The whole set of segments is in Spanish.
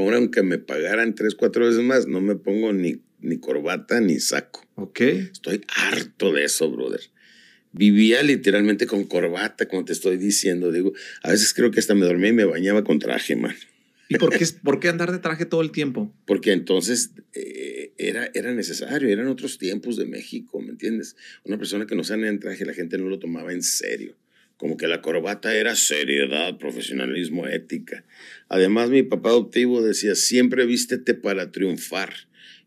ahora aunque me pagaran tres, cuatro veces más, no me pongo ni, ni corbata ni saco. Ok. Estoy harto de eso, brother. Vivía literalmente con corbata, como te estoy diciendo. Digo, a veces creo que hasta me dormía y me bañaba con traje, man. ¿Y por qué, por qué andar de traje todo el tiempo? Porque entonces eh, era, era necesario, eran otros tiempos de México, ¿me entiendes? Una persona que no se en traje, la gente no lo tomaba en serio como que la corbata era seriedad, profesionalismo, ética. Además, mi papá adoptivo decía, siempre vístete para triunfar.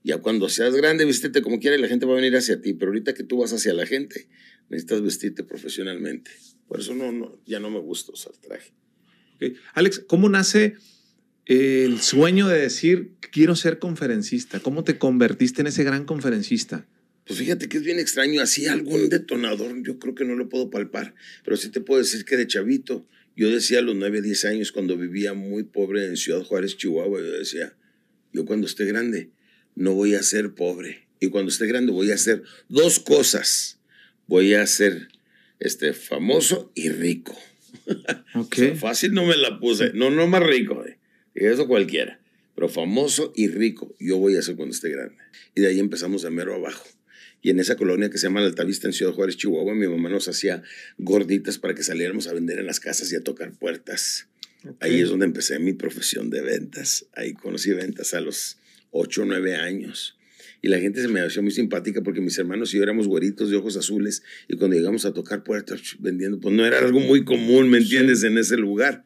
Ya cuando seas grande, vístete como quieras y la gente va a venir hacia ti. Pero ahorita que tú vas hacia la gente, necesitas vestirte profesionalmente. Por eso no, ya no me gusta usar traje. Alex, ¿cómo nace el sueño de decir, quiero ser conferencista? ¿Cómo te convertiste en ese gran conferencista? Pues fíjate que es bien extraño, así algún detonador, yo creo que no lo puedo palpar, pero sí te puedo decir que de chavito, yo decía a los 9, 10 años, cuando vivía muy pobre en Ciudad Juárez, Chihuahua, yo decía, yo cuando esté grande no voy a ser pobre. Y cuando esté grande voy a hacer dos cosas. Voy a ser este, famoso y rico. fácil no me la puse. No, no más rico. Eh, eso cualquiera. Pero famoso y rico. Yo voy a ser cuando esté grande. Y de ahí empezamos a mero abajo y en esa colonia que se llama La Altavista en Ciudad Juárez, Chihuahua, mi mamá nos hacía gorditas para que saliéramos a vender en las casas y a tocar puertas. Ahí es donde empecé mi profesión de ventas. Ahí conocí ventas a los 8 o 9 años. Y la gente se me hacía muy simpática porque mis hermanos y yo éramos güeritos de ojos azules y cuando llegamos a tocar puertas vendiendo, pues no era algo muy común, ¿me entiendes?, en ese lugar.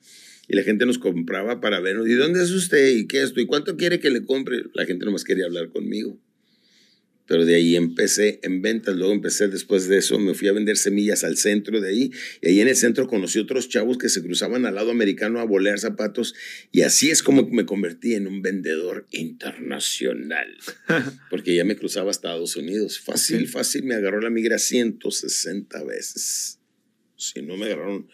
Y la gente nos compraba para vernos. ¿Y dónde es usted? ¿Y qué es esto? ¿Y cuánto quiere que le compre? La gente nomás quería hablar conmigo. Pero de ahí empecé en ventas, luego empecé después de eso, me fui a vender semillas al centro de ahí, y ahí en el centro conocí otros chavos que se cruzaban al lado americano a bolear zapatos, y así es como me convertí en un vendedor internacional, porque ya me cruzaba a Estados Unidos. Fácil, fácil, me agarró la migra 160 veces. Si no me agarraron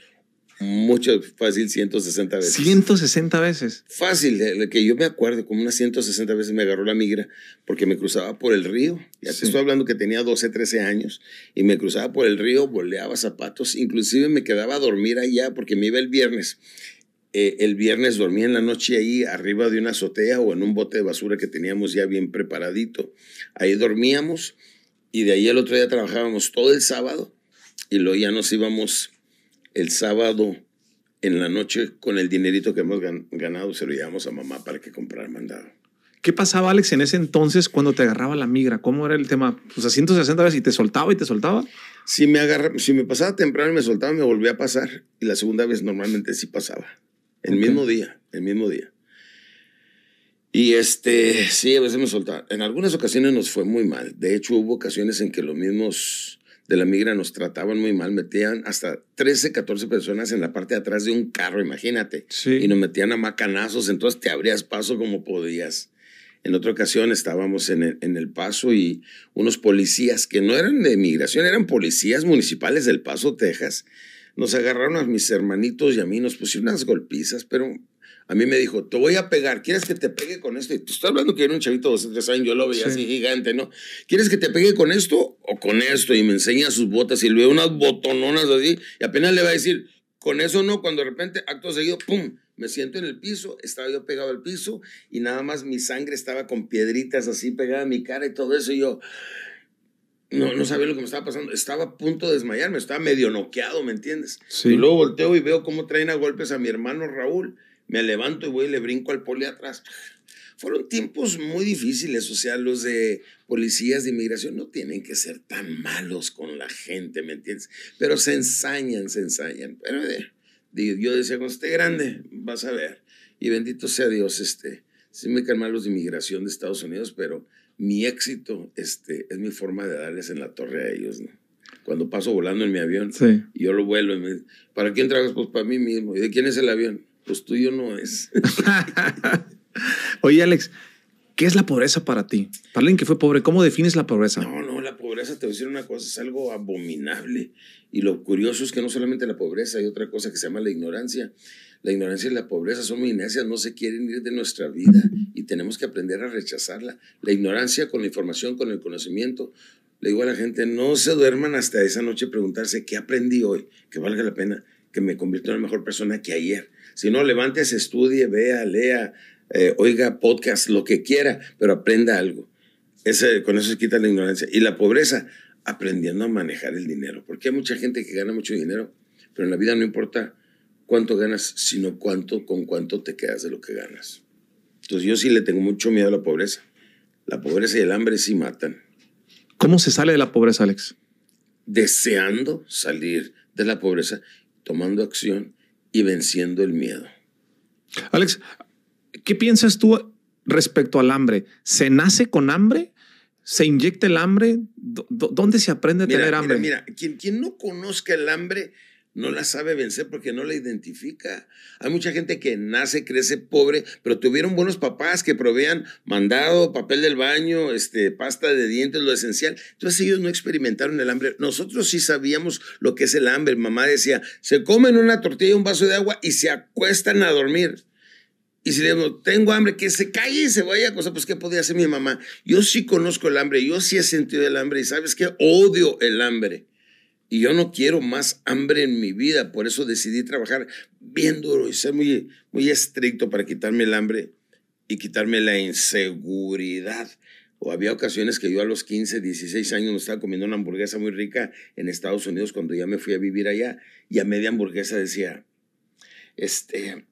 mucho, fácil, 160 veces. 160 veces. Fácil, que yo me acuerdo, como unas 160 veces me agarró la migra porque me cruzaba por el río. Ya te estoy hablando que tenía 12, 13 años y me cruzaba por el río, boleaba zapatos, inclusive me quedaba a dormir allá porque me iba el viernes. Eh, el viernes dormía en la noche ahí arriba de una azotea o en un bote de basura que teníamos ya bien preparadito. Ahí dormíamos y de ahí al otro día trabajábamos todo el sábado y luego ya nos íbamos el sábado en la noche con el dinerito que hemos ganado se lo llevamos a mamá para que comprara mandado. ¿Qué pasaba, Alex, en ese entonces cuando te agarraba la migra? ¿Cómo era el tema? Pues a 160 veces y te soltaba y te soltaba. Si me, agarra, si me pasaba temprano y me soltaba, me volvía a pasar. Y la segunda vez normalmente sí pasaba. El mismo día, el mismo día. Y este, sí, a veces me soltaba. En algunas ocasiones nos fue muy mal. De hecho, hubo ocasiones en que los mismos de la migra nos trataban muy mal, metían hasta 13, 14 personas en la parte de atrás de un carro, imagínate. Sí. Y nos metían a macanazos, entonces te abrías paso como podías. En otra ocasión estábamos en en el, Paso y unos policías que no eran de migración, eran policías municipales del Paso, Texas, nos agarraron a mis hermanitos y a mí, nos pusieron unas golpizas, pero a mí me dijo, te voy a pegar, ¿quieres que te pegue con esto? Y tú estás hablando que era un chavito de años, yo lo veía así gigante, ¿no? ¿Quieres que te pegue con esto o con esto? Y me enseña sus botas y le veo unas botononas así y apenas le va a decir, con eso no, cuando de repente, acto seguido, ¡pum! Me siento en el piso, estaba yo pegado al piso y nada más mi sangre estaba con piedritas así pegada a mi cara y todo eso y yo... No, no sabía lo que me estaba pasando. Estaba a punto de desmayarme, estaba medio noqueado, ¿me entiendes? Y luego volteo y veo cómo traen a golpes a mi hermano Raúl me levanto y voy y le brinco al poli atrás. Fueron tiempos muy difíciles, o sea, los de policías de inmigración no tienen que ser tan malos con la gente, ¿me entiendes? Pero se ensañan, se ensañan. Pero eh, yo decía, cuando esté grande, vas a ver. Y bendito sea Dios, este, sí me caen los de inmigración de Estados Unidos, pero mi éxito este, es mi forma de darles en la torre a ellos, ¿no? Cuando paso volando en mi avión, yo lo vuelo. Y me, ¿Para quién trabajas? Pues para mí mismo. ¿Y de quién es el avión? pues tuyo no es. Oye, Alex, ¿qué es la pobreza para ti? Parlen que fue pobre, ¿cómo defines la pobreza? No, no, la pobreza, te voy a decir una cosa, es algo abominable. Y lo curioso es que no solamente la pobreza, hay otra cosa que se llama la ignorancia. La ignorancia y la pobreza son inercias, no se quieren ir de nuestra vida y tenemos que aprender a rechazarla. La ignorancia con la información, con el conocimiento. Le digo a la gente, no se duerman hasta esa noche preguntarse qué aprendí hoy, que valga la pena, que me convirtió en la mejor persona que ayer si no, levántese, estudie, vea, lea, eh, oiga podcast, lo que quiera, pero aprenda algo. Ese, con eso se quita la ignorancia. Y la pobreza, aprendiendo a manejar el dinero. Porque hay mucha gente que gana mucho dinero, pero en la vida no importa cuánto ganas, sino cuánto, con cuánto te quedas de lo que ganas. Entonces yo sí le tengo mucho miedo a la pobreza. La pobreza y el hambre sí matan. ¿Cómo se sale de la pobreza, Alex? Deseando salir de la pobreza, tomando acción y venciendo el miedo. Alex, ¿qué piensas tú respecto al hambre? ¿Se nace con hambre? ¿Se inyecta el hambre? ¿Dónde se aprende a tener hambre? Mira, quien no conozca el hambre no la sabe vencer porque no la identifica. Hay mucha gente que nace, crece pobre, pero tuvieron buenos papás que proveían mandado, papel del baño, este, pasta de dientes, lo esencial. Entonces ellos no experimentaron el hambre. Nosotros sí sabíamos lo que es el hambre. Mamá decía, se comen una tortilla y un vaso de agua y se acuestan a dormir. Y si le digo, tengo hambre, que se calle y se vaya cosa, pues ¿qué podía hacer mi mamá? Yo sí conozco el hambre, yo sí he sentido el hambre y sabes que odio el hambre. Y yo no quiero más hambre en mi vida, por eso decidí trabajar bien duro y ser muy, muy estricto para quitarme el hambre y quitarme la inseguridad. O había ocasiones que yo a los 15, 16 años estaba comiendo una hamburguesa muy rica en Estados Unidos cuando ya me fui a vivir allá y a media hamburguesa decía, este,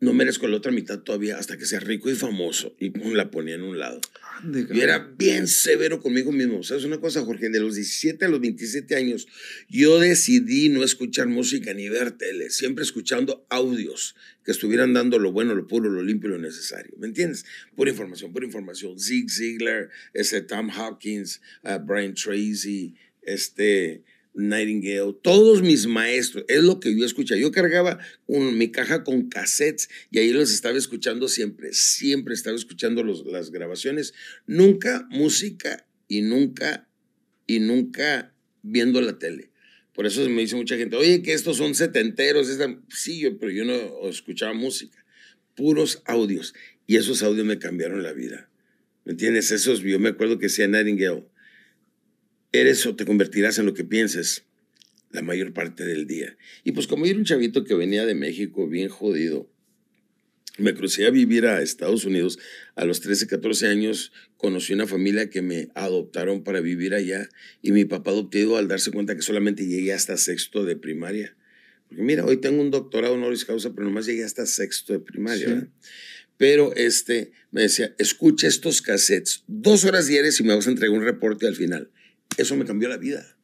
no merezco la otra mitad todavía hasta que sea rico y famoso. Y la ponía en un lado. Y era bien severo conmigo mismo. ¿Sabes una cosa, Jorge? De los 17 a los 27 años, yo decidí no escuchar música ni ver tele, siempre escuchando audios que estuvieran dando lo bueno, lo puro, lo limpio y lo necesario. ¿Me entiendes? Por información, por información. Zig Ziglar, ese Tom Hawkins, eh, Brian Tracy, este... Nightingale, todos mis maestros, es lo que yo escuchaba. Yo cargaba mi caja con cassettes y ahí los estaba escuchando siempre, siempre estaba escuchando las grabaciones. Nunca música y nunca, y nunca viendo la tele. Por eso me dice mucha gente, oye, que estos son setenteros. Sí, pero yo no escuchaba música, puros audios. Y esos audios me cambiaron la vida. ¿Me entiendes? Esos, yo me acuerdo que decía Nightingale, eres o te convertirás en lo que pienses la mayor parte del día. Y pues como yo era un chavito que venía de México bien jodido, me crucé a vivir a Estados Unidos a los 13, 14 años, conocí una familia que me adoptaron para vivir allá y mi papá adoptivo al darse cuenta que solamente llegué hasta sexto de primaria. Porque mira, hoy tengo un doctorado honoris causa, pero nomás llegué hasta sexto de primaria. Pero este me decía, escucha estos cassettes dos horas diarias y me vas a entregar un reporte al final. Eso me cambió la vida.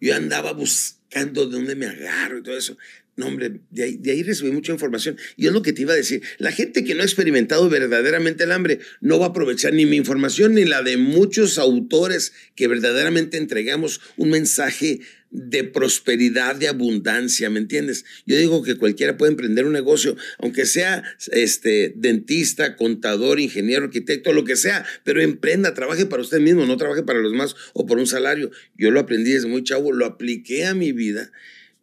Yo andaba buscando de dónde me agarro y todo eso. No, hombre, de ahí, recibí mucha información. Y es lo que te iba a decir. La gente que no ha experimentado verdaderamente el hambre no va a aprovechar ni mi información ni la de muchos autores que verdaderamente entregamos un mensaje de prosperidad, de abundancia, ¿me entiendes? Yo digo que cualquiera puede emprender un negocio, aunque sea este, dentista, contador, ingeniero, arquitecto, lo que sea, pero emprenda, trabaje para usted mismo, no trabaje para los más o por un salario. Yo lo aprendí desde muy chavo, lo apliqué a mi vida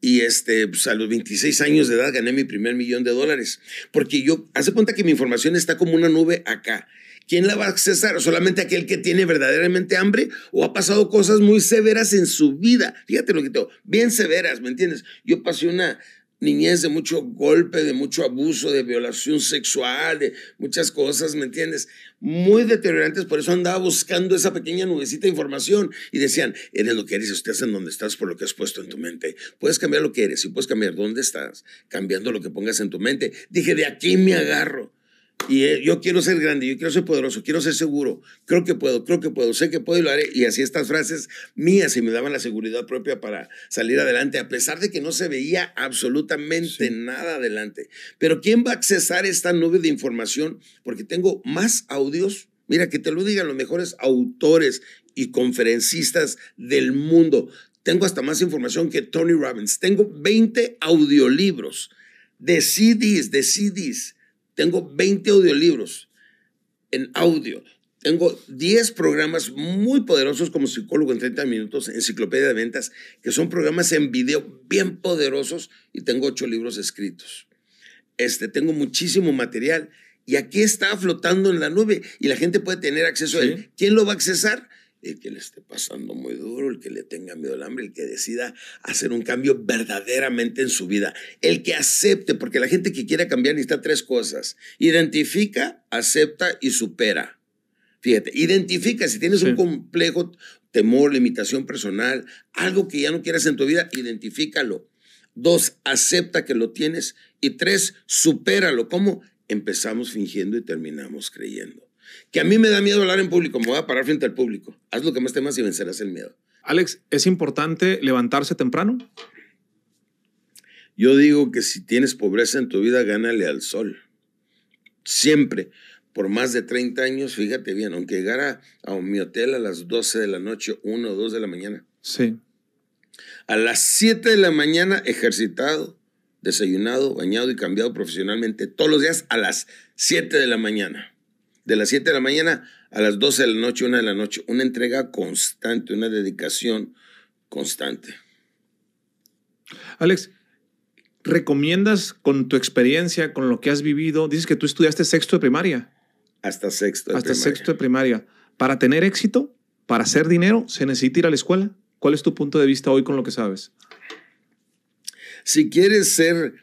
y este, pues, a los 26 años de edad gané mi primer millón de dólares, porque yo, hace cuenta que mi información está como una nube acá ¿Quién la va a accesar? ¿Solamente aquel que tiene verdaderamente hambre o ha pasado cosas muy severas en su vida? Fíjate lo que te digo, bien severas, ¿me entiendes? Yo pasé una niñez de mucho golpe, de mucho abuso, de violación sexual, de muchas cosas, ¿me entiendes? Muy deteriorantes, por eso andaba buscando esa pequeña nubecita de información y decían, eres lo que eres, estás en donde estás por lo que has puesto en tu mente. Puedes cambiar lo que eres y puedes cambiar dónde estás, cambiando lo que pongas en tu mente. Dije, de aquí me agarro. Y eh, yo quiero ser grande, yo quiero ser poderoso, quiero ser seguro, creo que puedo, creo que puedo, sé que puedo y lo haré. Y así estas frases mías y me daban la seguridad propia para salir adelante, a pesar de que no se veía absolutamente nada adelante. Pero ¿quién va a accesar esta nube de información? Porque tengo más audios. Mira, que te lo digan los mejores autores y conferencistas del mundo. Tengo hasta más información que Tony Robbins. Tengo 20 audiolibros de CDs, de CDs tengo 20 audiolibros en audio. Tengo 10 programas muy poderosos como Psicólogo en 30 Minutos, Enciclopedia de Ventas, que son programas en video bien poderosos y tengo 8 libros escritos. Este, tengo muchísimo material y aquí está flotando en la nube y la gente puede tener acceso a él. ¿Quién lo va a accesar? el que le esté pasando muy duro, el que le tenga miedo al hambre, el que decida hacer un cambio verdaderamente en su vida, el que acepte, porque la gente que quiere cambiar necesita tres cosas, identifica, acepta y supera. Fíjate, identifica si tienes un complejo, temor, limitación personal, algo que ya no quieras en tu vida, identifícalo. Dos, acepta que lo tienes. Y tres, supéralo. ¿Cómo? Empezamos fingiendo y terminamos creyendo que a mí me da miedo hablar en público, me voy a parar frente al público. Haz lo que más te temas y vencerás el miedo. Alex, ¿es importante levantarse temprano? Yo digo que si tienes pobreza en tu vida, gánale al sol. Siempre. Por más de 30 años, fíjate bien, aunque llegara a mi hotel a las 12 de la noche, 1 o 2 de la mañana. Sí. A las 7 de la mañana, ejercitado, desayunado, bañado y cambiado profesionalmente todos los días a las 7 de la mañana de las 7 de la mañana a las 12 de la noche, 1 de la noche. Una entrega constante, una dedicación constante. Alex, ¿recomiendas con tu experiencia, con lo que has vivido? Dices que tú estudiaste sexto de primaria. Hasta sexto de Hasta sexto de primaria. Para tener éxito, para hacer dinero, se necesita ir a la escuela. ¿Cuál es tu punto de vista hoy con lo que sabes? Si quieres ser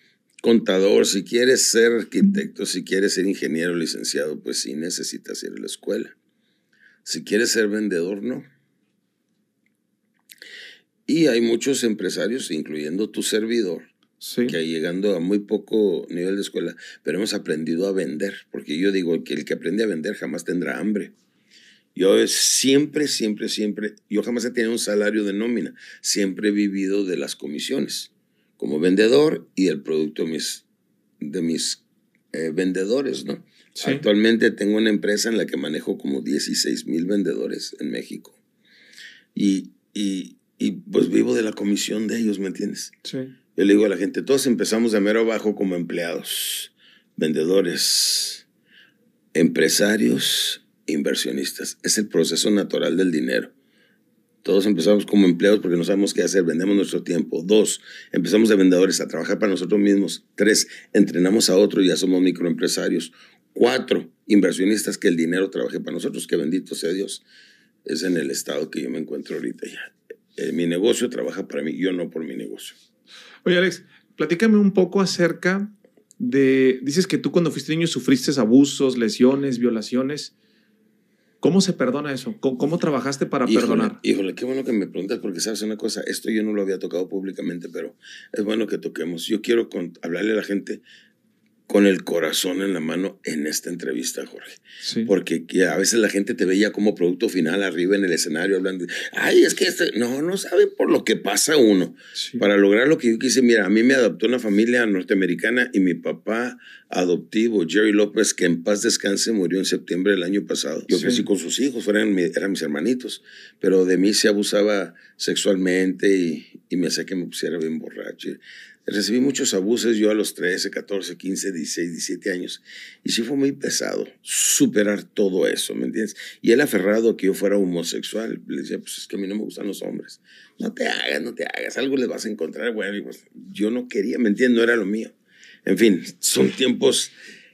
contador, si quieres ser arquitecto, si quieres ser ingeniero, licenciado, pues sí necesitas ir a la escuela. Si quieres ser vendedor, no. Y hay muchos empresarios, incluyendo tu servidor, que llegando a muy poco nivel de escuela, pero hemos aprendido a vender, porque yo digo que el que aprende a vender jamás tendrá hambre. Yo siempre, siempre, siempre, yo jamás he tenido un salario de nómina, siempre he vivido de las comisiones como vendedor y el producto de mis eh, vendedores, ¿no? Actualmente tengo una empresa en la que manejo como 16 mil vendedores en México. Y, y, pues vivo de la comisión de ellos, ¿me entiendes? Sí. Yo le digo a la gente, todos empezamos de mero abajo como empleados, vendedores, empresarios, inversionistas. Es el proceso natural del dinero. Todos empezamos como empleados porque no sabemos qué hacer, vendemos nuestro tiempo. Dos, empezamos de vendedores a trabajar para nosotros mismos. Tres, entrenamos a otros y ya somos microempresarios. Cuatro, inversionistas que el dinero trabaje para nosotros, que bendito sea Dios. Es en el estado que yo me encuentro ahorita ya. Eh, mi negocio trabaja para mí, yo no por mi negocio. Oye, Alex, platícame un poco acerca de, dices que tú cuando fuiste niño sufriste abusos, lesiones, violaciones. ¿Cómo se perdona eso? ¿Cómo, trabajaste para perdonar? Híjole, qué bueno que me preguntas, porque sabes una cosa, esto yo no lo había tocado públicamente, pero es bueno que toquemos. Yo quiero hablarle a la gente con el corazón en la mano en esta entrevista, Jorge. Porque a veces la gente te veía como producto final arriba en el escenario hablando, ay, es que este, no, no sabe por lo que pasa uno. Para lograr lo que yo quise, mira, a mí me adaptó una familia norteamericana y mi papá adoptivo, Jerry López, que en paz descanse, murió en septiembre del año pasado. Yo crecí con sus hijos, eran, eran, mis hermanitos, pero de mí se abusaba sexualmente y, y me hacía que me pusiera bien borracho. Recibí muchos abusos yo a los 13, 14, 15, 16, 17 años. Y sí fue muy pesado superar todo eso, ¿me entiendes? Y él aferrado a que yo fuera homosexual, le decía, pues es que a mí no me gustan los hombres. No te hagas, no te hagas, algo les vas a encontrar, güey. Pues, yo no quería, ¿me entiendes? No era lo mío. En fin, son tiempos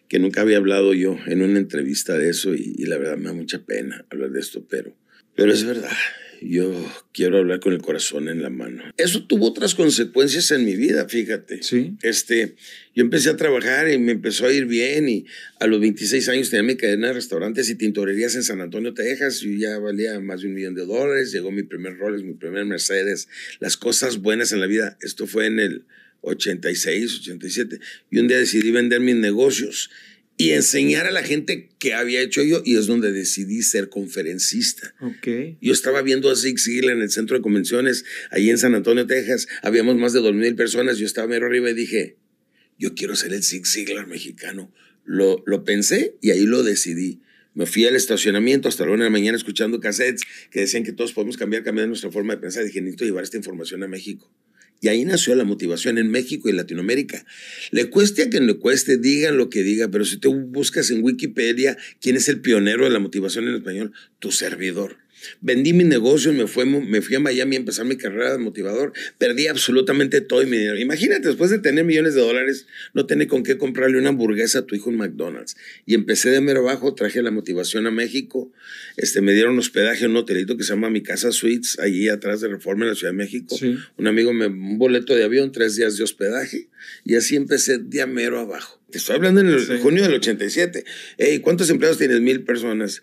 que nunca había hablado yo en una entrevista de eso y, y la verdad me da mucha pena hablar de esto, pero, pero es verdad, yo quiero hablar con el corazón en la mano. Eso tuvo otras consecuencias en mi vida, fíjate. Sí. Este, yo empecé a trabajar y me empezó a ir bien y a los 26 años tenía mi cadena de restaurantes y tintorerías en San Antonio, Texas. Y ya valía más de un millón de dólares. Llegó mi primer Rolls, mi primer Mercedes. Las cosas buenas en la vida. Esto fue en el 86, 87. Y un día decidí vender mis negocios y enseñar a la gente qué había hecho yo y es donde decidí ser conferencista. Okay. Yo estaba viendo a Zig Ziglar en el centro de convenciones, ahí en San Antonio, Texas, habíamos más de 2.000 personas, yo estaba mero arriba y dije, yo quiero ser el Zig Ziglar mexicano. Lo, lo pensé y ahí lo decidí. Me fui al estacionamiento hasta la una de la mañana escuchando cassettes que decían que todos podemos cambiar, cambiar nuestra forma de pensar. Dije, necesito llevar esta información a México. Y ahí nació la motivación en México y Latinoamérica. Le cueste a quien le cueste, digan lo que diga, pero si tú buscas en Wikipedia quién es el pionero de la motivación en español, tu servidor. Vendí mi negocio y me, fue, me fui a Miami a empezar mi carrera de motivador. Perdí absolutamente todo mi dinero. Imagínate, después de tener millones de dólares, no tener con qué comprarle una hamburguesa a tu hijo en McDonald's. Y empecé de mero abajo, traje la motivación a México. Este, me dieron hospedaje en un hotelito que se llama Mi Casa Suites, allí atrás de Reforma en la Ciudad de México. Un amigo me un boleto de avión, tres días de hospedaje. Y así empecé de mero abajo. Te estoy hablando en el junio del 87. Hey, ¿cuántos empleados tienes? Mil personas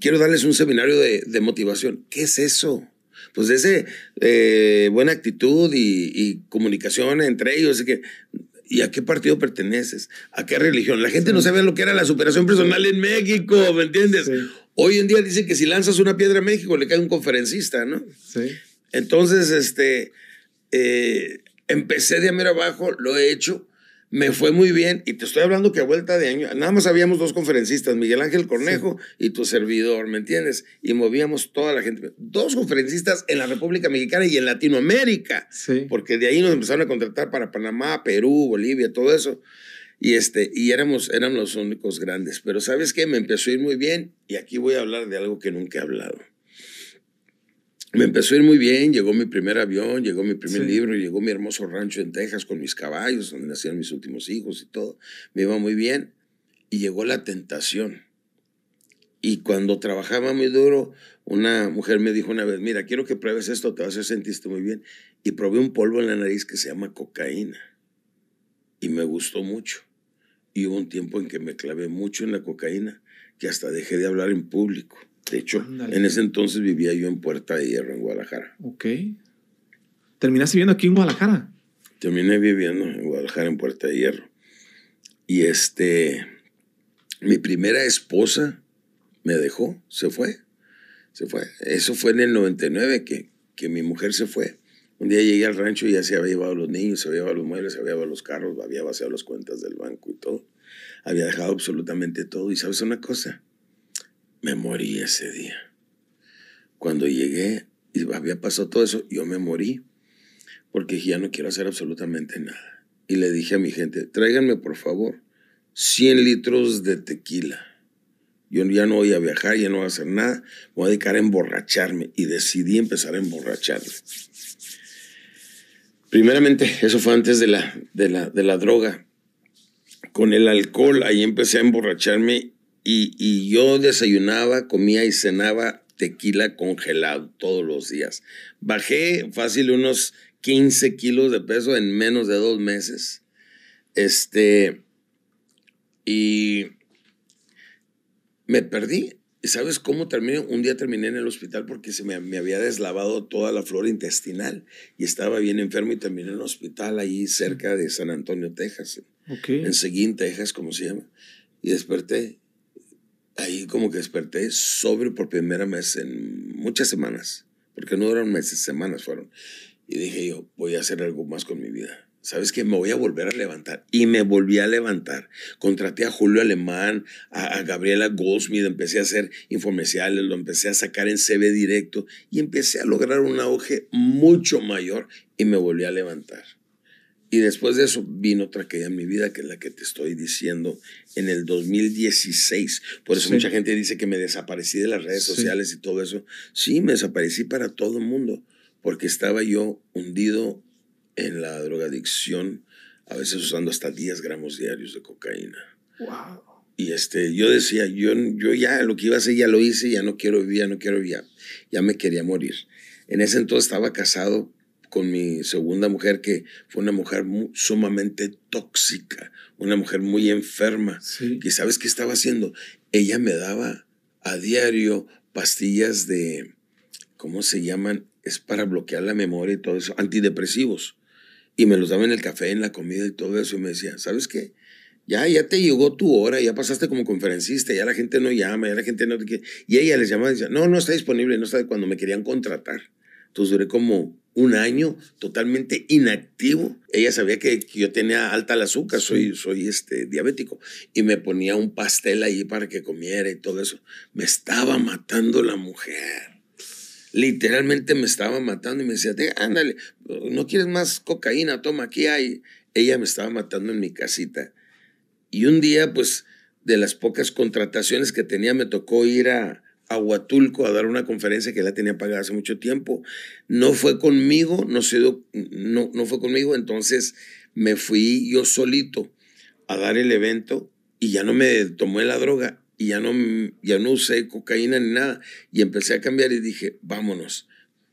quiero darles un seminario de, de motivación. ¿Qué es eso? Pues ese eh, buena actitud y, comunicación entre ellos. y que, ¿Y a qué partido perteneces? ¿A qué religión? La gente no sabía lo que era la superación personal en México, ¿me entiendes? Hoy en día dicen que si lanzas una piedra a México le cae un conferencista, ¿no? Sí. Entonces, este, eh, empecé de a abajo, lo he hecho me fue muy bien y te estoy hablando que a vuelta de año, nada más habíamos dos conferencistas, Miguel Ángel Cornejo y tu servidor, ¿me entiendes? Y movíamos toda la gente. Dos conferencistas en la República Mexicana y en Latinoamérica, porque de ahí nos empezaron a contratar para Panamá, Perú, Bolivia, todo eso. Y, este, y éramos, éramos los únicos grandes. Pero sabes qué, me empezó a ir muy bien y aquí voy a hablar de algo que nunca he hablado. Me empezó a ir muy bien, llegó mi primer avión, llegó mi primer libro, llegó mi hermoso rancho en Texas con mis caballos, donde nacieron mis últimos hijos y todo. Me iba muy bien y llegó la tentación. Y cuando trabajaba muy duro, una mujer me dijo una vez, mira, quiero que pruebes esto, te vas a sentir muy bien. Y probé un polvo en la nariz que se llama cocaína. Y me gustó mucho. Y hubo un tiempo en que me clavé mucho en la cocaína, que hasta dejé de hablar en público de hecho, en ese entonces vivía yo en Puerta de Hierro, en Guadalajara. Ok. ¿Terminaste viviendo aquí en Guadalajara? Terminé viviendo en Guadalajara, en Puerta de Hierro. Y este, mi primera esposa me dejó, se fue, se fue. Eso fue en el 99 que, que mi mujer se fue. Un día llegué al rancho y ya se había llevado los niños, se había llevado los muebles, se había llevado los carros, había vaciado las cuentas del banco y todo. Había dejado absolutamente todo. Y sabes una cosa, me morí ese día. Cuando llegué y había pasado todo eso, yo me morí porque ya no quiero hacer absolutamente nada. Y le dije a mi gente, tráiganme por favor 100 litros de tequila. Yo ya no voy a viajar, ya no voy a hacer nada, voy a dedicar a emborracharme y decidí empezar a emborracharme. Primeramente, eso fue antes de la, de la, de la droga. Con el alcohol, ahí empecé a emborracharme y, yo desayunaba, comía y cenaba tequila congelado todos los días. Bajé fácil unos 15 kilos de peso en menos de dos meses. Este, y me perdí. ¿Y sabes cómo terminé? Un día terminé en el hospital porque se me, me, había deslavado toda la flora intestinal y estaba bien enfermo y terminé en el hospital ahí cerca de San Antonio, Texas. En Seguín, Texas, como se llama. Y desperté ahí como que desperté sobre por primera vez en muchas semanas, porque no eran meses, semanas fueron. Y dije yo, voy a hacer algo más con mi vida. ¿Sabes qué? Me voy a volver a levantar. Y me volví a levantar. Contraté a Julio Alemán, a, Gabriela Goldsmith, empecé a hacer informeciales, lo empecé a sacar en CB directo y empecé a lograr un auge mucho mayor y me volví a levantar. Y después de eso vino otra ya en mi vida, que es la que te estoy diciendo en el 2016. Por eso mucha gente dice que me desaparecí de las redes sociales y todo eso. Sí, me desaparecí para todo el mundo, porque estaba yo hundido en la drogadicción, a veces usando hasta 10 gramos diarios de cocaína. Wow. Y este, yo decía, yo, yo ya lo que iba a hacer ya lo hice, ya no quiero vivir, ya no quiero vivir, ya me quería morir. En ese entonces estaba casado con mi segunda mujer, que fue una mujer sumamente tóxica, una mujer muy enferma. Sí. ¿Y sabes qué estaba haciendo? Ella me daba a diario pastillas de, ¿cómo se llaman? Es para bloquear la memoria y todo eso, antidepresivos. Y me los daba en el café, en la comida y todo eso. Y me decía, ¿sabes qué? Ya, ya te llegó tu hora, ya pasaste como conferencista, ya la gente no llama, ya la gente no te quiere. Y ella les llamaba y decía, no, no está disponible, no está cuando me querían contratar. Entonces duré como un año totalmente inactivo. Ella sabía que, yo tenía alta la azúcar, soy, soy este, diabético, y me ponía un pastel ahí para que comiera y todo eso. Me estaba matando la mujer. Literalmente me estaba matando y me decía, ándale, no quieres más cocaína, toma, aquí hay. Ella me estaba matando en mi casita. Y un día, pues, de las pocas contrataciones que tenía, me tocó ir a, a Huatulco a dar una conferencia que la tenía pagada hace mucho tiempo. No fue conmigo, no, se no, no fue conmigo, entonces me fui yo solito a dar el evento y ya no me tomé la droga y ya no, ya no usé cocaína ni nada. Y empecé a cambiar y dije, vámonos.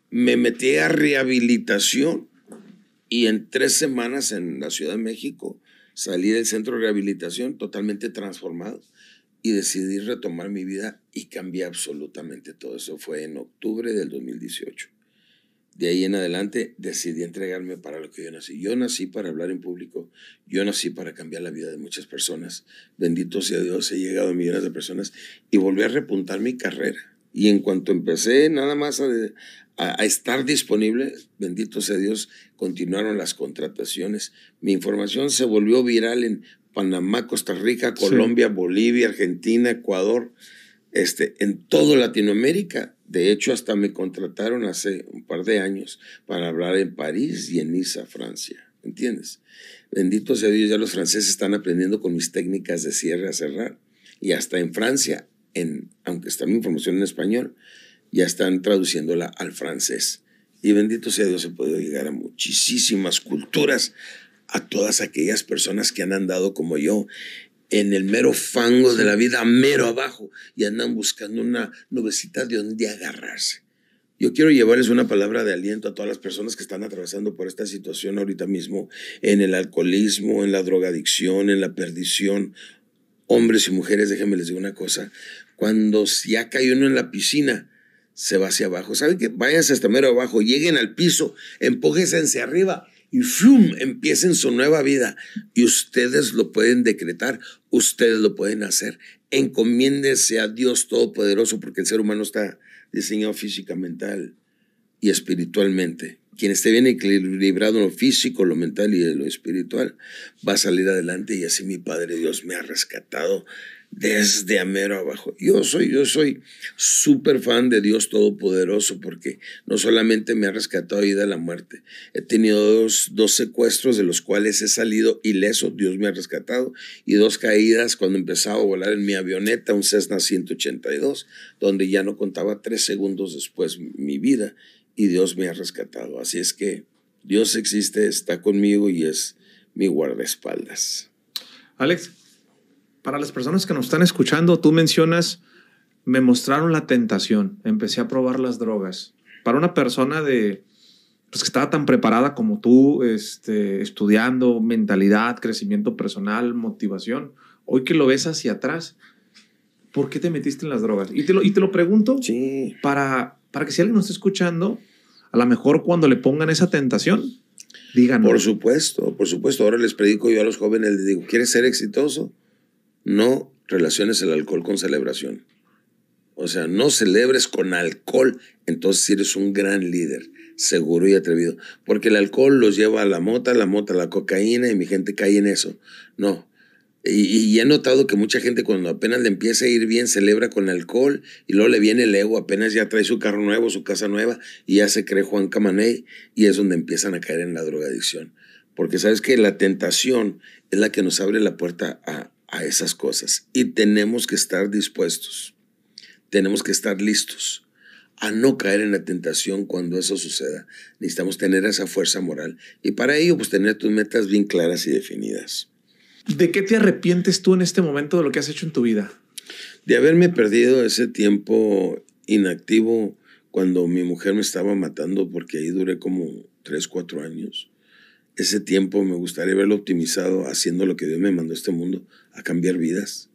Me metí a rehabilitación y en tres semanas en la Ciudad de México salí del centro de rehabilitación totalmente transformado y decidí retomar mi vida y cambié absolutamente todo. Eso fue en octubre del 2018. De ahí en adelante decidí entregarme para lo que yo nací. Yo nací para hablar en público, yo nací para cambiar la vida de muchas personas. Bendito sea Dios, he llegado a millones de personas y volví a repuntar mi carrera. Y en cuanto empecé nada más a, estar disponible, bendito sea Dios, continuaron las contrataciones. Mi información se volvió viral en Panamá, Costa Rica, Colombia, Bolivia, Argentina, Ecuador, este, en todo Latinoamérica. De hecho, hasta me contrataron hace un par de años para hablar en París y en Niza, Francia. ¿Entiendes? Bendito sea Dios, ya los franceses están aprendiendo con mis técnicas de cierre a cerrar. Y hasta en Francia, en, aunque está mi información en español, ya están traduciéndola al francés. Y bendito sea Dios, he podido llegar a muchísimas culturas a todas aquellas personas que han andado como yo en el mero fango de la vida, mero abajo, y andan buscando una nubecita de donde agarrarse. Yo quiero llevarles una palabra de aliento a todas las personas que están atravesando por esta situación ahorita mismo, en el alcoholismo, en la drogadicción, en la perdición. Hombres y mujeres, déjenme les digo una cosa, cuando ya cae uno en la piscina, se va hacia abajo. ¿Saben qué? Váyanse hasta mero abajo, lleguen al piso, empójense hacia arriba y ¡fum! empiecen su nueva vida. Y ustedes lo pueden decretar, ustedes lo pueden hacer. Encomiéndese a Dios Todopoderoso porque el ser humano está diseñado física, mental y espiritualmente. Quien esté bien equilibrado en lo físico, lo mental y lo espiritual, va a salir adelante y así mi Padre Dios me ha rescatado desde amero abajo. Yo soy, yo soy súper fan de Dios Todopoderoso porque no solamente me ha rescatado y de la muerte, he tenido dos, dos, secuestros de los cuales he salido ileso, Dios me ha rescatado, y dos caídas cuando empezaba a volar en mi avioneta, un Cessna 182, donde ya no contaba tres segundos después mi vida, y Dios me ha rescatado. Así es que Dios existe, está conmigo y es mi guardaespaldas. Alex, para las personas que nos están escuchando, tú mencionas, me mostraron la tentación, empecé a probar las drogas. Para una persona de, pues, que estaba tan preparada como tú, este, estudiando mentalidad, crecimiento personal, motivación, hoy que lo ves hacia atrás, ¿por qué te metiste en las drogas? Y te lo, y te lo pregunto sí. para, para que si alguien nos está escuchando, a lo mejor cuando le pongan esa tentación, díganos. Por supuesto, por supuesto. Ahora les predico yo a los jóvenes, les digo, ¿quieres ser exitoso? no relaciones el alcohol con celebración. O sea, no celebres con alcohol, entonces eres un gran líder, seguro y atrevido. Porque el alcohol los lleva a la mota, la mota, a la cocaína, y mi gente cae en eso. No. Y, he notado que mucha gente cuando apenas le empieza a ir bien, celebra con alcohol, y luego le viene el ego, apenas ya trae su carro nuevo, su casa nueva, y ya se cree Juan Camaney, y es donde empiezan a caer en la drogadicción. Porque sabes que la tentación es la que nos abre la puerta a, a esas cosas y tenemos que estar dispuestos, tenemos que estar listos a no caer en la tentación cuando eso suceda. Necesitamos tener esa fuerza moral y para ello pues tener tus metas bien claras y definidas. ¿De qué te arrepientes tú en este momento de lo que has hecho en tu vida? De haberme perdido ese tiempo inactivo cuando mi mujer me estaba matando porque ahí duré como tres, 4 años. Ese tiempo me gustaría haberlo optimizado haciendo lo que Dios me mandó a este mundo, a cambiar vidas.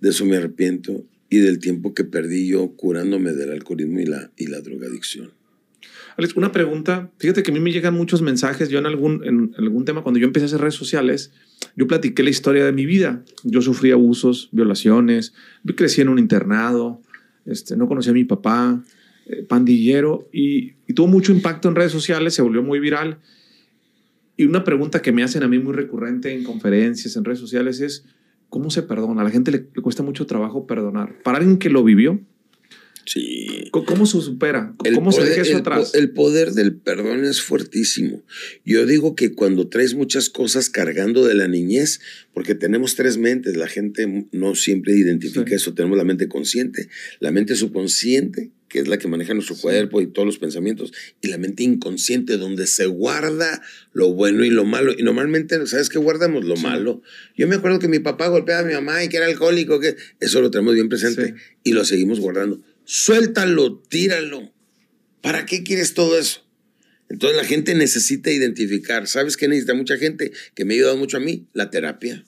De eso me arrepiento y del tiempo que perdí yo curándome del alcoholismo y la, y la drogadicción. Alex, una pregunta. Fíjate que a mí me llegan muchos mensajes. Yo en algún, en algún tema, cuando yo empecé a hacer redes sociales, yo platiqué la historia de mi vida. Yo sufrí abusos, violaciones, crecí en un internado, este, no conocía a mi papá, eh, pandillero, y tuvo mucho impacto en redes sociales, se volvió muy viral. Y una pregunta que me hacen a mí muy recurrente en conferencias, en redes sociales, es, ¿Cómo se perdona? A la gente le, cuesta mucho trabajo perdonar. Para alguien que lo vivió, Sí. ¿Cómo se supera? ¿Cómo se deja eso atrás? El poder del perdón es fuertísimo. Yo digo que cuando traes muchas cosas cargando de la niñez, porque tenemos tres mentes, la gente no siempre identifica eso. Tenemos la mente consciente, la mente subconsciente, que es la que maneja nuestro cuerpo y todos los pensamientos, y la mente inconsciente, donde se guarda lo bueno y lo malo. Y normalmente, ¿sabes qué guardamos? Lo malo. Yo me acuerdo que mi papá golpeaba a mi mamá y que era alcohólico, que eso lo tenemos bien presente y lo seguimos guardando. Suéltalo, tíralo. ¿Para qué quieres todo eso? Entonces la gente necesita identificar. ¿Sabes qué necesita mucha gente que me ha ayudado mucho a mí? La terapia.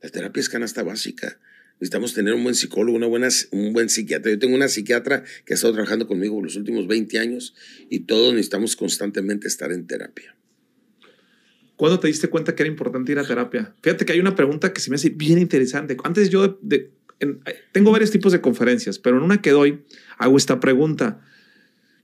La terapia es canasta básica. Necesitamos tener un buen psicólogo, una un buen psiquiatra. Yo tengo una psiquiatra que ha estado trabajando conmigo por los últimos 20 años y todos necesitamos constantemente estar en terapia. ¿Cuándo te diste cuenta que era importante ir a terapia? Fíjate que hay una pregunta que se me hace bien interesante. Antes yo de eh, tengo varios tipos de conferencias, pero en una que doy hago esta pregunta.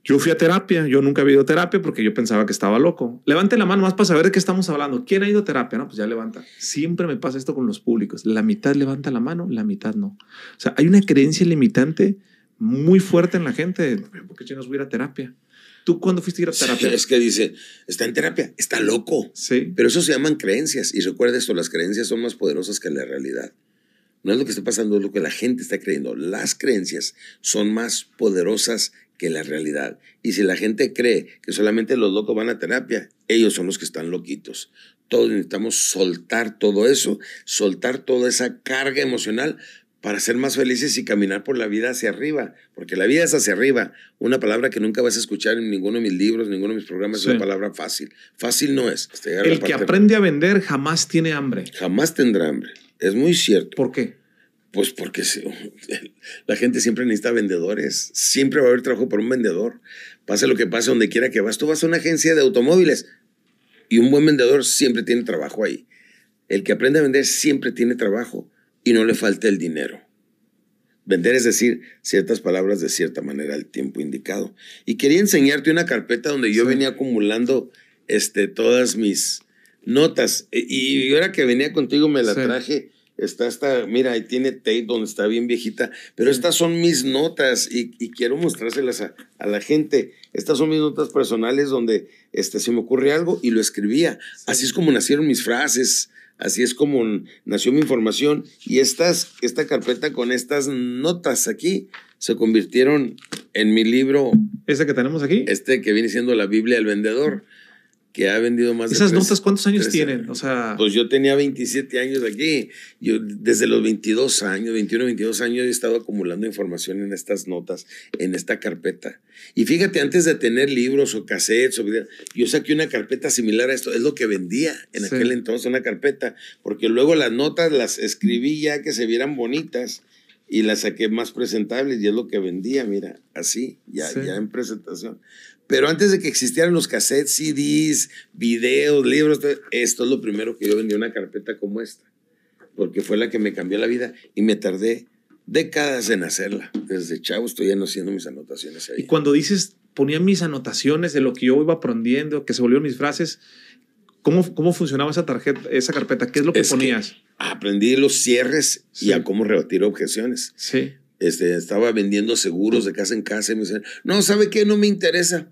Yo fui a terapia, yo nunca he ido a terapia porque yo pensaba que estaba loco. Levante la mano más para saber de qué estamos hablando. ¿Quién ha ido a terapia? No, pues ya levanta. Siempre me pasa esto con los públicos. La mitad levanta la mano, la mitad no. O sea, hay una creencia limitante muy fuerte en la gente. ¿Por qué chingados voy a ir a terapia? ¿Tú cuándo fuiste a ir a terapia? es que dice, está en terapia, está loco. Sí. Pero eso se llaman creencias. Y recuerda esto, las creencias son más poderosas que la realidad. No es lo que está pasando, es lo que la gente está creyendo. Las creencias son más poderosas que la realidad. Y si la gente cree que solamente los locos van a terapia, ellos son los que están loquitos. Todos necesitamos soltar todo eso, soltar toda esa carga emocional para ser más felices y caminar por la vida hacia arriba, porque la vida es hacia arriba. Una palabra que nunca vas a escuchar en ninguno de mis libros, ninguno de mis programas, es una palabra fácil. Fácil no es. El que aprende a vender jamás tiene hambre. Jamás tendrá hambre. Es muy cierto. ¿Por qué? Pues porque la gente siempre necesita vendedores. Siempre va a haber trabajo por un vendedor. Pase lo que pase, donde quiera que vas. Tú vas a una agencia de automóviles y un buen vendedor siempre tiene trabajo ahí. El que aprende a vender siempre tiene trabajo y no le falta el dinero. Vender es decir ciertas palabras de cierta manera al tiempo indicado. Y quería enseñarte una carpeta donde yo venía acumulando este, todas mis notas. E, y, ahora que venía contigo me la traje. Está esta, mira, ahí tiene Tate, donde está bien viejita, pero estas son mis notas y, quiero mostrárselas a, la gente. Estas son mis notas personales donde este, se me ocurre algo y lo escribía. Así es como nacieron mis frases, Así es como nació mi información y estas, esta carpeta con estas notas aquí se convirtieron en mi libro. ¿Este que tenemos aquí? Este que viene siendo la Biblia del Vendedor que ha vendido más ¿Esas de esas notas cuántos años tienen? O sea... Pues yo tenía 27 años aquí. Yo desde los 22 años, 21, 22 años he estado acumulando información en estas notas, en esta carpeta. Y fíjate, antes de tener libros o cassettes, o videos, yo saqué una carpeta similar a esto. Es lo que vendía en aquel entonces, una carpeta. Porque luego las notas las escribí ya que se vieran bonitas y las saqué más presentables y es lo que vendía, mira, así, ya, ya en presentación. Pero antes de que existieran los cassettes, CDs, videos, libros, esto es lo primero que yo vendí, una carpeta como esta, porque fue la que me cambió la vida y me tardé décadas en hacerla. Desde chavo estoy haciendo mis anotaciones ahí. Y cuando dices, ponía mis anotaciones de lo que yo iba aprendiendo, que se volvieron mis frases, ¿cómo, cómo funcionaba esa tarjeta, esa carpeta? ¿Qué es lo que ponías? aprendí los cierres y a cómo rebatir objeciones. Sí. Este, estaba vendiendo seguros de casa en casa y me decían, no, ¿sabe qué? No me interesa.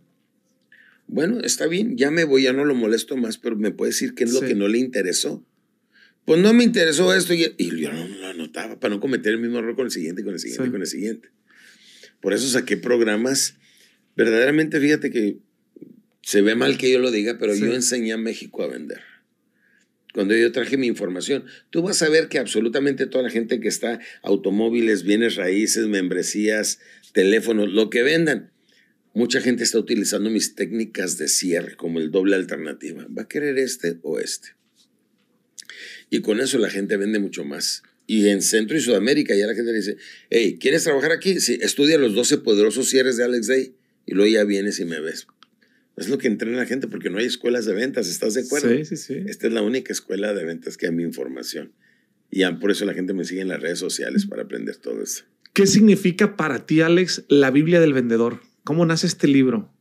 Bueno, está bien, ya me voy, ya no lo molesto más, pero me puede decir qué es lo que no le interesó. Pues no me interesó esto y, yo no, lo anotaba para no cometer el mismo error con el siguiente, con el siguiente, con el siguiente. Por eso saqué programas. Verdaderamente, fíjate que se ve mal que yo lo diga, pero yo enseñé a México a vender. Cuando yo traje mi información, tú vas a ver que absolutamente toda la gente que está, automóviles, bienes raíces, membresías, teléfonos, lo que vendan, Mucha gente está utilizando mis técnicas de cierre como el doble alternativa. ¿Va a querer este o este? Y con eso la gente vende mucho más. Y en Centro y Sudamérica ya la gente dice, hey, ¿quieres trabajar aquí? Sí, estudia los 12 poderosos cierres de Alex Day y luego ya vienes y me ves. Es lo que entrena la gente porque no hay escuelas de ventas, ¿estás de acuerdo? Sí, sí, sí. Esta es la única escuela de ventas que en mi información. Y por eso la gente me sigue en las redes sociales para aprender todo eso. ¿Qué significa para ti, Alex, la Biblia del vendedor? ¿Cómo nace este libro?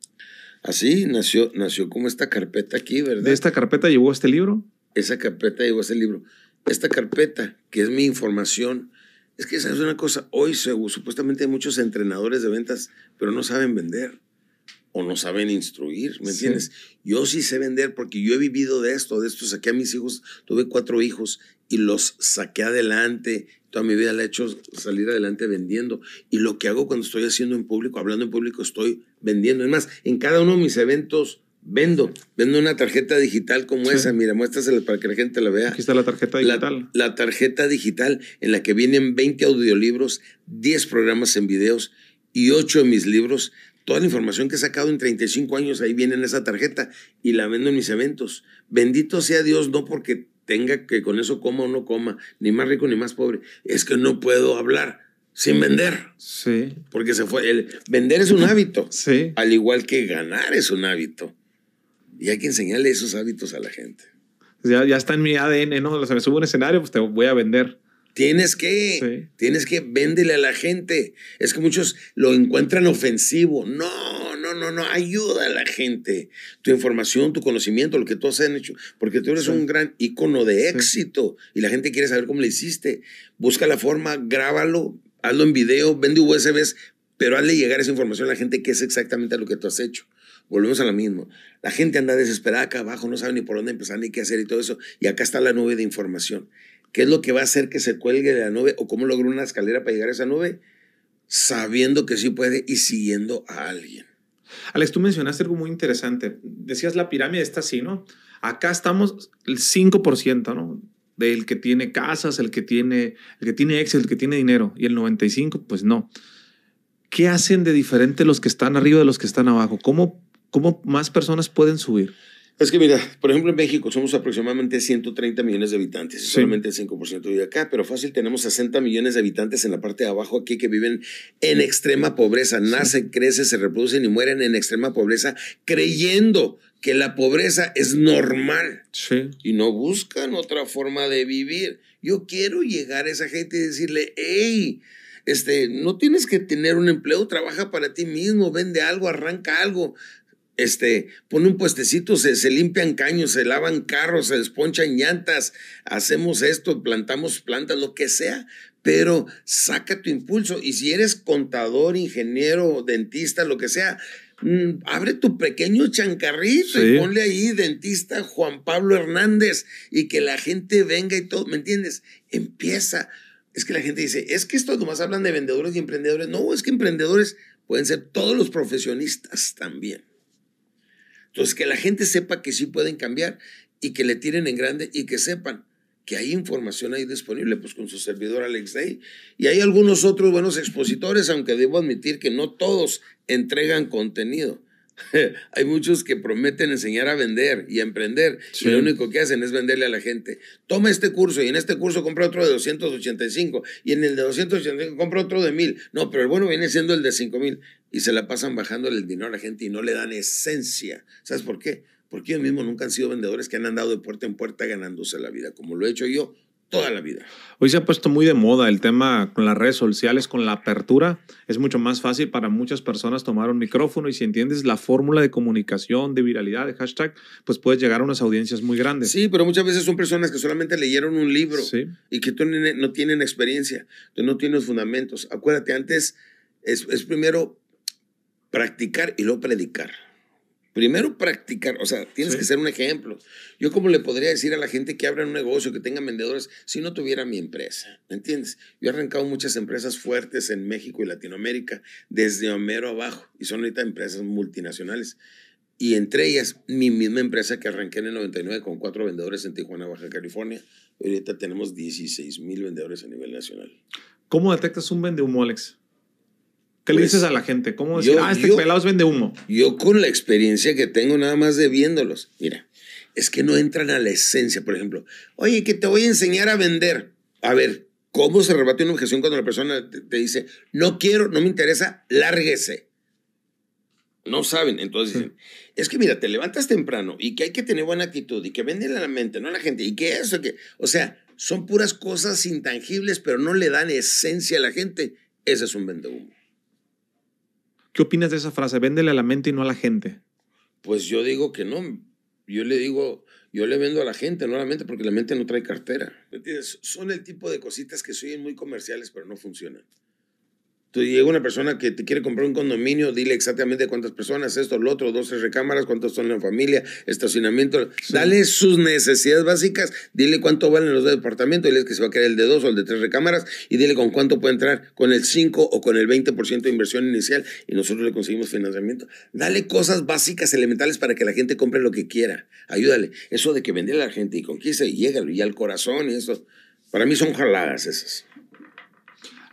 Así nació, nació como esta carpeta aquí, ¿verdad? ¿De esta carpeta llegó este libro? Esa carpeta llegó este libro. Esta carpeta, que es mi información, es que es una cosa, hoy supuestamente hay muchos entrenadores de ventas, pero no saben vender o no saben instruir, ¿me entiendes? Yo sí sé vender porque yo he vivido de esto, de esto saqué a mis hijos, tuve cuatro hijos y los saqué adelante toda mi vida la he hecho salir adelante vendiendo. Y lo que hago cuando estoy haciendo en público, hablando en público, estoy vendiendo. Es más, en cada uno de mis eventos vendo. Vendo una tarjeta digital como esa. Mira, muéstrasela para que la gente la vea. Aquí está la tarjeta digital. La, la tarjeta digital en la que vienen 20 audiolibros, 10 programas en videos y 8 de mis libros. Toda la información que he sacado en 35 años ahí viene en esa tarjeta y la vendo en mis eventos. Bendito sea Dios, no porque tenga que con eso coma o no coma, ni más rico ni más pobre. Es que no puedo hablar sin vender. Sí. Porque se fue. El, vender es un hábito. Sí. Al igual que ganar es un hábito. Y hay que enseñarle esos hábitos a la gente. Ya, ya está en mi ADN, ¿no? lo sea, me subo un escenario, pues te voy a vender. Tienes que, tienes que véndele a la gente. Es que muchos lo encuentran ofensivo. No, no, no, no. Ayuda a la gente. Tu información, tu conocimiento, lo que tú has hecho. Porque tú eres un gran icono de éxito y la gente quiere saber cómo le hiciste. Busca la forma, grábalo, hazlo en video, vende USBs, pero hazle llegar esa información a la gente que es exactamente lo que tú has hecho. Volvemos a lo mismo. La gente anda desesperada acá abajo, no sabe ni por dónde empezar ni qué hacer y todo eso. Y acá está la nube de información. ¿Qué es lo que va a hacer que se cuelgue de la nube o cómo logró una escalera para llegar a esa nube? Sabiendo que sí puede y siguiendo a alguien. Alex, tú mencionaste algo muy interesante. Decías la pirámide está así, ¿no? Acá estamos el 5%, ¿no? Del que tiene casas, el que tiene, el que tiene el que tiene dinero. Y el 95, pues no. ¿Qué hacen de diferente los que están arriba de los que están abajo? cómo más personas pueden subir? Es que mira, por ejemplo en México somos aproximadamente 130 millones de habitantes, y solamente el 5% vive acá, pero fácil tenemos 60 millones de habitantes en la parte de abajo aquí que viven en extrema pobreza, nacen, crecen, se reproducen y mueren en extrema pobreza creyendo que la pobreza es normal y no buscan otra forma de vivir. Yo quiero llegar a esa gente y decirle, hey, este, no tienes que tener un empleo, trabaja para ti mismo, vende algo, arranca algo este, pone un puestecito, se, limpian caños, se lavan carros, se desponchan llantas, hacemos esto, plantamos plantas, lo que sea, pero saca tu impulso. Y si eres contador, ingeniero, dentista, lo que sea, mm, abre tu pequeño chancarrito y ponle ahí dentista Juan Pablo Hernández y que la gente venga y todo, ¿me entiendes? Empieza. Es que la gente dice, es que estos nomás hablan de vendedores y emprendedores. No, es que emprendedores pueden ser todos los profesionistas también. Entonces, que la gente sepa que sí pueden cambiar y que le tiren en grande y que sepan que hay información ahí disponible, pues con su servidor Alex Day. Y hay algunos otros buenos expositores, aunque debo admitir que no todos entregan contenido. hay muchos que prometen enseñar a vender y a emprender, pero lo único que hacen es venderle a la gente. Toma este curso y en este curso compra otro de 285, y en el de 285 compra otro de 1000. No, pero el bueno viene siendo el de 5000 y se la pasan bajando el dinero a la gente y no le dan esencia. ¿Sabes por qué? Porque ellos mismos nunca han sido vendedores que han andado de puerta en puerta ganándose la vida, como lo he hecho yo toda la vida. Hoy se ha puesto muy de moda el tema con las redes sociales, con la apertura. Es mucho más fácil para muchas personas tomar un micrófono y si entiendes la fórmula de comunicación, de viralidad, de hashtag, pues puedes llegar a unas audiencias muy grandes. Sí, pero muchas veces son personas que solamente leyeron un libro y que no tienen experiencia, que no tienen fundamentos. Acuérdate, antes es primero practicar y luego predicar. Primero practicar, o sea, tienes que ser un ejemplo. Yo como le podría decir a la gente que abra un negocio, que tenga vendedores, si no tuviera mi empresa, ¿me entiendes? Yo he arrancado muchas empresas fuertes en México y Latinoamérica, desde Homero abajo, y son ahorita empresas multinacionales. Y entre ellas, mi misma empresa que arranqué en el 99 con cuatro vendedores en Tijuana, Baja California, ahorita tenemos 16 mil vendedores a nivel nacional. ¿Cómo detectas un humo, Alex? ¿Qué le dices pues, a la gente? ¿Cómo decir, ah, este pelados vende humo? Yo con la experiencia que tengo nada más de viéndolos, mira, es que no entran a la esencia, por ejemplo. Oye, que te voy a enseñar a vender. A ver, ¿cómo se rebate una objeción cuando la persona te, dice, no quiero, no me interesa, lárguese? No saben, entonces dicen, es que mira, te levantas temprano y que hay que tener buena actitud y que venden a la mente, no a la gente, y que eso, que, o sea, son puras cosas intangibles, pero no le dan esencia a la gente. Ese es un vende humo. ¿Qué opinas de esa frase? Véndele a la mente y no a la gente. Pues yo digo que no. Yo le digo, yo le vendo a la gente, no a la mente, porque la mente no trae cartera. entiendes? Son el tipo de cositas que se muy comerciales, pero no funcionan llega una persona que te quiere comprar un condominio, dile exactamente cuántas personas, esto, lo otro, 12 recámaras, cuántos son la familia, estacionamiento. Dale sus necesidades básicas, dile cuánto valen los dos departamentos, dile que se va a quedar el de dos o el de tres recámaras y dile con cuánto puede entrar, con el 5 o con el 20% de inversión inicial y nosotros le conseguimos financiamiento. Dale cosas básicas, elementales para que la gente compre lo que quiera. Ayúdale. Eso de que vender a la gente y conquiste y llega y al corazón y eso. Para mí son jaladas esas.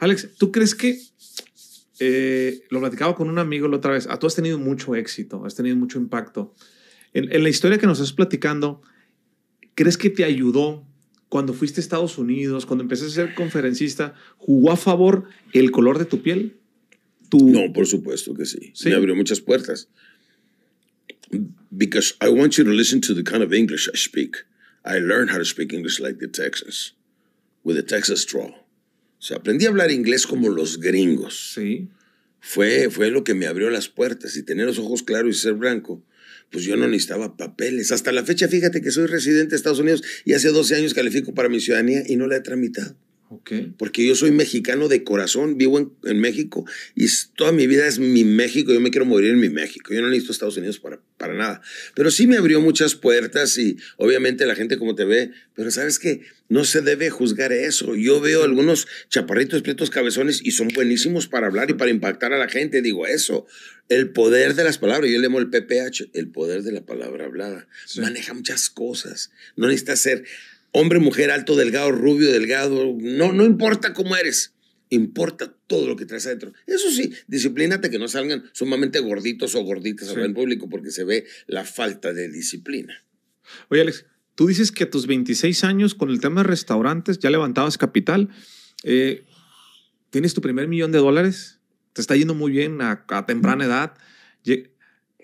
Alex, ¿tú crees que eh, lo platicaba con un amigo la otra vez, a ah, tú has tenido mucho éxito, has tenido mucho impacto. En, la historia que nos estás platicando, ¿crees que te ayudó cuando fuiste a Estados Unidos, cuando empezaste a ser conferencista? ¿Jugó a favor el color de tu piel? No, por supuesto que sí. Me abrió muchas puertas. Because I want you to listen to the kind of English I speak. I learned how to speak English like the Texans, with Texas draw. O sea, aprendí a hablar inglés como los gringos. Sí. Fue, fue lo que me abrió las puertas y tener los ojos claros y ser blanco. Pues yo no necesitaba papeles. Hasta la fecha, fíjate que soy residente de Estados Unidos y hace 12 años califico para mi ciudadanía y no la he tramitado. Porque yo soy mexicano de corazón, vivo en, México y toda mi vida es mi México, yo me quiero morir en mi México, yo no necesito Estados Unidos para, para nada. Pero sí me abrió muchas puertas y obviamente la gente como te ve, pero sabes que no se debe juzgar eso. Yo veo algunos chaparritos, pletos, cabezones y son buenísimos para hablar y para impactar a la gente, digo eso. El poder de las palabras, yo le llamo el PPH, el poder de la palabra hablada. Maneja muchas cosas, no necesita ser hombre, mujer, alto, delgado, rubio, delgado, no, no importa cómo eres, importa todo lo que traes adentro. Eso sí, disciplínate que no salgan sumamente gorditos o gorditas en el público porque se ve la falta de disciplina. Oye, Alex, tú dices que a tus 26 años con el tema de restaurantes ya levantabas capital, eh, tienes tu primer millón de dólares, te está yendo muy bien a, a temprana edad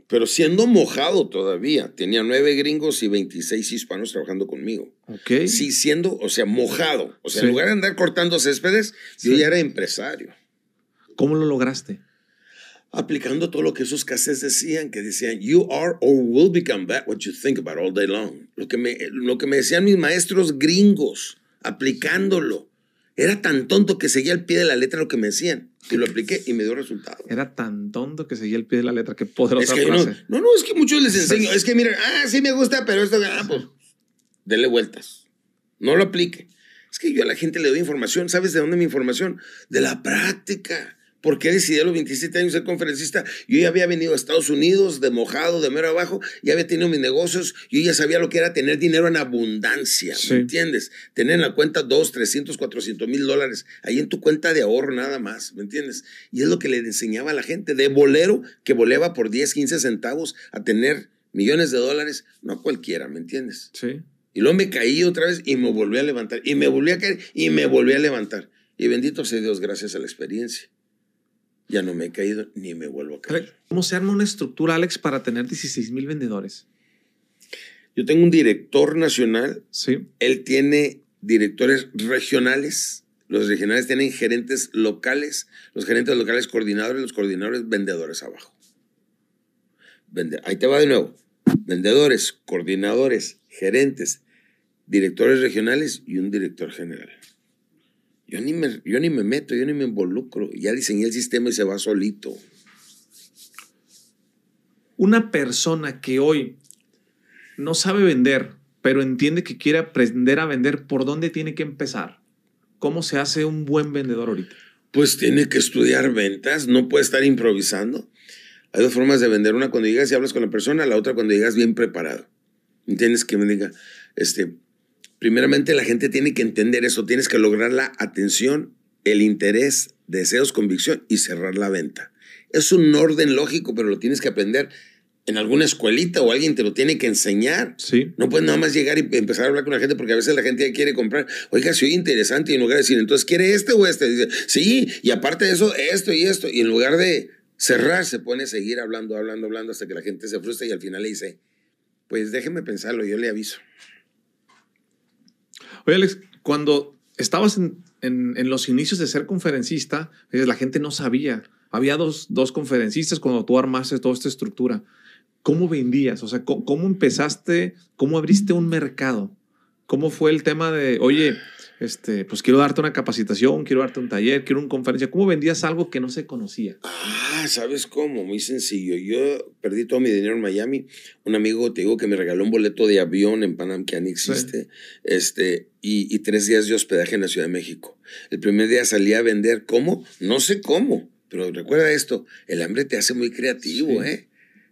pero siendo mojado todavía. Tenía nueve gringos y 26 hispanos trabajando conmigo. Sí, siendo, o sea, mojado. O sea, en lugar de andar cortando céspedes, yo ya era empresario. ¿Cómo lo lograste? Aplicando todo lo que esos cassettes decían, que decían, you are or will become that what you think about all day long. Lo que me, lo que me decían mis maestros gringos, aplicándolo. Era tan tonto que seguía al pie de la letra lo que me decían. Y lo apliqué y me dio resultado. Era tan tonto que seguía al pie de la letra. Qué poderosa es que frase. No, no, es que muchos les enseño. Pues es que miren, ah, sí me gusta, pero esto, ah, pues, dele vueltas. No lo aplique. Es que yo a la gente le doy información. ¿Sabes de dónde mi información? De la práctica. ¿Por qué decidí a los 27 años ser conferencista? Yo ya había venido a Estados Unidos de mojado, de mero abajo, ya había tenido mis negocios, yo ya sabía lo que era tener dinero en abundancia, ¿me entiendes? Tener en la cuenta 2, 300, 400 mil dólares, ahí en tu cuenta de ahorro nada más, ¿me entiendes? Y es lo que le enseñaba a la gente, de bolero que voleaba por 10, 15 centavos a tener millones de dólares, no a cualquiera, ¿me entiendes? Sí. Y luego me caí otra vez y me volví a levantar, y me volví a caer y me volví a levantar. Y bendito sea Dios, gracias a la experiencia. Ya no me he caído ni me vuelvo a caer. ¿Cómo se arma una estructura, Alex, para tener 16 mil vendedores? Yo tengo un director nacional. Sí. Él tiene directores regionales. Los regionales tienen gerentes locales, los gerentes locales coordinadores, los coordinadores vendedores abajo. Ahí te va de nuevo. Vendedores, coordinadores, gerentes, directores regionales y un director general. Yo ni, me, meto, yo ni me involucro. Ya diseñé el sistema y se va solito. Una persona que hoy no sabe vender, pero entiende que quiere aprender a vender, ¿por dónde tiene que empezar? ¿Cómo se hace un buen vendedor ahorita? Pues tiene que estudiar ventas, no puede estar improvisando. Hay dos formas de vender, una cuando llegas y hablas con la persona, la otra cuando llegas bien preparado. Tienes que me diga, este, Primeramente la gente tiene que entender eso, tienes que lograr la atención, el interés, deseos, convicción y cerrar la venta. Es un orden lógico, pero lo tienes que aprender en alguna escuelita o alguien te lo tiene que enseñar. Sí. No puedes nada más llegar y empezar a hablar con la gente porque a veces la gente ya quiere comprar. Oiga, soy interesante y en lugar de decir, entonces, ¿quiere este o este? Dice, sí, y aparte de eso, esto y esto. Y en lugar de cerrar, se pone a seguir hablando, hablando, hablando hasta que la gente se frustra y al final le dice, pues déjeme pensarlo, yo le aviso. Oye, Alex, cuando estabas en, en, los inicios de ser conferencista, eh, la gente no sabía. Había dos, dos conferencistas cuando tú armaste toda esta estructura. ¿Cómo vendías? O sea, ¿cómo, cómo empezaste? ¿Cómo abriste un mercado? ¿Cómo fue el tema de, oye, este, pues quiero darte una capacitación, quiero darte un taller, quiero una conferencia. ¿Cómo vendías algo que no se conocía? Ah, ¿sabes cómo? Muy sencillo. Yo perdí todo mi dinero en Miami. Un amigo, te digo, que me regaló un boleto de avión en Panam, que ya ni existe, este, y, tres días de hospedaje en la Ciudad de México. El primer día salí a vender, ¿cómo? No sé cómo, pero recuerda esto, el hambre te hace muy creativo, ¿eh?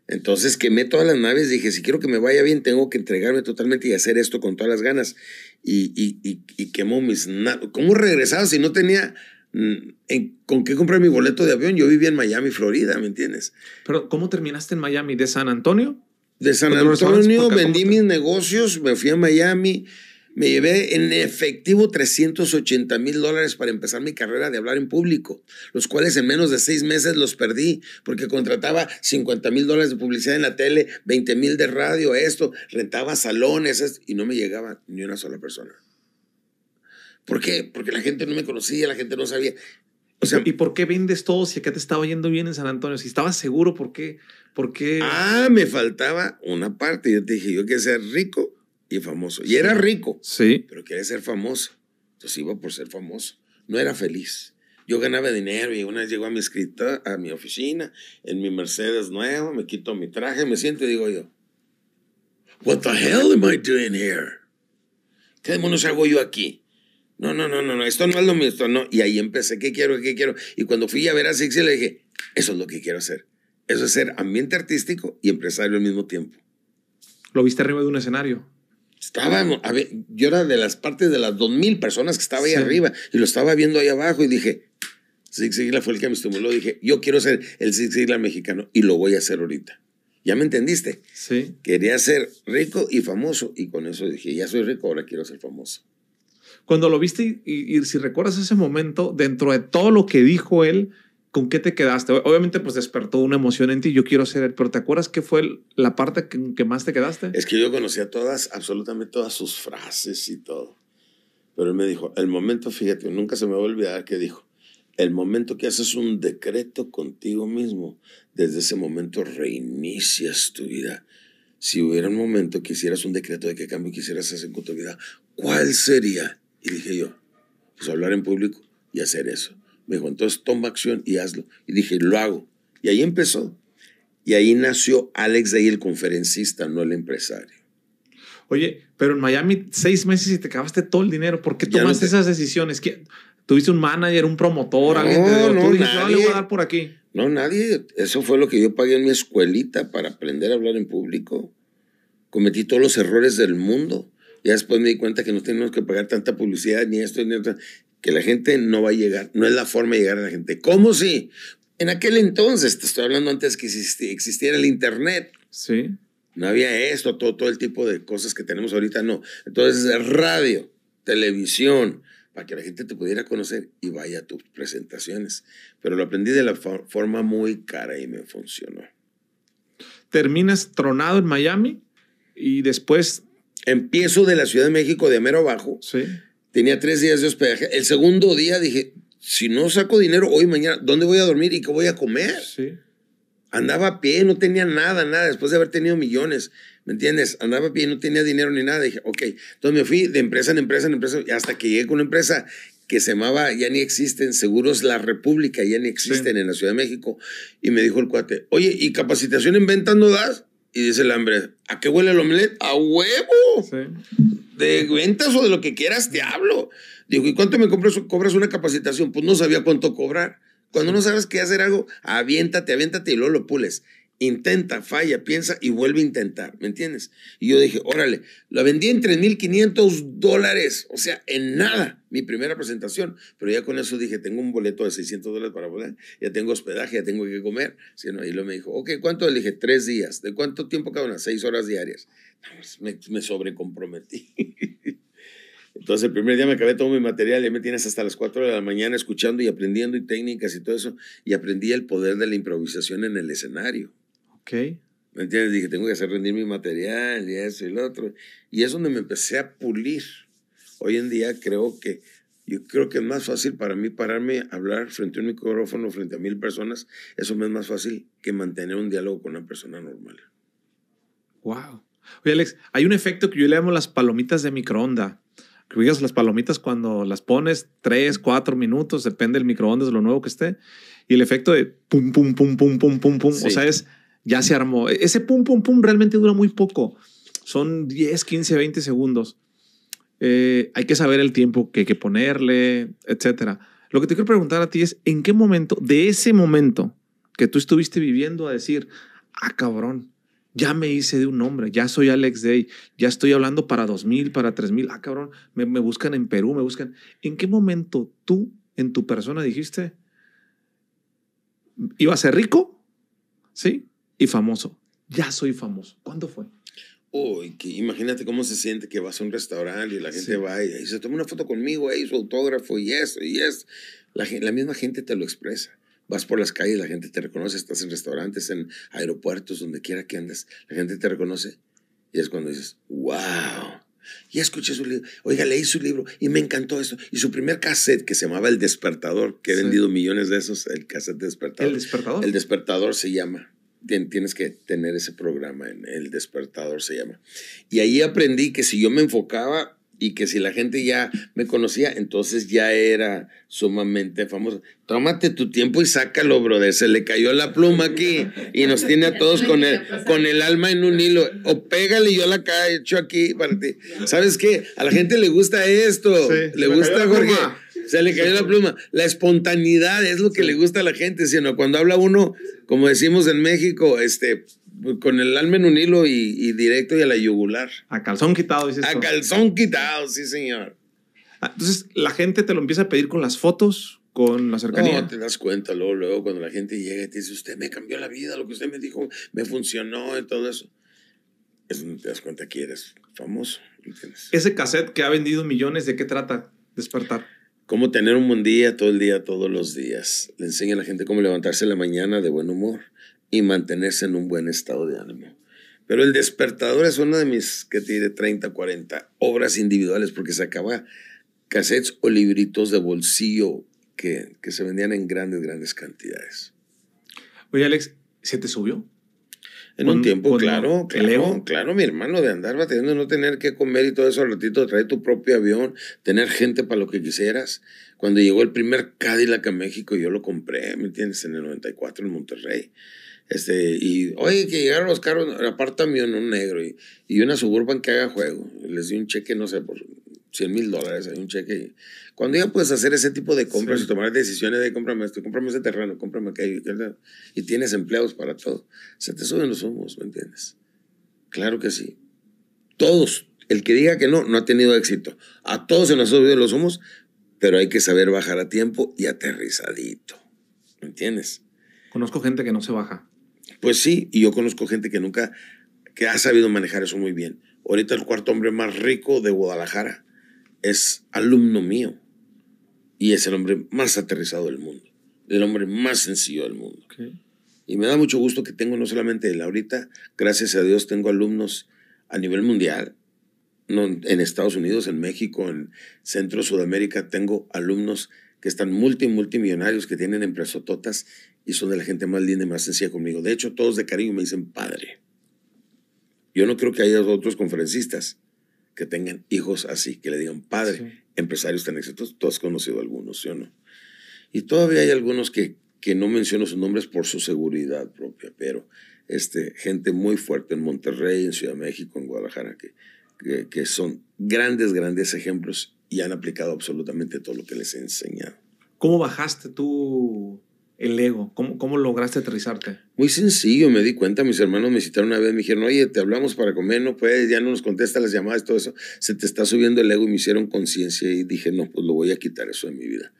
Entonces quemé todas las naves, dije, si quiero que me vaya bien, tengo que entregarme totalmente y hacer esto con todas las ganas. Y, y, y, quemó mis naves. ¿Cómo regresaba si no tenía mm, con qué comprar mi boleto de avión? Yo vivía en Miami, Florida, ¿me entiendes? Pero ¿cómo terminaste en Miami? ¿De San Antonio? De San Antonio vendí mis negocios, me fui a Miami. Me llevé en efectivo 380 mil dólares para empezar mi carrera de hablar en público, los cuales en menos de seis meses los perdí porque contrataba 50 mil dólares de publicidad en la tele, 20 mil de radio, esto, rentaba salones y no me llegaba ni una sola persona. ¿Por qué? Porque la gente no me conocía, la gente no sabía. O sea, ¿y por qué vendes todo si acá te estaba yendo bien en San Antonio? Si estabas seguro, ¿por qué? ¿Por Ah, me faltaba una parte. Yo te dije, yo que ser rico y famoso. Y era rico. Sí. Pero quería ser famoso. Entonces iba por ser famoso. No era feliz. Yo ganaba dinero y una vez llego a mi escrita, a mi oficina, en mi Mercedes nuevo, me quito mi traje, me siento y digo yo, What the hell am I doing here? ¿Qué demonios hago yo aquí? No, no, no, no, no, esto no es lo mío, esto no. Y ahí empecé, ¿qué quiero, qué quiero? Y cuando fui a ver a Sixi le dije, eso es lo que quiero hacer. Eso es ser ambiente artístico y empresario al mismo tiempo. ¿Lo viste arriba de un escenario? Estábamos a yo era de las partes de las dos mil personas que estaba ahí arriba y lo estaba viendo ahí abajo y dije, Zig Ziglar fue el que me estimuló. Dije, yo quiero ser el Zig mexicano y lo voy a hacer ahorita. ¿Ya me entendiste? Sí. Quería ser rico y famoso y con eso dije, ya soy rico, ahora quiero ser famoso. Cuando lo viste y si recuerdas ese momento, dentro de todo lo que dijo él, ¿con qué te quedaste? Obviamente, pues despertó una emoción en ti, yo quiero ser él, pero ¿te acuerdas qué fue la parte que, que más te quedaste? Es que yo conocía todas, absolutamente todas sus frases y todo. Pero él me dijo, el momento, fíjate, nunca se me va a olvidar que dijo, el momento que haces un decreto contigo mismo, desde ese momento reinicias tu vida. Si hubiera un momento que hicieras un decreto de qué cambio quisieras hacer con tu vida, ¿cuál sería? Y dije yo, pues hablar en público y hacer eso. Me dijo, entonces toma acción y hazlo. Y dije, lo hago. Y ahí empezó. Y ahí nació Alex de ahí, el conferencista, no el empresario. Oye, pero en Miami seis meses y te acabaste todo el dinero. ¿Por qué tomaste esas decisiones? que ¿Tuviste un manager, un promotor, no, alguien No, nadie, a dar por aquí? No, nadie. Eso fue lo que yo pagué en mi escuelita para aprender a hablar en público. Cometí todos los errores del mundo. Ya después me di cuenta que no tenemos que pagar tanta publicidad ni esto ni otra que la gente no va a llegar, no es la forma de llegar a la gente. ¿Cómo sí? En aquel entonces, te estoy hablando antes que existiera el Internet. Sí. No había esto, todo, el tipo de cosas que tenemos ahorita, no. Entonces, radio, televisión, para que la gente te pudiera conocer y vaya a tus presentaciones. Pero lo aprendí de la forma muy cara y me funcionó. Terminas tronado en Miami y después... Empiezo de la Ciudad de México de mero abajo. Sí Tenía tres días de hospedaje. El segundo día dije, si no saco dinero hoy, mañana, ¿dónde voy a dormir y qué voy a comer? Andaba a pie, no tenía nada, nada, después de haber tenido millones, ¿me entiendes? Andaba a pie, no tenía dinero ni nada. Dije, ok, entonces me fui de empresa en empresa en empresa, hasta que llegué con una empresa que se llamaba, ya ni existen, Seguros La República, ya ni existen en la Ciudad de México. Y me dijo el cuate, oye, ¿y capacitación en ventas no das? Y dice el hambre, ¿a qué huele el omelette? ¡A huevo! De ventas o de lo que quieras, te hablo. Digo, ¿y cuánto me compras, cobras una capacitación? Pues no sabía cuánto cobrar. Cuando no sabes qué hacer algo, aviéntate, aviéntate y luego lo pules intenta, falla, piensa y vuelve a intentar, ¿me entiendes? Y yo dije, órale, la vendí en 3.500 dólares, o sea, en nada, mi primera presentación, pero ya con eso dije, tengo un boleto de 600 dólares para volar, ya tengo hospedaje, ya tengo que comer, y luego me dijo, ok, ¿cuánto? Le dije, tres días, ¿de cuánto tiempo cada una? Seis horas diarias. Pues, me, me sobrecomprometí. Entonces el primer día me acabé todo mi material, ya me tienes hasta las cuatro de la mañana escuchando y aprendiendo y técnicas y todo eso, y aprendí el poder de la improvisación en el escenario. ¿Me entiendes? Dije, tengo que hacer rendir mi material y eso y lo otro. Y es donde me empecé a pulir. Hoy en día creo que, yo creo que es más fácil para mí pararme a hablar frente a un micrófono, frente a mil personas. Eso me es más fácil que mantener un diálogo con una persona normal. Wow. Oye, Alex, hay un efecto que yo le llamo las palomitas de microonda. Que digas las palomitas cuando las pones tres, cuatro minutos, depende del microondas, lo nuevo que esté. Y el efecto de pum, pum, pum, pum, pum, pum, pum. O sea, es ya se armó. E-, ese pum, pum, pum realmente dura muy poco. Son 10, 15, 20 segundos. Eh, hay que saber el tiempo que hay que ponerle, etcétera. Lo que te quiero preguntar a ti es, ¿en qué momento, de ese momento que tú estuviste viviendo a decir, ah, cabrón, ya me hice de un nombre, ya soy Alex Day, ya estoy hablando para 2.000, para 3.000, ah, cabrón, me, me buscan en Perú, me buscan. ¿En qué momento tú, en tu persona, dijiste, iba a ser rico? ¿Sí? y famoso. Ya soy famoso. ¿Cuándo fue? Uy, que imagínate cómo se siente que vas a un restaurante y la gente va y, se toma una foto conmigo, ahí su autógrafo y eso y eso. La, la misma gente te lo expresa. Vas por las calles, la gente te reconoce, estás en restaurantes, en aeropuertos, donde quiera que andes, la gente te reconoce. Y es cuando dices, wow, ya escuché su libro, oiga, leí su libro y me encantó eso. Y su primer cassette que se llamaba El Despertador, que he vendido millones de esos, el cassette Despertador. El Despertador. El Despertador se llama tienes que tener ese programa en El Despertador se llama. Y ahí aprendí que si yo me enfocaba y que si la gente ya me conocía, entonces ya era sumamente famoso. Tómate tu tiempo y sácalo, brother. Se le cayó la pluma aquí y nos tiene a todos con el, con el alma en un hilo. O pégale yo la hecho aquí para ti. ¿Sabes qué? A la gente le gusta esto. le gusta, Jorge. Se le cayó la pluma. La espontaneidad es lo que le gusta a la gente, sino cuando habla uno, como decimos en México, este, con el alma en un hilo y, directo y a la yugular. A calzón quitado, dices. A calzón quitado, sí, señor. Ah, entonces, la gente te lo empieza a pedir con las fotos, con la cercanía. No, te das cuenta luego, luego cuando la gente llega y te dice, usted me cambió la vida, lo que usted me dijo, me funcionó y todo eso. Es te das cuenta que eres famoso. Ese cassette que ha vendido millones, ¿de qué trata? Despertar. Cómo tener un buen día todo el día, todos los días. Le enseña a la gente cómo levantarse en la mañana de buen humor y mantenerse en un buen estado de ánimo. Pero el despertador es una de mis, que tiene 30, 40 obras individuales porque se sacaba cassettes o libritos de bolsillo que, que se vendían en grandes, grandes cantidades. Oye, Alex, ¿se te subió? En un tiempo, claro, claro, claro, mi hermano, de andar batiendo, no tener que comer y todo eso al ratito, traer tu propio avión, tener gente para lo que quisieras. Cuando llegó el primer Cadillac a México, yo lo compré, ¿me entiendes? En el 94 en Monterrey. Este, y oye, que llegaron los carros, aparta también en un negro y, y, una suburban que haga juego. Les di un cheque, no sé, por 100 mil dólares, hay un cheque. Cuando ya puedes hacer ese tipo de compras y tomar decisiones de cómprame esto, cómprame ese terreno, cómprame aquello, y tienes empleados para todo, se te suben los humos, ¿me entiendes? Claro que sí. Todos, el que diga que no, no ha tenido éxito. A todos se nos suben subido los humos, pero hay que saber bajar a tiempo y aterrizadito, ¿me entiendes? Conozco gente que no se baja. Pues sí, y yo conozco gente que nunca, que ha sabido manejar eso muy bien. Ahorita el cuarto hombre más rico de Guadalajara es alumno mío y es el hombre más aterrizado del mundo, el hombre más sencillo del mundo. Y me da mucho gusto que tengo no solamente él, ahorita, gracias a Dios, tengo alumnos a nivel mundial, en Estados Unidos, en México, en Centro Sudamérica, tengo alumnos que están multi, multimillonarios, que tienen empresas totas y son de la gente más linda y más sencilla conmigo. De hecho, todos de cariño me dicen padre. Yo no creo que haya otros conferencistas que tengan hijos así, que le digan, padre, empresarios tan exitosos, tú has conocido algunos, ¿sí o no? Y todavía hay algunos que, que no menciono sus nombres por su seguridad propia, pero este, gente muy fuerte en Monterrey, en Ciudad de México, en Guadalajara, que, que, que son grandes, grandes ejemplos y han aplicado absolutamente todo lo que les he enseñado. ¿Cómo bajaste tú el ego? ¿Cómo, lograste aterrizarte? Muy sencillo, me di cuenta, mis hermanos me citaron una vez, me dijeron, oye, te hablamos para comer, no puedes, ya no nos contestas las llamadas, todo eso, se te está subiendo el ego y me hicieron conciencia y dije, no, pues lo voy a quitar eso de mi vida.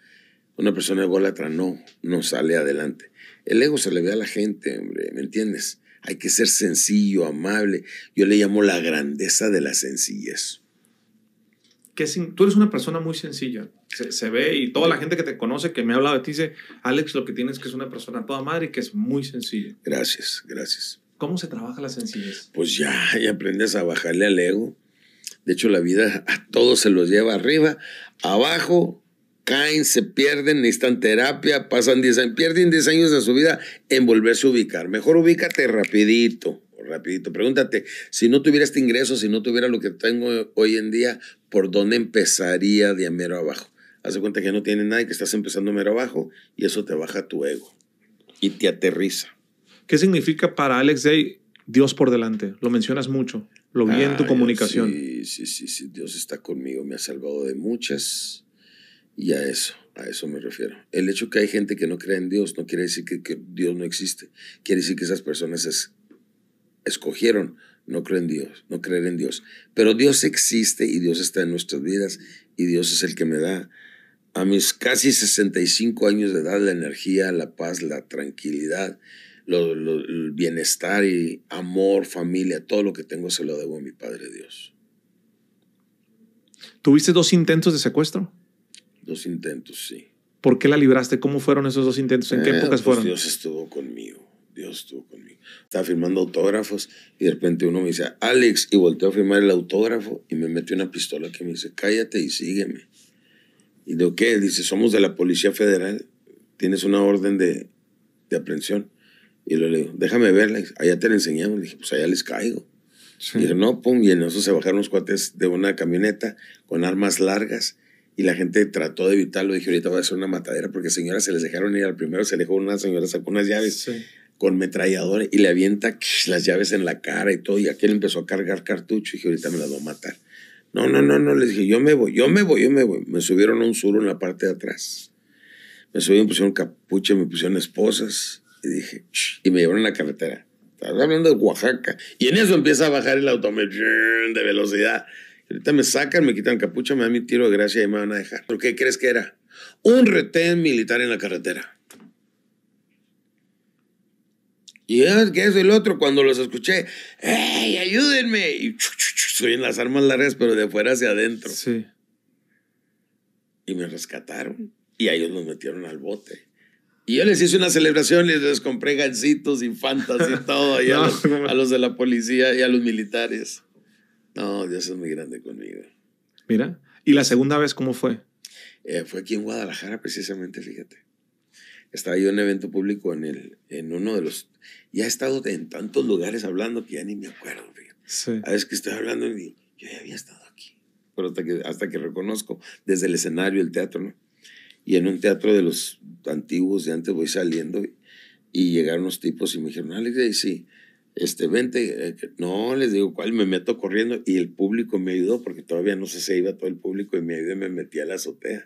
Una persona ególatra no, no sale adelante. El ego se le ve a la gente, hombre, ¿me entiendes? Hay que ser sencillo, amable. Yo le llamo la grandeza de la sencillez. Que tú eres una persona muy sencilla se, ve y toda la gente que te conoce, que me ha hablado de dice, Alex, lo que tienes es que es una persona toda madre y que es muy sencilla. Gracias, gracias. ¿Cómo se trabaja la sencillez? Pues ya, ya aprendes a bajarle al ego. De hecho, la vida a todos se los lleva arriba, abajo, caen, se pierden, necesitan terapia, pasan 10 años, pierden 10 años de su vida en volverse a ubicar. Mejor ubícate rapidito, rapidito. Pregúntate, si no tuviera este ingreso, si no tuviera lo que tengo hoy en día, ¿por dónde empezaría de amero abajo? Hace cuenta que no tienes nada y que estás empezando mero abajo y eso te baja tu ego y te aterriza. ¿Qué significa para Alex Day Dios por delante? Lo mencionas mucho, lo vi en tu comunicación. Sí, sí, sí, sí, Dios está conmigo, me ha salvado de muchas y a eso, a eso me refiero. El hecho que hay gente que no cree en Dios no quiere decir que, Dios no existe, quiere decir que esas personas escogieron no creen en Dios, no creer en Dios. Pero Dios existe y Dios está en nuestras vidas y Dios es el que me da a mis casi 65 años de edad, la energía, la paz, la tranquilidad, el bienestar y amor, familia, todo lo que tengo se lo debo a mi Padre Dios. ¿Tuviste dos intentos de secuestro? Dos intentos, sí. ¿Por qué la libraste? ¿Cómo fueron esos dos intentos? ¿En qué eh, épocas pues fueron? Dios estuvo conmigo. Dios estuvo conmigo. Estaba firmando autógrafos y de repente uno me dice, Alex, y volteo a firmar el autógrafo y me metió una pistola que me dice, cállate y sígueme. ¿Y de qué? Dice, somos de la Policía Federal, tienes una orden de, de aprehensión. Y le digo, déjame verla, allá te la enseñamos. Le dije, pues allá les caigo. Sí. Y dije, no, pum, y en se bajaron los cuates de una camioneta con armas largas y la gente trató de evitarlo. Dije, ahorita va a ser una matadera porque señoras se les dejaron ir al primero, se dejó una señora, sacó unas llaves con metralladores y le avienta las llaves en la cara y todo. Y aquel empezó a cargar cartucho y dije, ahorita me la voy a matar. No, no, no, no, les dije, yo me voy, yo me voy, yo me voy. Me subieron a un sur en la parte de atrás. Me subieron, me pusieron capucha, me pusieron esposas. Y dije, y me llevaron a la carretera. Estaba hablando de Oaxaca. Y en eso empieza a bajar el automóvil de velocidad. ahorita me sacan, me quitan capucha, me dan mi tiro de gracia y me van a dejar. ¿Por qué crees que era? Un retén militar en la carretera. Y es que eso el otro, cuando los escuché, ¡Ey, ayúdenme! Y, soy en las armas largas, pero de fuera hacia adentro. Sí. Y me rescataron. Y a ellos nos metieron al bote. Y yo les hice una celebración, y les compré gancitos infantas y todo, a, los, de la policía y a los militares. No, Dios es muy grande conmigo. Mira, ¿y la segunda vez cómo fue? Eh, fue aquí en Guadalajara, precisamente, fíjate. Estaba yo en un evento público en, el, en uno de los... Ya he estado en tantos lugares hablando que ya ni me acuerdo, fíjate. A ah, veces que estoy hablando y yo ya había estado aquí. Pero hasta que, hasta que reconozco, desde el escenario, el teatro, ¿no? Y en un teatro de los antiguos de antes voy saliendo y, llegaron los tipos y me dijeron, Alex, sí, este, vente. no, les digo, ¿cuál? Me meto corriendo y el público me ayudó porque todavía no sé si iba todo el público y me ayudó y me metí a la azotea.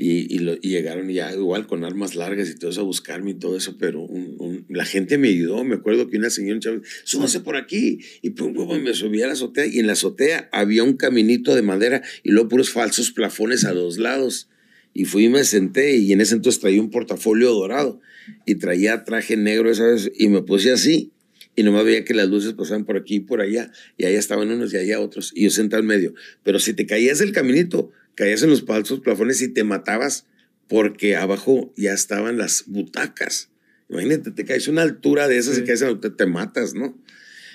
Y, llegaron ya igual con armas largas y todo eso a buscarme y todo eso, pero la gente me ayudó. Me acuerdo que una señora, chavo, súbase por aquí. Y me subí a la azotea y en la azotea había un caminito de madera y luego puros falsos plafones a dos lados. Y fui y me senté y en ese entonces traía un portafolio dorado y traía traje negro esa y me puse así y nomás veía que las luces pasaban por aquí y por allá, y allá estaban unos y allá otros, y yo senté al medio. Pero si te caías del caminito, caías en los falsos plafones y te matabas porque abajo ya estaban las butacas. Imagínate, te caes a una altura de esas y caes en te, te matas, ¿no?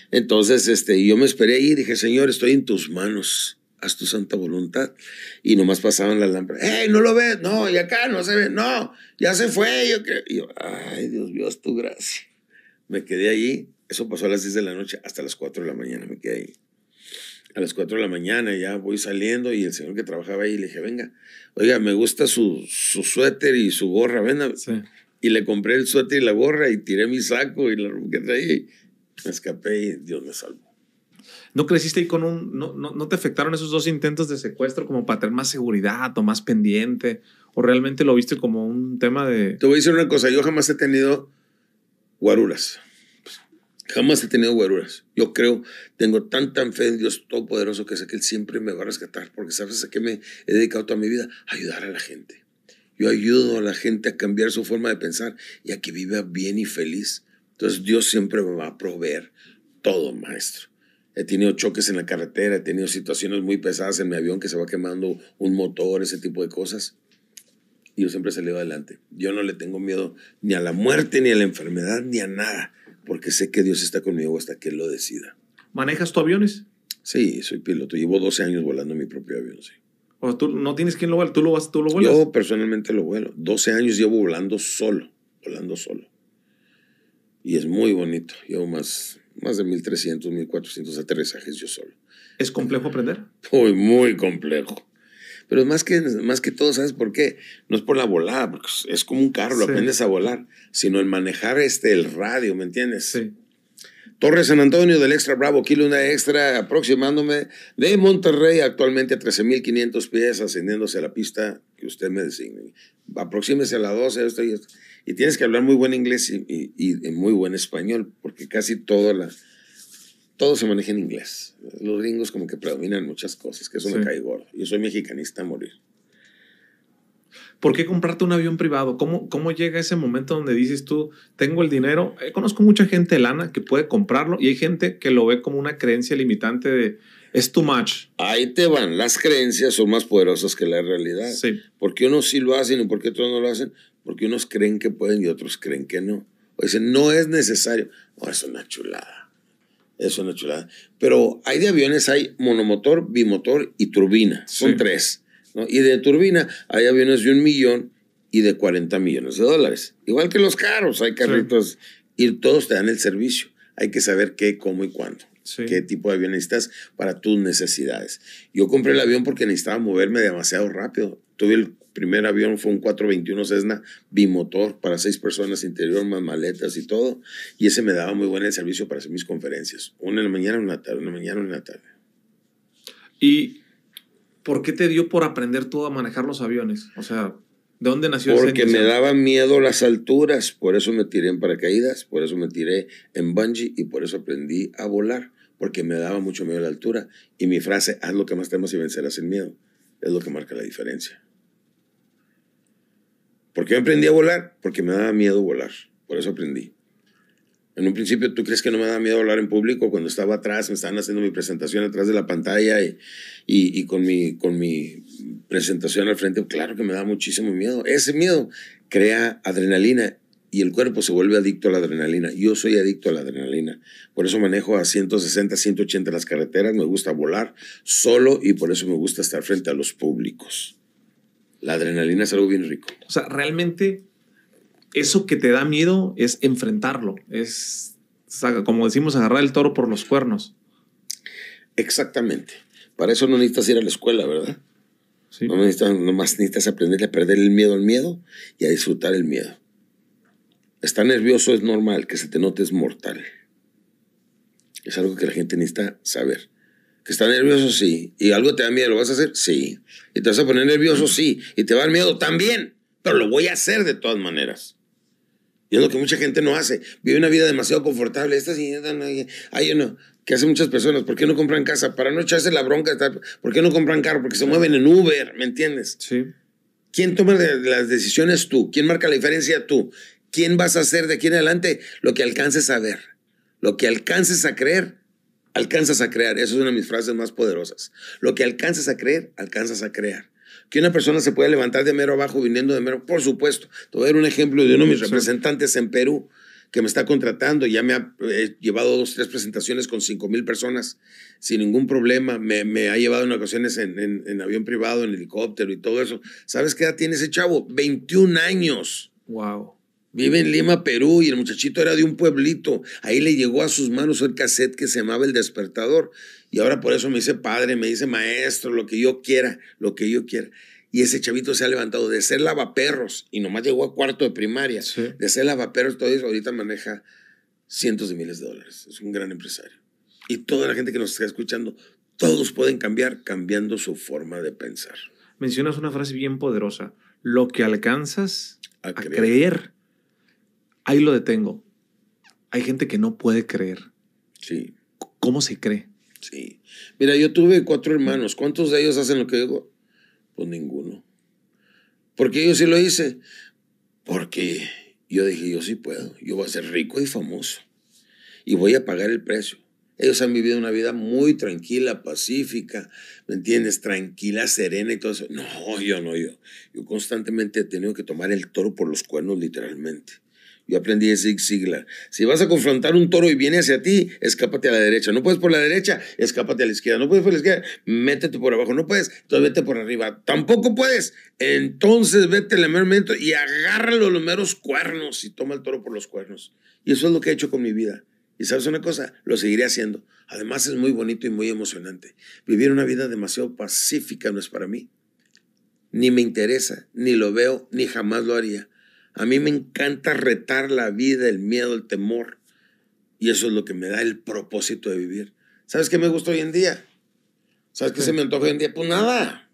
Entonces, este, yo me esperé ahí y dije, Señor, estoy en tus manos, haz tu santa voluntad. Y nomás pasaban las lámparas, ¡Ey, no lo ves! No, y acá no se ve, no, ya se fue. Yo creo. Y yo, ¡ay, Dios mío, es tu gracia! Me quedé ahí. eso pasó a las 10 de la noche, hasta las 4 de la mañana me quedé ahí a las 4 de la mañana, ya voy saliendo y el señor que trabajaba ahí le dije, venga, oiga, me gusta su, su suéter y su gorra, venga. Y le compré el suéter y la gorra y tiré mi saco y la que ahí. me escapé y Dios me salvó. ¿No creciste ahí con un, no, te afectaron esos dos intentos de secuestro como para tener más seguridad o más pendiente? ¿O realmente lo viste como un tema de... Te voy a decir una cosa, yo jamás he tenido guarulas. Jamás he tenido guaruras. Yo creo, tengo tanta fe en Dios Todopoderoso que sé que Él siempre me va a rescatar, porque sabes a qué me he dedicado toda mi vida, a ayudar a la gente. Yo ayudo a la gente a cambiar su forma de pensar y a que viva bien y feliz. Entonces Dios siempre me va a proveer todo, maestro. He tenido choques en la carretera, he tenido situaciones muy pesadas en mi avión que se va quemando un motor, ese tipo de cosas. Y yo siempre he adelante. Yo no le tengo miedo ni a la muerte, ni a la enfermedad, ni a nada porque sé que Dios está conmigo hasta que Él lo decida. ¿Manejas tu aviones? Sí, soy piloto. Llevo 12 años volando mi propio avión, sí. O tú no tienes quien lo vuela, tú lo, vas, tú lo vuelas. Yo personalmente lo vuelo. 12 años llevo volando solo, volando solo. Y es muy bonito. Llevo más, más de 1.300, 1.400 aterrizajes yo solo. ¿Es complejo aprender? Muy, muy complejo. Pero más que, más que todo, ¿sabes por qué? No es por la volada, porque es como un carro, lo aprendes a volar, sino el manejar este, el radio, ¿me entiendes? Torres San Antonio del Extra Bravo, Kilo una extra, aproximándome de Monterrey, actualmente a 13.500 pies, ascendiéndose a la pista que usted me designe. Aproxímese a la 12, esto y esto. Y tienes que hablar muy buen inglés y, y, muy buen español, porque casi todas las todo se maneja en inglés. Los gringos como que predominan muchas cosas, que eso me cae gordo. Yo soy mexicanista a morir. ¿Por qué comprarte un avión privado? ¿Cómo, ¿Cómo llega ese momento donde dices tú, tengo el dinero? Eh, conozco mucha gente lana que puede comprarlo y hay gente que lo ve como una creencia limitante de, es too much. Ahí te van. Las creencias son más poderosas que la realidad. Sí. ¿Por qué unos sí lo hacen y por qué otros no lo hacen? Porque unos creen que pueden y otros creen que no. O dicen, no es necesario. o oh, es una chulada. Es una chulada. Pero hay de aviones, hay monomotor, bimotor y turbina. Son tres. ¿no? Y de turbina hay aviones de un millón y de 40 millones de dólares. Igual que los carros hay carritos y todos te dan el servicio. Hay que saber qué, cómo y cuándo. qué tipo de avión necesitas para tus necesidades. Yo compré el avión porque necesitaba moverme demasiado rápido. Tuve el primer avión fue un 421 Cessna bimotor para seis personas interior, más maletas y todo. Y ese me daba muy buen el servicio para hacer mis conferencias. Una en la mañana, una en la tarde, una mañana, una en tarde. ¿Y por qué te dio por aprender tú a manejar los aviones? O sea, ¿de dónde nació Porque me daba miedo las alturas, por eso me tiré en paracaídas, por eso me tiré en bungee y por eso aprendí a volar, porque me daba mucho miedo la altura. Y mi frase, haz lo que más temas y vencerás el miedo, es lo que marca la diferencia. ¿Por qué aprendí a volar? Porque me daba miedo volar. Por eso aprendí. En un principio, ¿tú crees que no me daba miedo hablar en público? Cuando estaba atrás, me estaban haciendo mi presentación atrás de la pantalla y, y, con, mi, con mi presentación al frente, claro que me da muchísimo miedo. Ese miedo crea adrenalina y el cuerpo se vuelve adicto a la adrenalina. Yo soy adicto a la adrenalina. Por eso manejo a 160, 180 las carreteras, me gusta volar solo y por eso me gusta estar frente a los públicos. La adrenalina es algo bien rico. O sea, realmente eso que te da miedo es enfrentarlo, es, como decimos, agarrar el toro por los cuernos. Exactamente. Para eso no necesitas ir a la escuela, ¿verdad? No necesitas, nomás necesitas aprender a perder el miedo al miedo y a disfrutar el miedo. Estar nervioso es normal, que se te note es mortal. Es algo que la gente necesita saber. ¿Que está nervioso? Sí. ¿Y algo te da miedo? ¿Lo vas a hacer? Sí. ¿Y te vas a poner nervioso? Sí. ¿Y te va a dar miedo? También. Pero lo voy a hacer de todas maneras. Y es lo que mucha gente no hace. Vive una vida demasiado confortable. Esta señora, ay, Que hace muchas personas. ¿Por qué no compran casa? Para no echarse la bronca. ¿Por qué no compran carro? Porque se mueven en Uber, ¿me entiendes? Sí. ¿Quién toma las decisiones tú? ¿Quién marca la diferencia tú? ¿Quién vas a hacer de aquí en adelante? Lo que alcances a ver, lo que alcances a creer alcanzas a crear. Esa es una de mis frases más poderosas. Lo que alcanzas a creer, alcanzas a crear. Que una persona se pueda levantar de mero abajo viniendo de mero, por supuesto. Te voy a dar un ejemplo de uno de mis representantes en Perú que me está contratando. Ya me ha eh, llevado dos, tres presentaciones con cinco mil personas sin ningún problema. Me, ha llevado en ocasiones en, avión privado, en helicóptero y todo eso. ¿Sabes qué edad tiene ese chavo? 21 años. Wow. Vive en Lima, Perú, y el muchachito era de un pueblito. Ahí le llegó a sus manos el cassette que se llamaba El Despertador. Y ahora por eso me dice padre, me dice maestro, lo que yo quiera, lo que yo quiera. Y ese chavito se ha levantado de ser lavaperros, y nomás llegó a cuarto de primaria, de ser lavaperros, todo eso ahorita maneja cientos de miles de dólares. Es un gran empresario. Y toda la gente que nos está escuchando, todos pueden cambiar cambiando su forma de pensar. Mencionas una frase bien poderosa. Lo que alcanzas a, creer Ahí lo detengo. Hay gente que no puede creer. Sí. ¿Cómo se cree? Sí. Mira, yo tuve cuatro hermanos. ¿Cuántos de ellos hacen lo que digo? Pues ninguno. Porque yo sí lo hice. Porque yo dije, yo sí puedo. Yo voy a ser rico y famoso. Y voy a pagar el precio. Ellos han vivido una vida muy tranquila, pacífica, ¿me entiendes? Tranquila, serena y todo eso. No, yo no, yo. Yo constantemente he tenido que tomar el toro por los cuernos, literalmente. Yo aprendí de Zig Ziglar. Si vas a confrontar un toro y viene hacia ti, escápate a la derecha. No puedes por la derecha, escápate a la izquierda. No puedes por la izquierda, métete por abajo. No puedes, entonces vete por arriba. Tampoco puedes, entonces vete al momento y agárralo los meros cuernos y toma el toro por los cuernos. Y eso es lo que he hecho con mi vida. Y sabes una cosa, lo seguiré haciendo. Además es muy bonito y muy emocionante. Vivir una vida demasiado pacífica no es para mí. Ni me interesa, ni lo veo, ni jamás lo haría a mí me encanta retar la vida, el miedo, el temor. Y eso es lo que me da el propósito de vivir. ¿Sabes qué me gusta hoy en día? ¿Sabes qué se me antoja hoy en día? Pues nada.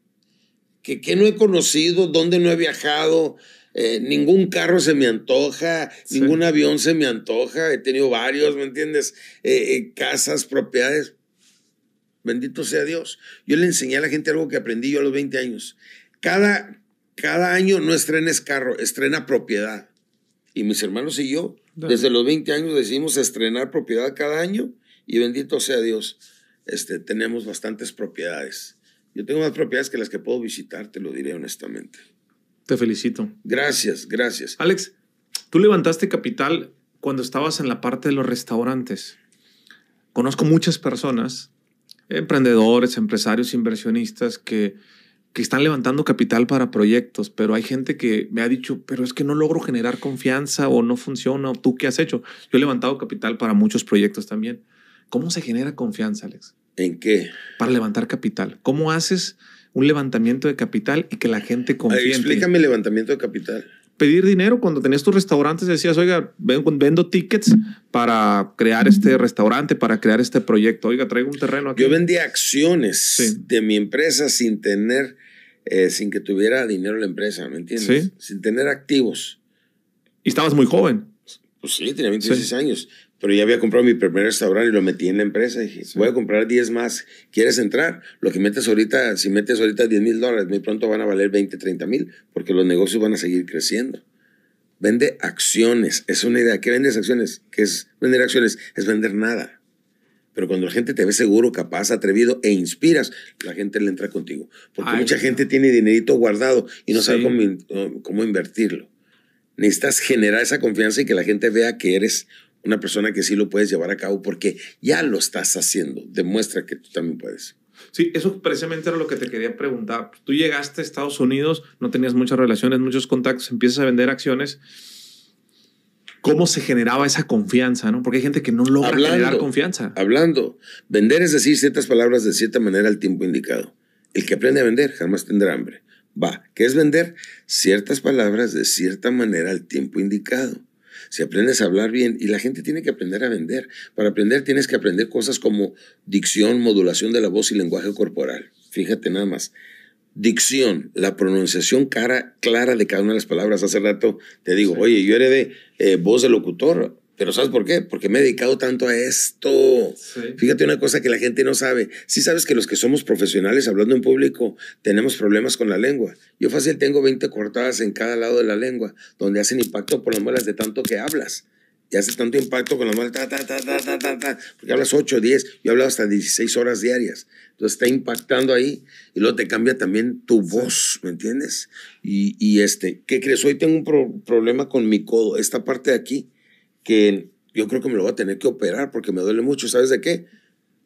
¿Qué, no he conocido? ¿Dónde no he viajado? Eh, ningún carro se me antoja, ningún avión se me antoja. He tenido varios, ¿me entiendes? Eh, eh, casas, propiedades. Bendito sea Dios. Yo le enseñé a la gente algo que aprendí yo a los 20 años. Cada, cada año no estrenes carro, estrena propiedad. Y mis hermanos y yo, desde los 20 años decidimos estrenar propiedad cada año y bendito sea Dios, este, tenemos bastantes propiedades. Yo tengo más propiedades que las que puedo visitar, te lo diré honestamente. Te felicito. Gracias, gracias. Alex, tú levantaste capital cuando estabas en la parte de los restaurantes. Conozco muchas personas, emprendedores, empresarios, inversionistas, que que están levantando capital para proyectos, pero hay gente que me ha dicho, pero es que no logro generar confianza o no funciona, o tú qué has hecho. Yo he levantado capital para muchos proyectos también. ¿Cómo se genera confianza, Alex? ¿En qué? Para levantar capital. ¿Cómo haces un levantamiento de capital y que la gente confíe? explícame el levantamiento de capital pedir dinero cuando tenías tus restaurantes decías, oiga, vendo tickets para crear este restaurante, para crear este proyecto. Oiga, traigo un terreno Yo vendía acciones de mi empresa sin tener eh, sin que tuviera dinero la empresa, ¿me entiendes? Sin tener activos. Y estabas muy joven. Pues sí, tenía 26 años, pero ya había comprado mi primer restaurante y lo metí en la empresa. Y dije, voy a comprar 10 más. ¿Quieres entrar? Lo que metes ahorita, si metes ahorita 10 mil dólares, muy pronto van a valer 20, 30 mil, porque los negocios van a seguir creciendo. Vende acciones, es una idea. ¿Qué vendes acciones? ¿Qué es vender acciones? Es vender nada. Pero cuando la gente te ve seguro, capaz, atrevido e inspiras, la gente le entra contigo. Porque mucha gente tiene dinerito guardado y no sabe cómo, cómo invertirlo. Necesitas generar esa confianza y que la gente vea que eres una persona que sí lo puedes llevar a cabo porque ya lo estás haciendo. Demuestra que tú también puedes. Sí, eso precisamente era lo que te quería preguntar. Tú llegaste a Estados Unidos, no tenías muchas relaciones, muchos contactos, empiezas a vender acciones cómo se generaba esa confianza, ¿no? Porque hay gente que no logra generar confianza. Hablando, vender es decir ciertas palabras de cierta manera al tiempo indicado. El que aprende a vender jamás tendrá hambre. Va, ¿qué es vender? Ciertas palabras de cierta manera al tiempo indicado. Si aprendes a hablar bien, y la gente tiene que aprender a vender. Para aprender tienes que aprender cosas como dicción, modulación de la voz y lenguaje corporal. Fíjate nada más dicción, la pronunciación cara, clara de cada una de las palabras. Hace rato te digo, oye, yo era de eh, voz de locutor, pero ¿sabes por qué? Porque me he dedicado tanto a esto. Fíjate una cosa que la gente no sabe. Si sabes que los que somos profesionales hablando en público tenemos problemas con la lengua. Yo fácil tengo 20 cortadas en cada lado de la lengua, donde hacen impacto por las muelas de tanto que hablas y hace tanto impacto con la mano, porque hablas 8, 10, yo hablo hasta 16 horas diarias. Entonces está impactando ahí y luego te cambia también tu voz, ¿me entiendes? Y, y este, ¿qué crees? Hoy tengo un problema con mi codo, esta parte de aquí, que yo creo que me lo voy a tener que operar porque me duele mucho, ¿sabes de qué?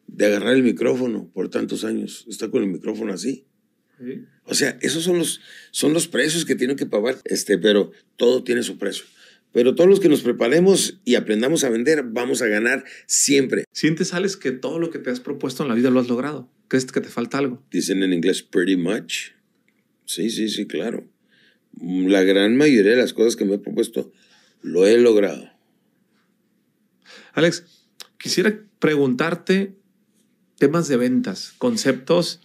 De agarrar el micrófono por tantos años, está con el micrófono así. O sea, esos son los, son los precios que tienen que pagar, este, pero todo tiene su precio. Pero todos los que nos preparemos y aprendamos a vender, vamos a ganar siempre. ¿Sientes, Alex, que todo lo que te has propuesto en la vida lo has logrado? ¿Crees que te falta algo? Dicen en inglés pretty much. Sí, sí, sí, claro. La gran mayoría de las cosas que me he propuesto lo he logrado. Alex, quisiera preguntarte temas de ventas, conceptos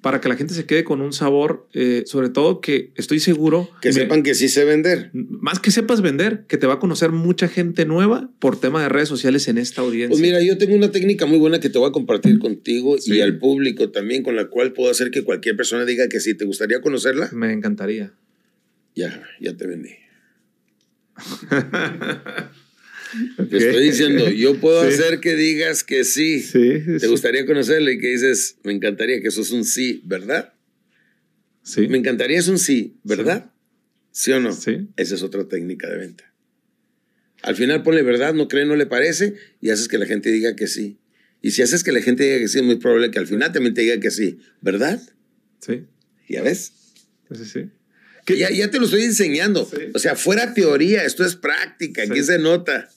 para que la gente se quede con un sabor, eh, sobre todo que estoy seguro. Que sepan que sí sé vender. Más que sepas vender, que te va a conocer mucha gente nueva por tema de redes sociales en esta audiencia. Pues mira, yo tengo una técnica muy buena que te voy a compartir contigo y al público también, con la cual puedo hacer que cualquier persona diga que sí. ¿Te gustaría conocerla? Me encantaría. Ya, ya te vendí. Te estoy diciendo, yo puedo hacer que digas que sí. Te gustaría conocerle y que dices, me encantaría que eso es un sí, ¿verdad? Sí. Me encantaría es un sí, ¿verdad? ¿Sí, o no? Sí. Esa es otra técnica de venta. Al final ponle verdad, no cree, no le parece y haces que la gente diga que sí. Y si haces que la gente diga que sí, es muy probable que al final también te diga que sí, ¿verdad? Sí. ¿Ya ves? Sí, sí. Ya, te lo estoy enseñando. O sea, fuera teoría, esto es práctica, aquí se nota.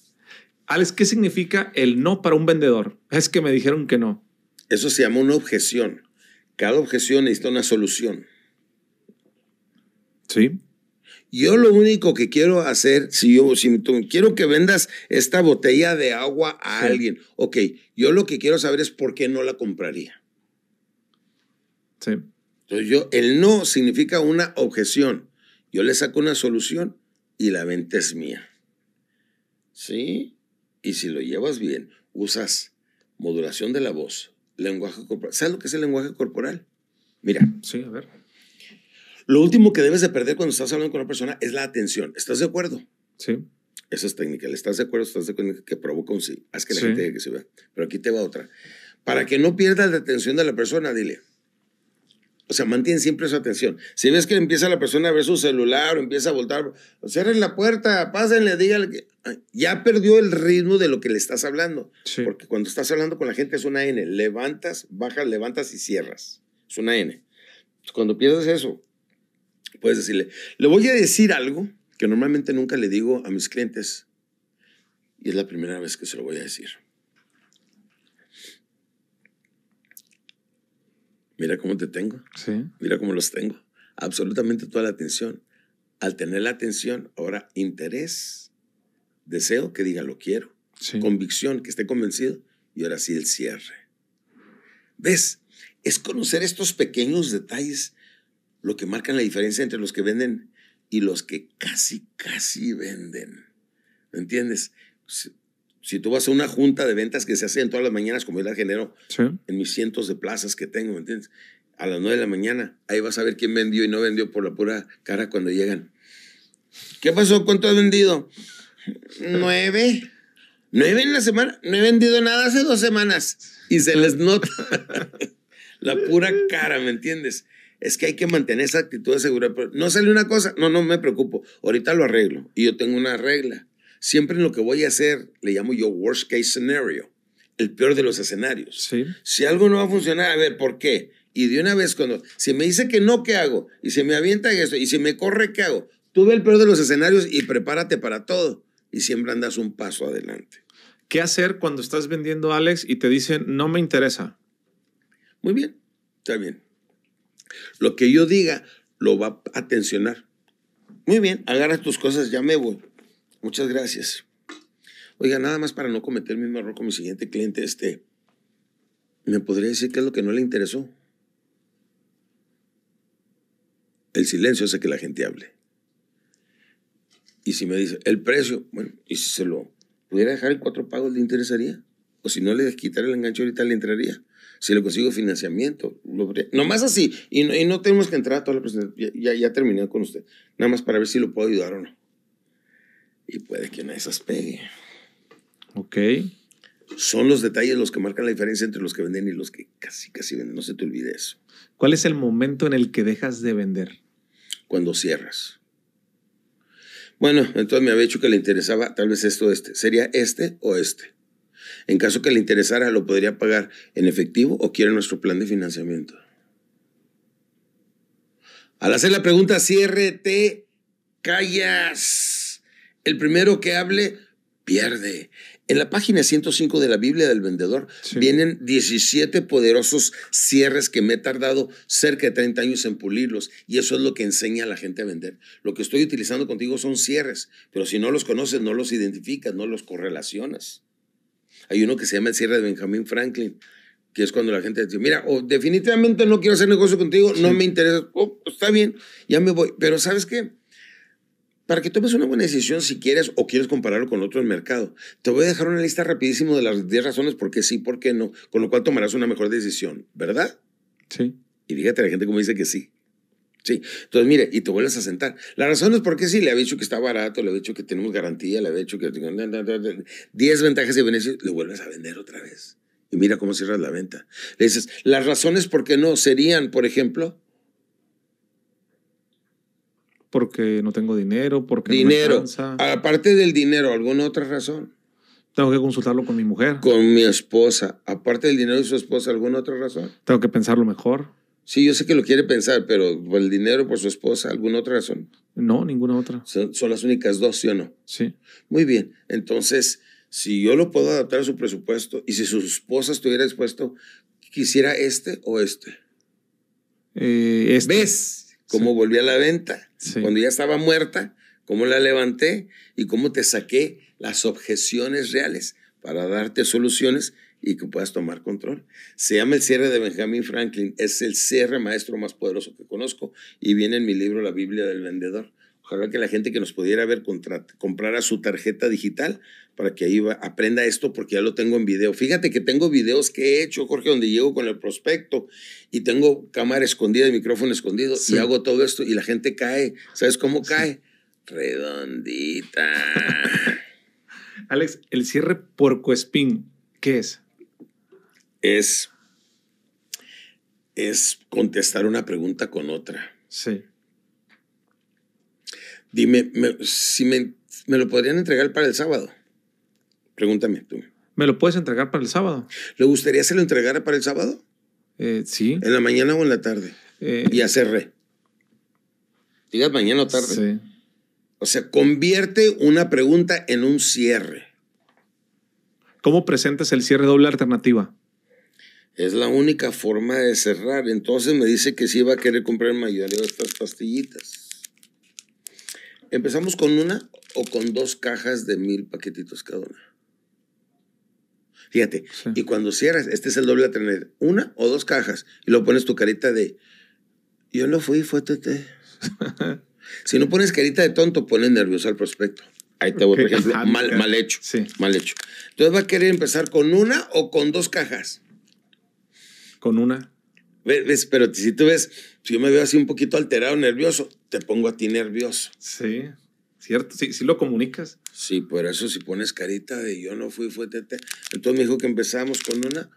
Alex, ¿qué significa el no para un vendedor? Es que me dijeron que no. Eso se llama una objeción. Cada objeción necesita una solución. Sí. Yo lo único que quiero hacer, si yo quiero que vendas esta botella de agua a alguien, ok, yo lo que quiero saber es por qué no la compraría. Sí. Entonces yo, el no significa una objeción. Yo le saco una solución y la venta es mía. ¿Sí? Y si lo llevas bien, usas modulación de la voz, lenguaje corporal. ¿Sabes lo que es el lenguaje corporal? Mira. Sí, a ver. Lo último que debes de perder cuando estás hablando con una persona es la atención. ¿Estás de acuerdo? Sí. Esa es técnica. ¿Estás de acuerdo? ¿Estás de acuerdo? Que provoca un sí. Haz que la gente que se vea. Pero aquí te va otra. Para que no pierdas la atención de la persona, dile. O sea, mantén siempre su atención. Si ves que empieza la persona a ver su celular o empieza a voltar, cierren la puerta, pásenle, díganle ya perdió el ritmo de lo que le estás hablando. Porque cuando estás hablando con la gente es una N. Levantas, bajas, levantas y cierras. Es una N. Cuando piensas eso, puedes decirle, le voy a decir algo que normalmente nunca le digo a mis clientes. Y es la primera vez que se lo voy a decir. Mira cómo te tengo. Mira cómo los tengo. Absolutamente toda la atención. Al tener la atención, ahora interés Deseo que diga lo quiero. Convicción, que esté convencido. Y ahora sí el cierre. ¿Ves? Es conocer estos pequeños detalles lo que marcan la diferencia entre los que venden y los que casi, casi venden. ¿Me entiendes? Si, tú vas a una junta de ventas que se hace en todas las mañanas, como yo la genero en mis cientos de plazas que tengo, ¿me entiendes? A las nueve de la mañana, ahí vas a ver quién vendió y no vendió por la pura cara cuando llegan. ¿Qué pasó? ¿Cuánto has vendido? Nueve. Nueve en la semana. No he vendido nada hace dos semanas. Y se les nota la pura cara, ¿me entiendes? Es que hay que mantener esa actitud de seguridad. No sale una cosa, no, no me preocupo. Ahorita lo arreglo. Y yo tengo una regla. Siempre en lo que voy a hacer, le llamo yo worst case scenario, el peor de los escenarios. Si algo no va a funcionar, a ver, ¿por qué? Y de una vez cuando, si me dice que no, ¿qué hago? Y si me avienta esto, y si me corre, ¿qué hago? Tú ve el peor de los escenarios y prepárate para todo y siempre andas un paso adelante. ¿Qué hacer cuando estás vendiendo, Alex, y te dicen, no me interesa? Muy bien, está bien. Lo que yo diga lo va a atencionar. Muy bien, agarra tus cosas, ya me voy. Muchas gracias. Oiga, nada más para no cometer el mismo error con mi siguiente cliente, este, ¿me podría decir qué es lo que no le interesó? El silencio hace que la gente hable. Y si me dice, el precio, bueno, y si se lo pudiera dejar en cuatro pagos, le interesaría. O si no le quitar el enganche ahorita, le entraría. Si le consigo financiamiento, lo Nomás así. Y no, y no tenemos que entrar a toda la presentación. Ya, ya, ya, terminé con usted. Nada más para ver si lo puedo ayudar o no. Y puede que una de esas pegue. Ok. Son los detalles los que marcan la diferencia entre los que venden y los que casi, casi venden. No se te olvide eso. ¿Cuál es el momento en el que dejas de vender? Cuando cierras. Bueno, entonces me había dicho que le interesaba tal vez esto o este. ¿Sería este o este? En caso que le interesara, ¿lo podría pagar en efectivo o quiere nuestro plan de financiamiento? Al hacer la pregunta, ciérrete, callas. El primero que hable, pierde. En la página 105 de la Biblia del Vendedor vienen 17 poderosos cierres que me he tardado cerca de 30 años en pulirlos y eso es lo que enseña a la gente a vender. Lo que estoy utilizando contigo son cierres, pero si no los conoces, no los identificas, no los correlacionas. Hay uno que se llama el cierre de Benjamin Franklin, que es cuando la gente dice, mira, o definitivamente no quiero hacer negocio contigo, no me interesa, oh, pues, está bien, ya me voy. Pero ¿sabes qué? para que tomes una buena decisión si quieres o quieres compararlo con otro el mercado. Te voy a dejar una lista rapidísimo de las 10 razones por qué sí, por qué no, con lo cual tomarás una mejor decisión, ¿verdad? Sí. Y fíjate la gente como dice que sí. Sí, entonces mire, y te vuelves a sentar. La razón es qué sí, le había dicho que está barato, le he dicho que tenemos garantía, le he dicho que... 10 ventajas y beneficios, le vuelves a vender otra vez. Y mira cómo cierras la venta. Le dices, las razones por qué no serían, por ejemplo, porque no tengo dinero, porque dinero. no me Aparte del dinero, ¿alguna otra razón? Tengo que consultarlo con mi mujer. Con mi esposa. Aparte del dinero y su esposa, ¿alguna otra razón? Tengo que pensarlo mejor. Sí, yo sé que lo quiere pensar, pero por el dinero, por su esposa, ¿alguna otra razón? No, ninguna otra. Son, las únicas dos, ¿sí o no? Sí. Muy bien. Entonces, si yo lo puedo adaptar a su presupuesto y si su esposa estuviera dispuesto, ¿quisiera este o este? Eh, este. ¿Ves cómo volví a la venta? Cuando ya estaba muerta, cómo la levanté y cómo te saqué las objeciones reales para darte soluciones y que puedas tomar control. Se llama el cierre de Benjamin Franklin, es el cierre maestro más poderoso que conozco y viene en mi libro La Biblia del Vendedor. Ojalá que la gente que nos pudiera ver comprara su tarjeta digital para que ahí aprenda esto porque ya lo tengo en video. Fíjate que tengo videos que he hecho, Jorge, donde llego con el prospecto y tengo cámara escondida y micrófono escondido y hago todo esto y la gente cae. ¿Sabes cómo cae? Redondita. Alex, el cierre por spin, ¿qué es? Es, es contestar una pregunta con otra. Sí. Dime, me, si me, lo podrían entregar para el sábado. Pregúntame tú. ¿Me lo puedes entregar para el sábado? ¿Le gustaría se lo entregara para el sábado? Eh, sí. ¿En la mañana o en la tarde? Eh, y hacer re. Digas mañana o tarde. Sí. O sea, convierte una pregunta en un cierre. ¿Cómo presentas el cierre doble alternativa? Es la única forma de cerrar. Entonces me dice que si va a querer comprar mayoría de estas pastillitas. ¿Empezamos con una o con dos cajas de mil paquetitos cada una? Fíjate, y cuando cierras, este es el doble a tener una o dos cajas, y lo pones tu carita de yo no fui, fue Tete. si no pones carita de tonto, pones nervioso al prospecto. Ahí te voy, por ejemplo, mal, mal, hecho. Sí. Mal hecho. Entonces va a querer empezar con una o con dos cajas. Con una. Pero si tú ves, si yo me veo así un poquito alterado, nervioso, te pongo a ti nervioso. Sí, cierto, sí, lo comunicas. Sí, pero eso si pones carita de yo no fui, fue tete. Entonces me dijo que empezamos con una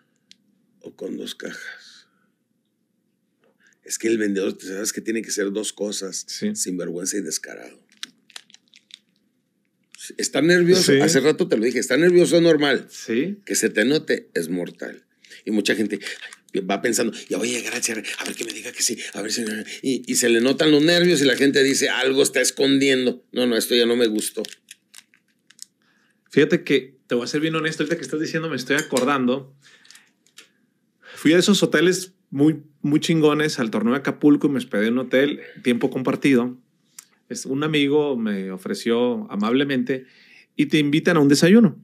o con dos cajas. Es que el vendedor, sabes que tiene que ser dos cosas, sinvergüenza y descarado. Está nervioso, hace rato te lo dije, está nervioso es normal. Sí. Que se te note es mortal. Y mucha gente va pensando, ya voy a llegar a cierre, a ver que me diga que sí, a ver si... Y, se le notan los nervios y la gente dice, algo está escondiendo. No, no, esto ya no me gustó. Fíjate que te voy a ser bien honesto, ahorita que estás diciendo me estoy acordando. Fui a esos hoteles muy, muy chingones al torneo de Acapulco y me hospedé en un hotel, tiempo compartido. Es, un amigo me ofreció amablemente y te invitan a un desayuno.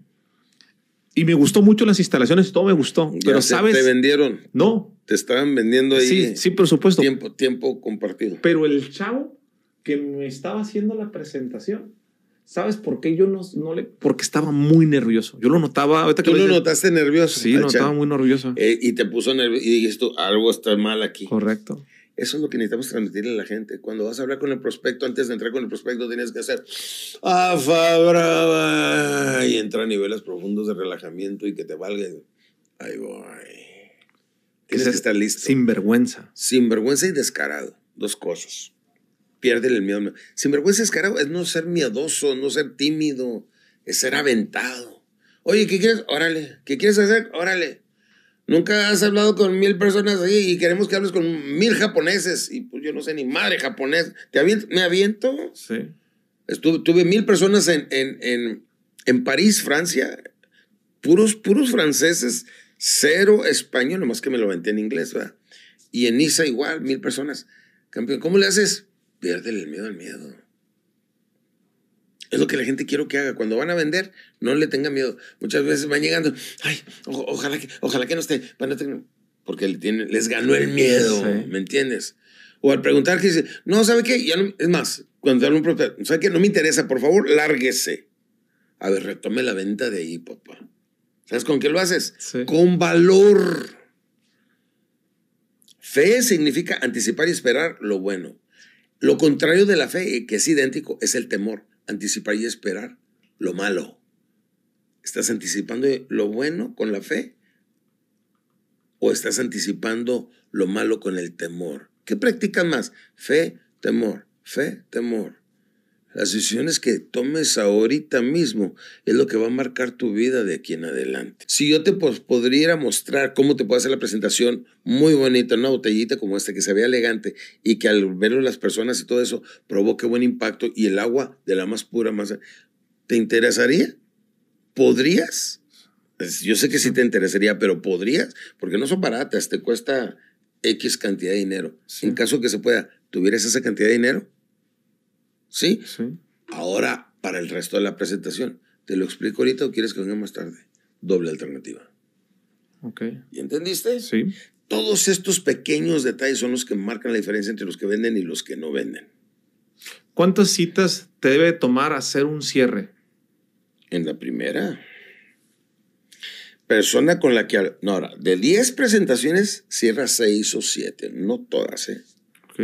Y me gustó mucho las instalaciones, todo me gustó. pero, ¿sabes? Te vendieron. No. Te estaban vendiendo ahí. Sí, sí, por supuesto. Tiempo, tiempo compartido. Pero el chavo que me estaba haciendo la presentación, ¿sabes por qué yo no, no le.? Porque estaba muy nervioso. Yo lo notaba. Ahorita ¿Tú lo notaste nervioso? Sí, notaba estaba muy nervioso. Eh, y te puso nervioso y dijiste, algo está mal aquí. Correcto. Eso es lo que necesitamos transmitirle a la gente. Cuando vas a hablar con el prospecto, antes de entrar con el prospecto, tienes que hacer ah, brava! y entra a niveles profundos de relajamiento y que te valga. Ahí voy. Tienes que estar listo. Sin vergüenza. Sin vergüenza y descarado. Dos cosas. pierde el miedo. Sin vergüenza y descarado es no ser miedoso, no ser tímido, es ser aventado. Oye, ¿qué quieres? Órale. ¿Qué quieres hacer? Órale. Nunca has hablado con mil personas ahí y queremos que hables con mil japoneses. Y pues yo no sé ni madre japonés. ¿Te ¿Me aviento? Sí. Estuve, tuve mil personas en, en, París, Francia. Puros, puros franceses. Cero español, nomás que me lo aventé en inglés, ¿verdad? Y en Niza igual, mil personas. Campeón, ¿cómo le haces? Pierde el miedo al miedo. Es lo que la gente quiero que haga. Cuando van a vender, no le tengan miedo. Muchas veces van llegando, ay, ojalá, que, ojalá que no esté, porque les ganó el miedo, ¿me entiendes? O al preguntar que dice, no, ¿sabe qué? es más, cuando hablo un propietario ¿sabe qué? No me interesa, por favor, lárguese. A ver, retome la venta de ahí, papá. ¿Sabes con qué lo haces? Con valor. Fe significa anticipar y esperar lo bueno. Lo contrario de la fe, que es idéntico, es el temor anticipar y esperar lo malo. ¿Estás anticipando lo bueno con la fe? ¿O estás anticipando lo malo con el temor? ¿Qué practican más? Fe, temor, fe, temor. Las decisiones que tomes ahorita mismo es lo que va a marcar tu vida de aquí en adelante. Si yo te pudiera podría mostrar cómo te puedo hacer la presentación muy bonita, una botellita como esta que se ve elegante y que al verlo las personas y todo eso provoque buen impacto y el agua de la más pura, más... ¿Te interesaría? ¿Podrías? Pues, yo sé que sí te interesaría, pero podrías, porque no son baratas, te cuesta X cantidad de dinero. En caso que se pueda, ¿tuvieras esa cantidad de dinero? ¿Sí? Sí. Ahora, para el resto de la presentación, ¿te lo explico ahorita o quieres que venga más tarde? Doble alternativa. Ok. ¿Y entendiste? Sí. Todos estos pequeños detalles son los que marcan la diferencia entre los que venden y los que no venden. ¿Cuántas citas te debe tomar hacer un cierre? En la primera. Persona con la que... No, ahora, de 10 presentaciones, cierra 6 o 7, no todas, ¿eh?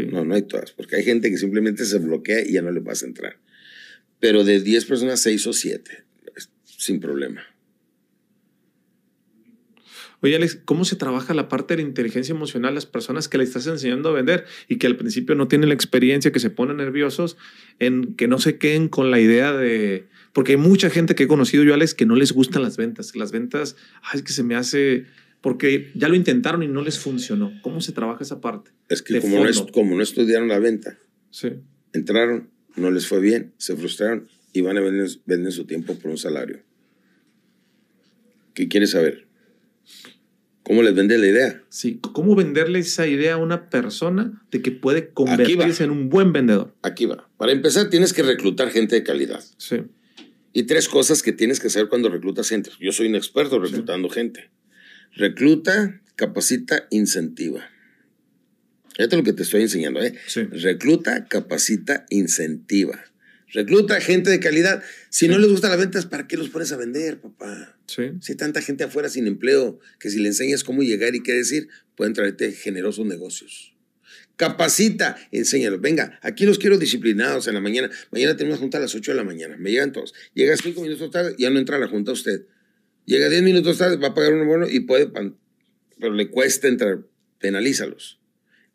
No, no hay todas, porque hay gente que simplemente se bloquea y ya no le vas a entrar. Pero de 10 personas, 6 o 7, sin problema. Oye, Alex, ¿cómo se trabaja la parte de la inteligencia emocional a las personas que le estás enseñando a vender y que al principio no tienen la experiencia, que se ponen nerviosos, en que no se queden con la idea de... Porque hay mucha gente que he conocido yo, Alex, que no les gustan las ventas. Las ventas, es que se me hace porque ya lo intentaron y no les funcionó. ¿Cómo se trabaja esa parte? Es que como no, estudiaron la venta, entraron, no les fue bien, se frustraron y van a vender, su tiempo por un salario. ¿Qué quieres saber? ¿Cómo les vende la idea? Sí, ¿cómo venderle esa idea a una persona de que puede convertirse en un buen vendedor? Aquí va. Para empezar, tienes que reclutar gente de calidad. Sí. Y tres cosas que tienes que hacer cuando reclutas gente. Yo soy un experto reclutando gente. Recluta, capacita, incentiva. Esto es lo que te estoy enseñando. ¿eh? Recluta, capacita, incentiva. Recluta gente de calidad. Si no les gusta las ventas, ¿para qué los pones a vender, papá? Sí. Si hay tanta gente afuera sin empleo, que si le enseñas cómo llegar y qué decir, pueden traerte generosos negocios. Capacita, enséñalos. Venga, aquí los quiero disciplinados en la mañana. Mañana tenemos junta a las 8 de la mañana. Me llegan todos. Llegas cinco minutos tarde, ya no entra a la junta usted. Llega 10 minutos tarde, va a pagar un bono y puede, pero le cuesta entrar. Penalízalos.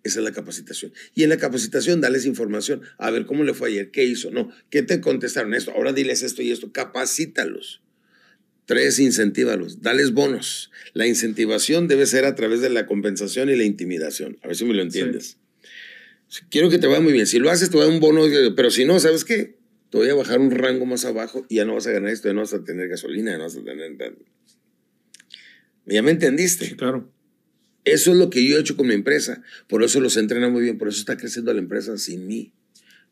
Esa es la capacitación. Y en la capacitación, dales información. A ver, ¿cómo le fue ayer? ¿Qué hizo? No. ¿Qué te contestaron esto? Ahora diles esto y esto. Capacítalos. Tres, incentívalos. Dales bonos. La incentivación debe ser a través de la compensación y la intimidación. A ver si me lo entiendes. Quiero que te vaya muy bien. Si lo haces, te voy a dar un bono. Pero si no, ¿sabes qué? te voy a bajar un rango más abajo y ya no vas a ganar esto, ya no vas a tener gasolina, ya no vas a tener... ¿Ya me entendiste? claro. Eso es lo que yo he hecho con mi empresa. Por eso los entrena muy bien, por eso está creciendo la empresa sin mí.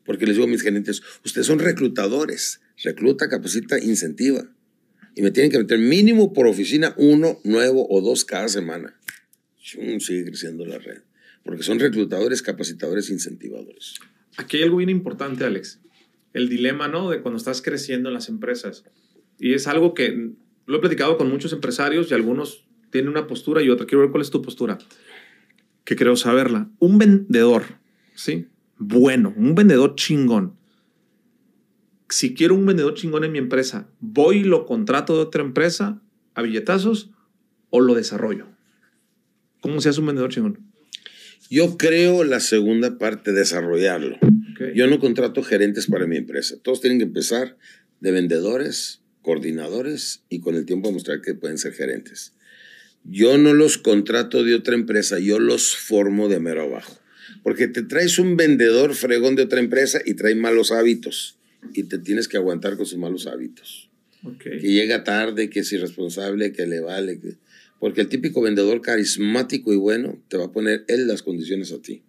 Porque les digo a mis gerentes, ustedes son reclutadores. Recluta, capacita, incentiva. Y me tienen que meter mínimo por oficina uno nuevo o dos cada semana. sigue creciendo la red. Porque son reclutadores, capacitadores, incentivadores. Aquí hay algo bien importante, Alex el dilema, ¿no? De cuando estás creciendo en las empresas. Y es algo que lo he platicado con muchos empresarios y algunos tienen una postura y otra. Quiero ver cuál es tu postura, que creo saberla. Un vendedor, ¿sí? Bueno, un vendedor chingón. Si quiero un vendedor chingón en mi empresa, ¿voy y lo contrato de otra empresa a billetazos o lo desarrollo? ¿Cómo se hace un vendedor chingón? Yo creo la segunda parte, desarrollarlo. Yo no contrato gerentes para mi empresa. Todos tienen que empezar de vendedores, coordinadores y con el tiempo mostrar que pueden ser gerentes. Yo no los contrato de otra empresa, yo los formo de mero abajo. Porque te traes un vendedor fregón de otra empresa y trae malos hábitos. Y te tienes que aguantar con sus malos hábitos. Que llega tarde, que es irresponsable, que le vale. Porque el típico vendedor carismático y bueno te va a poner él las condiciones a ti.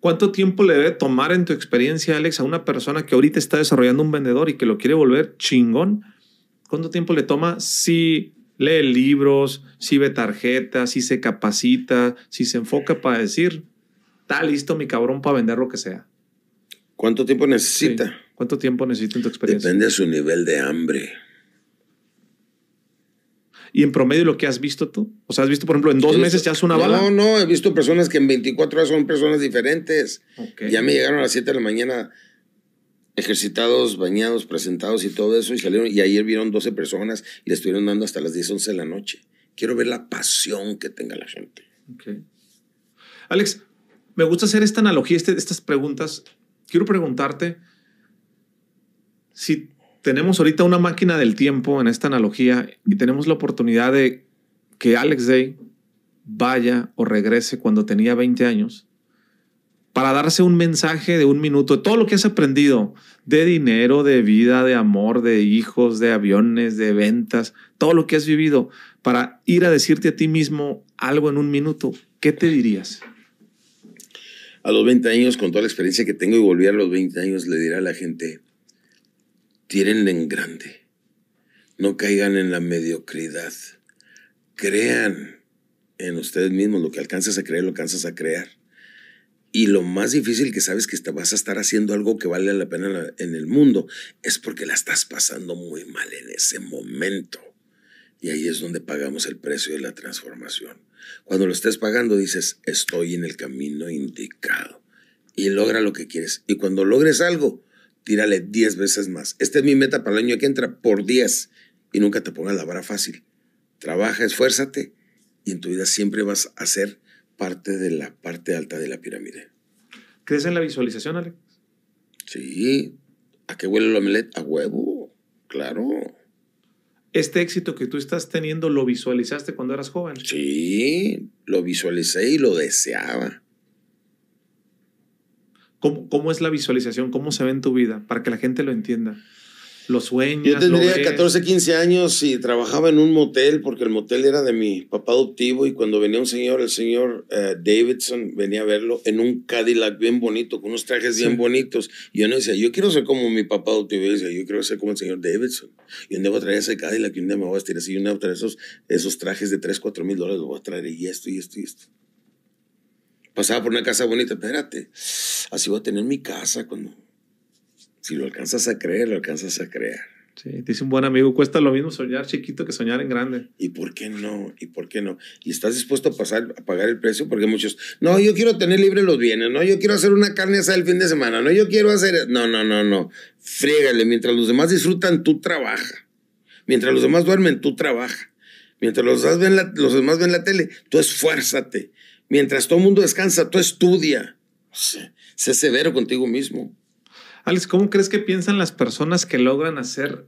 ¿Cuánto tiempo le debe tomar en tu experiencia, Alex, a una persona que ahorita está desarrollando un vendedor y que lo quiere volver chingón? ¿Cuánto tiempo le toma si lee libros, si ve tarjetas, si se capacita, si se enfoca para decir, está listo mi cabrón para vender lo que sea? ¿Cuánto tiempo necesita? ¿Cuánto tiempo necesita en tu experiencia? Depende de su nivel de hambre y en promedio lo que has visto tú? O sea, ¿has visto, por ejemplo, en dos meses ya es una bala? No, no, he visto personas que en 24 horas son personas diferentes. Ya me llegaron a las 7 de la mañana ejercitados, bañados, presentados y todo eso, y salieron, y ayer vieron 12 personas y le estuvieron dando hasta las 10, 11 de la noche. Quiero ver la pasión que tenga la gente. Alex, me gusta hacer esta analogía, este, estas preguntas. Quiero preguntarte si tenemos ahorita una máquina del tiempo en esta analogía y tenemos la oportunidad de que Alex Day vaya o regrese cuando tenía 20 años para darse un mensaje de un minuto de todo lo que has aprendido de dinero, de vida, de amor, de hijos, de aviones, de ventas, todo lo que has vivido, para ir a decirte a ti mismo algo en un minuto, ¿qué te dirías? A los 20 años, con toda la experiencia que tengo y volver a los 20 años, le diré a la gente, Tírenle en grande. No caigan en la mediocridad. Crean en ustedes mismos. Lo que alcanzas a creer, lo alcanzas a crear. Y lo más difícil que sabes que vas a estar haciendo algo que vale la pena en el mundo es porque la estás pasando muy mal en ese momento. Y ahí es donde pagamos el precio de la transformación. Cuando lo estés pagando dices, estoy en el camino indicado. Y logra lo que quieres. Y cuando logres algo, tírale 10 veces más. Esta es mi meta para el año que entra, por 10. Y nunca te pongas la vara fácil. Trabaja, esfuérzate y en tu vida siempre vas a ser parte de la parte alta de la pirámide. ¿Crees en la visualización, Alex? Sí. ¿A qué huele el omelette? A huevo. Claro. ¿Este éxito que tú estás teniendo lo visualizaste cuando eras joven? Sí, lo visualicé y lo deseaba. ¿Cómo, es la visualización? ¿Cómo se ve en tu vida? Para que la gente lo entienda. Los sueños. Yo tendría 14, 15 años y trabajaba en un motel porque el motel era de mi papá adoptivo y cuando venía un señor, el señor eh, Davidson, venía a verlo en un Cadillac bien bonito, con unos trajes bien bonitos. Y yo no decía, yo quiero ser como mi papá adoptivo. Yo decía, yo quiero ser como el señor Davidson. Y un día voy a traer ese Cadillac y un día me voy a vestir así y un día voy a traer esos, esos trajes de 3, 4 mil dólares, lo voy a traer y esto y esto y esto pasaba por una casa bonita, espérate, así voy a tener mi casa cuando... Si lo alcanzas a creer, lo alcanzas a crear. Sí, dice un buen amigo, cuesta lo mismo soñar chiquito que soñar en grande. ¿Y por qué no? ¿Y por qué no? ¿Y estás dispuesto a, pasar, a pagar el precio? Porque muchos, no, yo quiero tener libre los bienes, no, yo quiero hacer una carne asada el fin de semana, no, yo quiero hacer... No, no, no, no. Frégale, mientras los demás disfrutan, tú trabaja. Mientras los demás duermen, tú trabaja. Mientras los demás ven los demás ven la tele, tú esfuérzate. Mientras todo el mundo descansa, tú estudia. Sé severo contigo mismo. Alex, ¿cómo crees que piensan las personas que logran hacer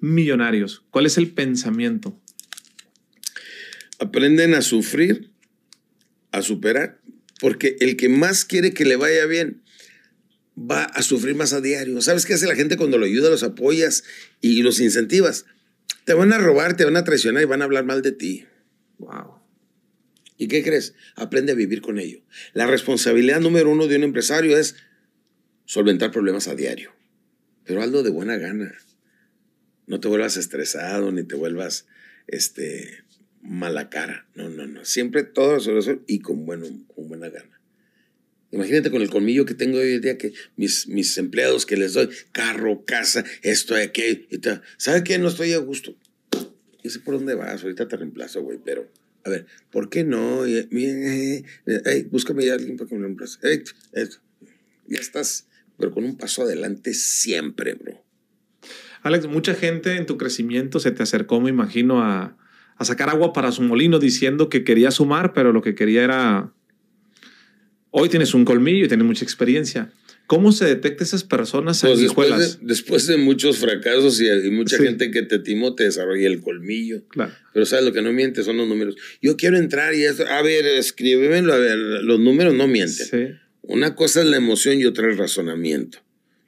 millonarios? ¿Cuál es el pensamiento? Aprenden a sufrir, a superar, porque el que más quiere que le vaya bien va a sufrir más a diario. ¿Sabes qué hace la gente cuando lo ayuda, los apoyas y los incentivas? Te van a robar, te van a traicionar y van a hablar mal de ti. Wow. ¿Y qué crees? Aprende a vivir con ello. La responsabilidad número uno de un empresario es solventar problemas a diario. Pero hazlo de buena gana. No te vuelvas estresado ni te vuelvas este, mala cara. No, no, no. Siempre todo soluciones y con, bueno, con buena gana. Imagínate con el colmillo que tengo hoy en día, que mis, mis empleados que les doy carro, casa, esto, aquello, y ¿Sabes qué? No estoy a gusto. ¿Y sé por dónde vas, ahorita te reemplazo, güey, pero a ver, ¿por qué no? Miren, eh, eh, eh, búscame ya alguien para que me ya estás, pero con un paso adelante siempre, bro. Alex, mucha gente en tu crecimiento se te acercó, me imagino, a, a sacar agua para su molino diciendo que quería sumar, pero lo que quería era... Hoy tienes un colmillo y tienes mucha experiencia. ¿Cómo se detecta esas personas en pues, las escuelas? después de, muchos fracasos y, mucha gente que te timó, te desarrolla el colmillo. Claro. Pero sabes, lo que no miente son los números. Yo quiero entrar y esto, a ver, escríbemelo, a ver, los números no mienten. Una cosa es la emoción y otra el razonamiento.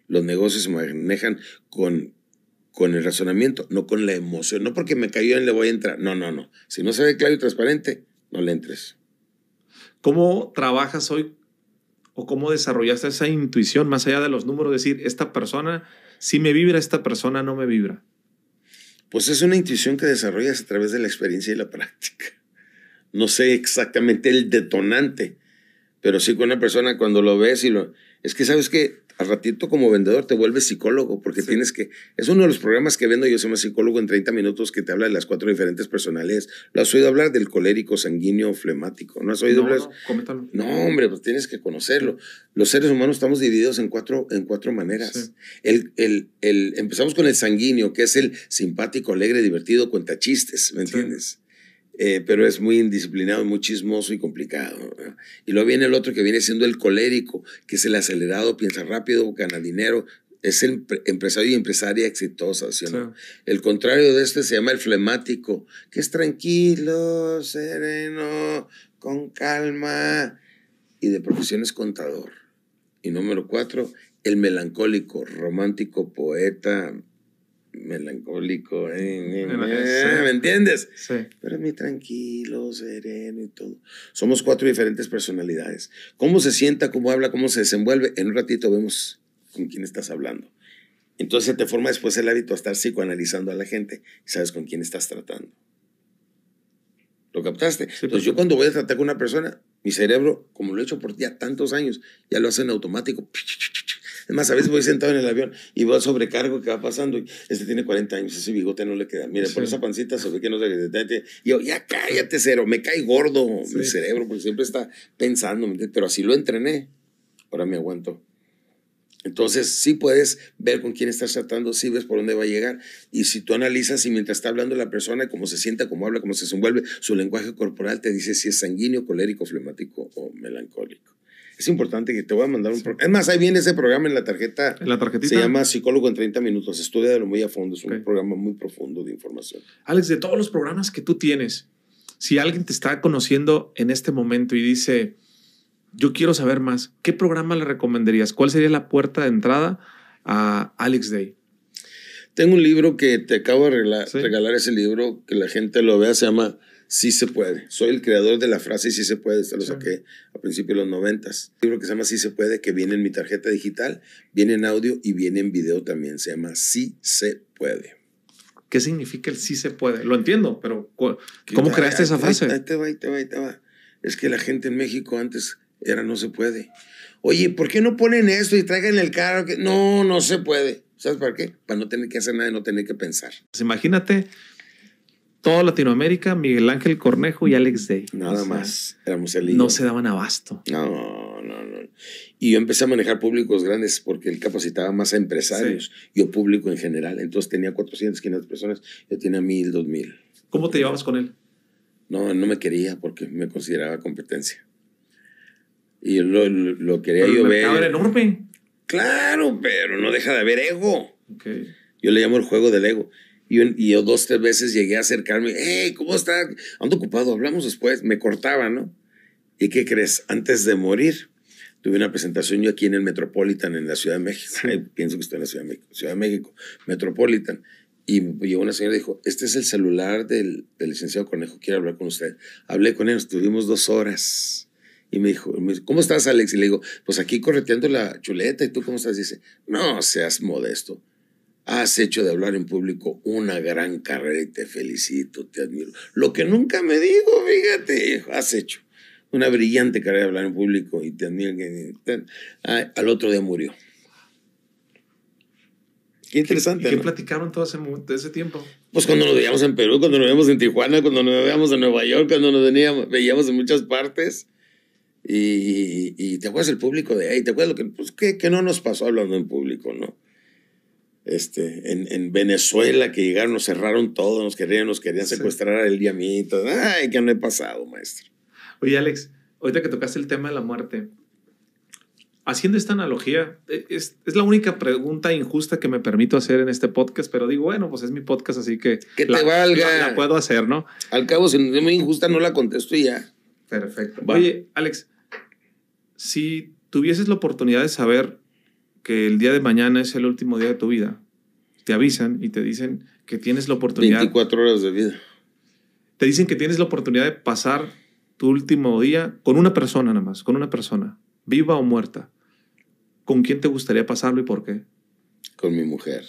Los negocios se manejan con, con el razonamiento, no con la emoción. No porque me cayó en le voy a entrar. No, no, no. Si no se ve claro y transparente, no le entres. ¿Cómo trabajas hoy o cómo desarrollaste esa intuición más allá de los números, decir, esta persona si me vibra, esta persona no me vibra? Pues es una intuición que desarrollas a través de la experiencia y la práctica. No sé exactamente el detonante, pero sí con una persona cuando lo ves y lo... Es que sabes que al ratito como vendedor te vuelves psicólogo porque tienes que, es uno de los programas que vendo, yo soy más psicólogo en 30 minutos que te habla de las cuatro diferentes personalidades. ¿Lo has oído hablar del colérico, sanguíneo, flemático? ¿No has no, hombre, pues tienes que conocerlo. Los seres humanos estamos divididos en cuatro, en cuatro maneras. El, el, el, empezamos con el sanguíneo, que es el simpático, alegre, divertido, cuenta chistes, ¿me entiendes? Eh, pero es muy indisciplinado, muy chismoso y complicado. Y luego viene el otro que viene siendo el colérico, que es el acelerado, piensa rápido, gana dinero, es el empresario y empresaria exitosa, El contrario de este se llama el flemático, que es tranquilo, sereno, con calma y de profesión es contador. Y número cuatro, el melancólico, romántico, poeta, melancólico, eh, eh, eh, ¿me entiendes? Pero es tranquilo, sereno y todo. Somos cuatro diferentes personalidades. ¿Cómo se sienta, cómo habla, cómo se desenvuelve? En un ratito vemos con quién estás hablando. Entonces te forma después el hábito a estar psicoanalizando a la gente y sabes con quién estás tratando. ¿Lo captaste? Entonces yo cuando voy a tratar con una persona, mi cerebro, como lo he hecho por ya tantos años, ya lo hace en automático. Además, a veces voy sentado en el avión y voy sobrecargo que va pasando. este tiene 40 años, ese bigote no le queda. Mira, por esa pancita sobre qué? no se Y yo, ya cállate, cero. Me cae gordo mi cerebro porque siempre está pensando. Pero así lo entrené. Ahora me aguanto. Entonces, sí puedes ver con quién estás tratando, sí ves por dónde va a llegar. Y si tú analizas y mientras está hablando la persona, cómo se sienta, cómo habla, cómo se desenvuelve, su lenguaje corporal te dice si es sanguíneo, colérico, flemático o melancólico. Es importante que te voy a mandar un programa. Es más, ahí viene ese programa en la tarjeta. En la tarjetita. Se llama Psicólogo en 30 minutos. Estudia de lo muy a fondo. Es un programa muy profundo de información. Alex, de todos los programas que tú tienes, si alguien te está conociendo en este momento y dice, yo quiero saber más, ¿qué programa le recomendarías? ¿Cuál sería la puerta de entrada a Alex Day? Tengo un libro que te acabo de regalar ese libro, que la gente lo vea, se llama Sí se puede. Soy el creador de la frase Sí se puede. Esta lo saqué a principios de los noventas. Un libro que se llama Sí se puede, que viene en mi tarjeta digital, viene en audio y viene en video también. Se llama Sí se puede. ¿Qué significa el sí se puede? Lo entiendo, pero ¿cómo creaste esa frase? Es que la gente en México antes era no se puede. Oye, ¿por qué no ponen esto y traigan el carro? Que No, no se puede. ¿Sabes para qué? Para no tener que hacer nada y no tener que pensar. Pues imagínate todo Latinoamérica, Miguel Ángel Cornejo y Alex Day. Nada más. Éramos el No se daban abasto. No, no, no. Y yo empecé a manejar públicos grandes porque él capacitaba más a empresarios, y yo público en general. Entonces tenía 400, 500 personas, yo tenía 1000, 2000. ¿Cómo te llevabas con él? No, no me quería porque me consideraba competencia. Y lo, quería yo ver. Era enorme. Claro, pero no deja de haber ego. Okay. Yo le llamo el juego del ego. Y, yo dos, tres veces llegué a acercarme, hey, ¿cómo estás? Ando ocupado, hablamos después. Me cortaba, ¿no? ¿Y qué crees? Antes de morir, tuve una presentación yo aquí en el Metropolitan, en la Ciudad de México. pienso que estoy en la Ciudad de México. Ciudad de México, Metropolitan. Y llegó una señora y dijo, este es el celular del, del licenciado Conejo, quiero hablar con usted. Hablé con él, estuvimos dos horas. Y me dijo, ¿cómo estás, Alex? Y le digo, pues aquí correteando la chuleta. ¿Y tú cómo estás? Y dice, no seas modesto. Has hecho de hablar en público una gran carrera y te felicito, te admiro. Lo que nunca me digo, fíjate, has hecho una brillante carrera de hablar en público y te admiro. al otro día murió. Qué interesante. ¿Y qué platicaron todo ese, ese, tiempo? Pues cuando nos veíamos en Perú, cuando nos veíamos en Tijuana, cuando nos veíamos en Nueva York, cuando nos veíamos en muchas partes. Y, te acuerdas el público de ahí, te acuerdas lo que, pues, que no nos pasó hablando en público, ¿no? este, en, Venezuela que llegaron, nos cerraron todo, nos querían, nos querían secuestrar el diamito. Ay, que no he pasado, maestro. Oye, Alex, ahorita que tocaste el tema de la muerte, haciendo esta analogía, e, es, la única pregunta injusta que me permito hacer en este podcast, pero digo, bueno, pues es mi podcast, así que. Que te valga. La, puedo hacer, ¿no? Al cabo, si no es muy injusta, no la contesto y ya. Perfecto. Oye, Alex, si tuvieses la oportunidad de saber que el día de mañana es el último día de tu vida, te avisan y te dicen que tienes la oportunidad. 24 horas de vida. Te dicen que tienes la oportunidad de pasar tu último día con una persona nada más, con una persona, viva o muerta. ¿Con quién te gustaría pasarlo y por qué? Con mi mujer,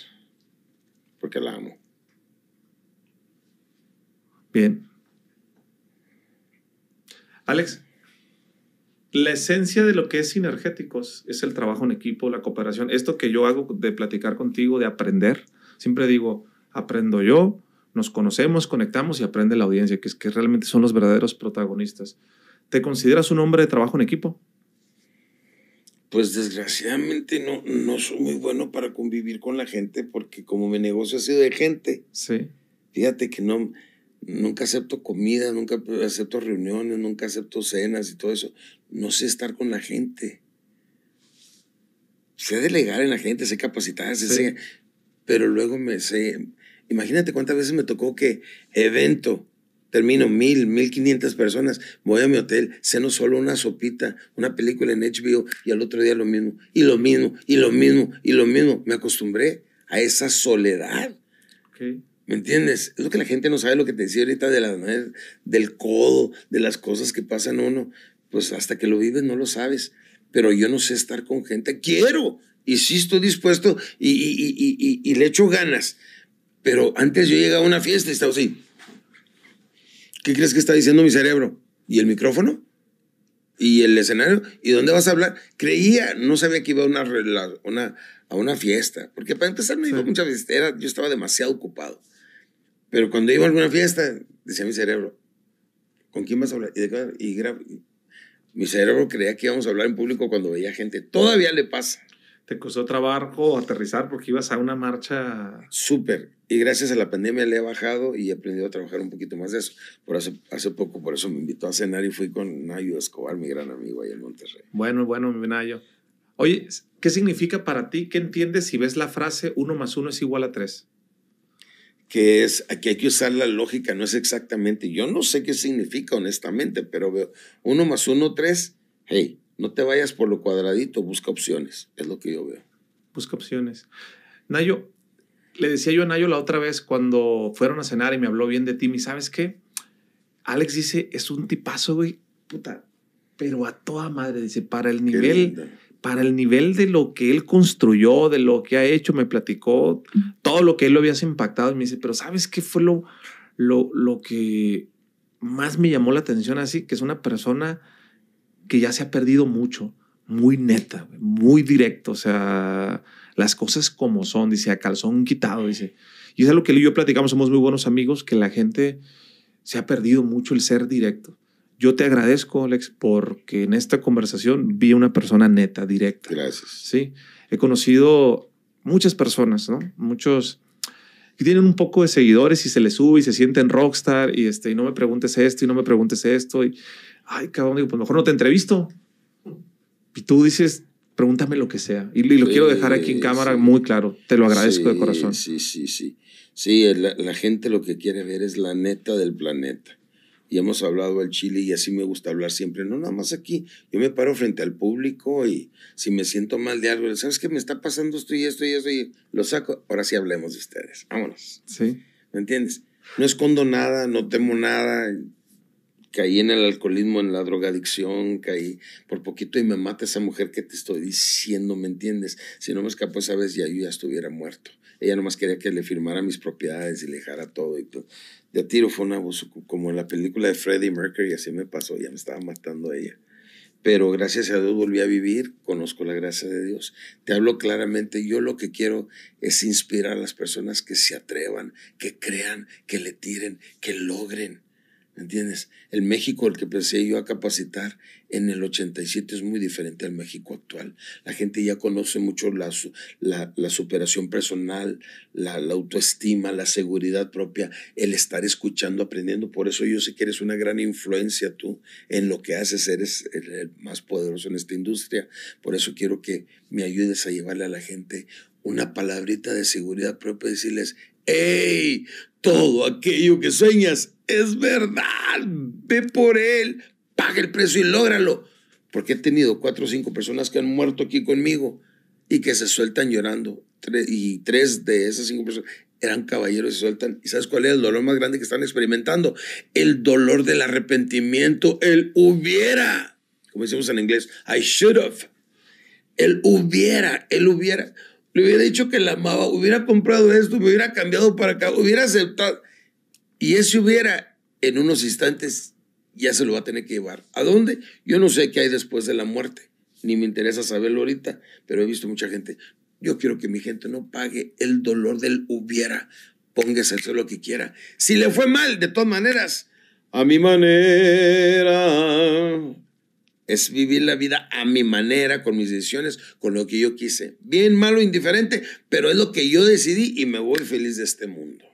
porque la amo. Bien. Alex, la esencia de lo que es sinergéticos es el trabajo en equipo, la cooperación. Esto que yo hago de platicar contigo, de aprender. Siempre digo, aprendo yo, nos conocemos, conectamos y aprende la audiencia, que es que realmente son los verdaderos protagonistas. ¿Te consideras un hombre de trabajo en equipo? Pues desgraciadamente no, no soy muy bueno para convivir con la gente porque como mi negocio ha sido de gente. Sí. Fíjate que no, nunca acepto comida, nunca acepto reuniones, nunca acepto cenas y todo eso no sé estar con la gente. Sé delegar en la gente, sé capacitar, sé, pero luego me sé... Imagínate cuántas veces me tocó que evento, termino mil, mil quinientas personas, voy a mi hotel, ceno solo una sopita, una película en HBO y al otro día lo mismo, y lo mismo, y lo mismo, y lo mismo. Me acostumbré a esa soledad. ¿Me entiendes? Es lo que la gente no sabe lo que te decía ahorita de la, del codo, de las cosas que pasan uno pues hasta que lo vives no lo sabes. Pero yo no sé estar con gente. Quiero y sí estoy dispuesto y, le echo ganas. Pero antes yo llegaba a una fiesta y estaba así. ¿Qué crees que está diciendo mi cerebro? ¿Y el micrófono? ¿Y el escenario? ¿Y dónde vas a hablar? Creía, no sabía que iba a una, una a una fiesta. Porque para empezar no iba sí. muchas fiestas. yo estaba demasiado ocupado. Pero cuando iba a alguna fiesta, decía mi cerebro, ¿con quién vas a hablar? Y, de, mi cerebro creía que íbamos a hablar en público cuando veía gente. Todavía le pasa. ¿Te costó trabajo aterrizar porque ibas a una marcha? Súper. Y gracias a la pandemia le he bajado y he aprendido a trabajar un poquito más de eso. Por eso, hace poco, por eso me invitó a cenar y fui con Nayo Escobar, mi gran amigo ahí en Monterrey. Bueno, bueno, mi Nayo. Oye, ¿qué significa para ti? ¿Qué entiendes si ves la frase uno más uno es igual a tres? que es, aquí hay que usar la lógica, no es exactamente, yo no sé qué significa honestamente, pero veo, uno más uno, tres, hey, no te vayas por lo cuadradito, busca opciones, es lo que yo veo. Busca opciones. Nayo, le decía yo a Nayo la otra vez cuando fueron a cenar y me habló bien de ti, y sabes qué, Alex dice, es un tipazo, güey, puta, pero a toda madre, dice, para el nivel para el nivel de lo que él construyó, de lo que ha hecho, me platicó todo lo que él lo había impactado. Y me dice, pero ¿sabes qué fue lo, lo, que más me llamó la atención? Así que es una persona que ya se ha perdido mucho, muy neta, muy directo. O sea, las cosas como son, dice, a calzón quitado, dice. Y es algo que él y yo platicamos, somos muy buenos amigos, que la gente se ha perdido mucho el ser directo. Yo te agradezco, Alex, porque en esta conversación vi una persona neta, directa. Gracias. Sí, he conocido muchas personas, ¿no? Muchos que tienen un poco de seguidores y se les sube y se sienten rockstar y este, y no me preguntes esto y no me preguntes esto y, ay, cabrón, digo, pues mejor no te entrevisto. Y tú dices, pregúntame lo que sea. Y, lo quiero dejar aquí en cámara muy claro. Te lo agradezco de corazón. Sí, sí, sí. Sí, la gente lo que quiere ver es la neta del planeta y hemos hablado al Chile y así me gusta hablar siempre, no nada más aquí, yo me paro frente al público y si me siento mal de algo, ¿sabes qué me está pasando esto y esto y esto? Y lo saco, ahora sí hablemos de ustedes, vámonos. Sí. ¿Me entiendes? No escondo nada, no temo nada, caí en el alcoholismo, en la drogadicción, caí por poquito y me mata esa mujer que te estoy diciendo, ¿me entiendes? Si no me escapó esa vez ya yo ya estuviera muerto. Ella nomás quería que le firmara mis propiedades y le dejara todo. Y todo. De tiro fue una abuso, como en la película de Freddie Mercury, así me pasó, ya me estaba matando ella. Pero gracias a Dios volví a vivir, conozco la gracia de Dios. Te hablo claramente, yo lo que quiero es inspirar a las personas que se atrevan, que crean, que le tiren, que logren. ¿Me entiendes? El México, el que empecé yo a capacitar, en el 87 es muy diferente al México actual. La gente ya conoce mucho la, la, superación personal, la, la, autoestima, la seguridad propia, el estar escuchando, aprendiendo. Por eso yo sé que eres una gran influencia tú en lo que haces, eres el más poderoso en esta industria. Por eso quiero que me ayudes a llevarle a la gente una palabrita de seguridad propia y decirles, ¡Ey! todo aquello que sueñas es verdad, ve por él, paga el precio y lógralo. Porque he tenido cuatro o cinco personas que han muerto aquí conmigo y que se sueltan llorando. y tres de esas cinco personas eran caballeros y se sueltan. ¿Y sabes cuál es el dolor más grande que están experimentando? El dolor del arrepentimiento, el hubiera. Como decimos en inglés, I should have. El hubiera, él hubiera. Le hubiera dicho que la amaba, hubiera comprado esto, me hubiera cambiado para acá, hubiera aceptado. Y ese hubiera en unos instantes ya se lo va a tener que llevar. ¿A dónde? Yo no sé qué hay después de la muerte, ni me interesa saberlo ahorita, pero he visto mucha gente. Yo quiero que mi gente no pague el dolor del hubiera. Póngase hacer lo que quiera. Si le fue mal, de todas maneras, a mi manera. Es vivir la vida a mi manera, con mis decisiones, con lo que yo quise. Bien, malo, indiferente, pero es lo que yo decidí y me voy feliz de este mundo.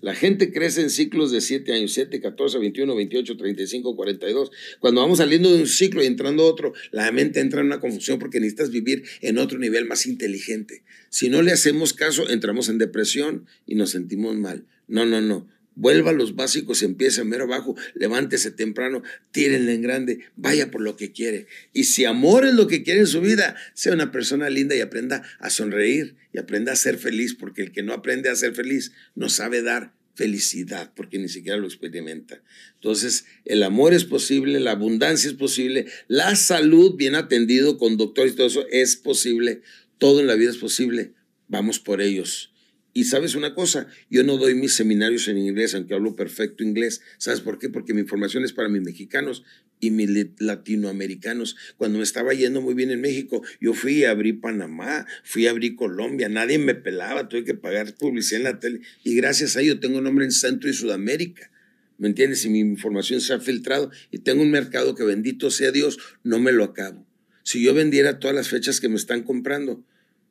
La gente crece en ciclos de 7 años, 7, 14, 21, 28, 35, 42. Cuando vamos saliendo de un ciclo y entrando a otro, la mente entra en una confusión porque necesitas vivir en otro nivel más inteligente. Si no le hacemos caso, entramos en depresión y nos sentimos mal. No, no, no. Vuelva a los básicos, empiece a mero abajo, levántese temprano, tírenle en grande, vaya por lo que quiere. Y si amor es lo que quiere en su vida, sea una persona linda y aprenda a sonreír y aprenda a ser feliz, porque el que no aprende a ser feliz no sabe dar felicidad, porque ni siquiera lo experimenta. Entonces, el amor es posible, la abundancia es posible, la salud bien atendido con doctores y todo eso es posible, todo en la vida es posible. Vamos por ellos. Y sabes una cosa, yo no doy mis seminarios en inglés, aunque hablo perfecto inglés. ¿Sabes por qué? Porque mi información es para mis mexicanos y mis latinoamericanos. Cuando me estaba yendo muy bien en México, yo fui a abrir Panamá, fui a abrir Colombia, nadie me pelaba, tuve que pagar publicidad en la tele. Y gracias a ello tengo nombre en Centro y Sudamérica. ¿Me entiendes? Y mi información se ha filtrado y tengo un mercado que bendito sea Dios, no me lo acabo. Si yo vendiera todas las fechas que me están comprando,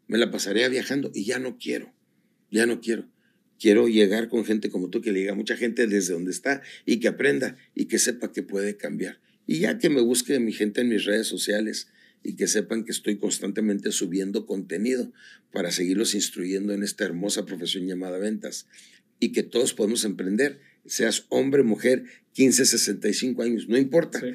me la pasaría viajando y ya no quiero ya no quiero. Quiero llegar con gente como tú, que le a mucha gente desde donde está y que aprenda y que sepa que puede cambiar. Y ya que me busque mi gente en mis redes sociales y que sepan que estoy constantemente subiendo contenido para seguirlos instruyendo en esta hermosa profesión llamada ventas y que todos podemos emprender, seas hombre, mujer, 15, 65 años, no importa. Sí.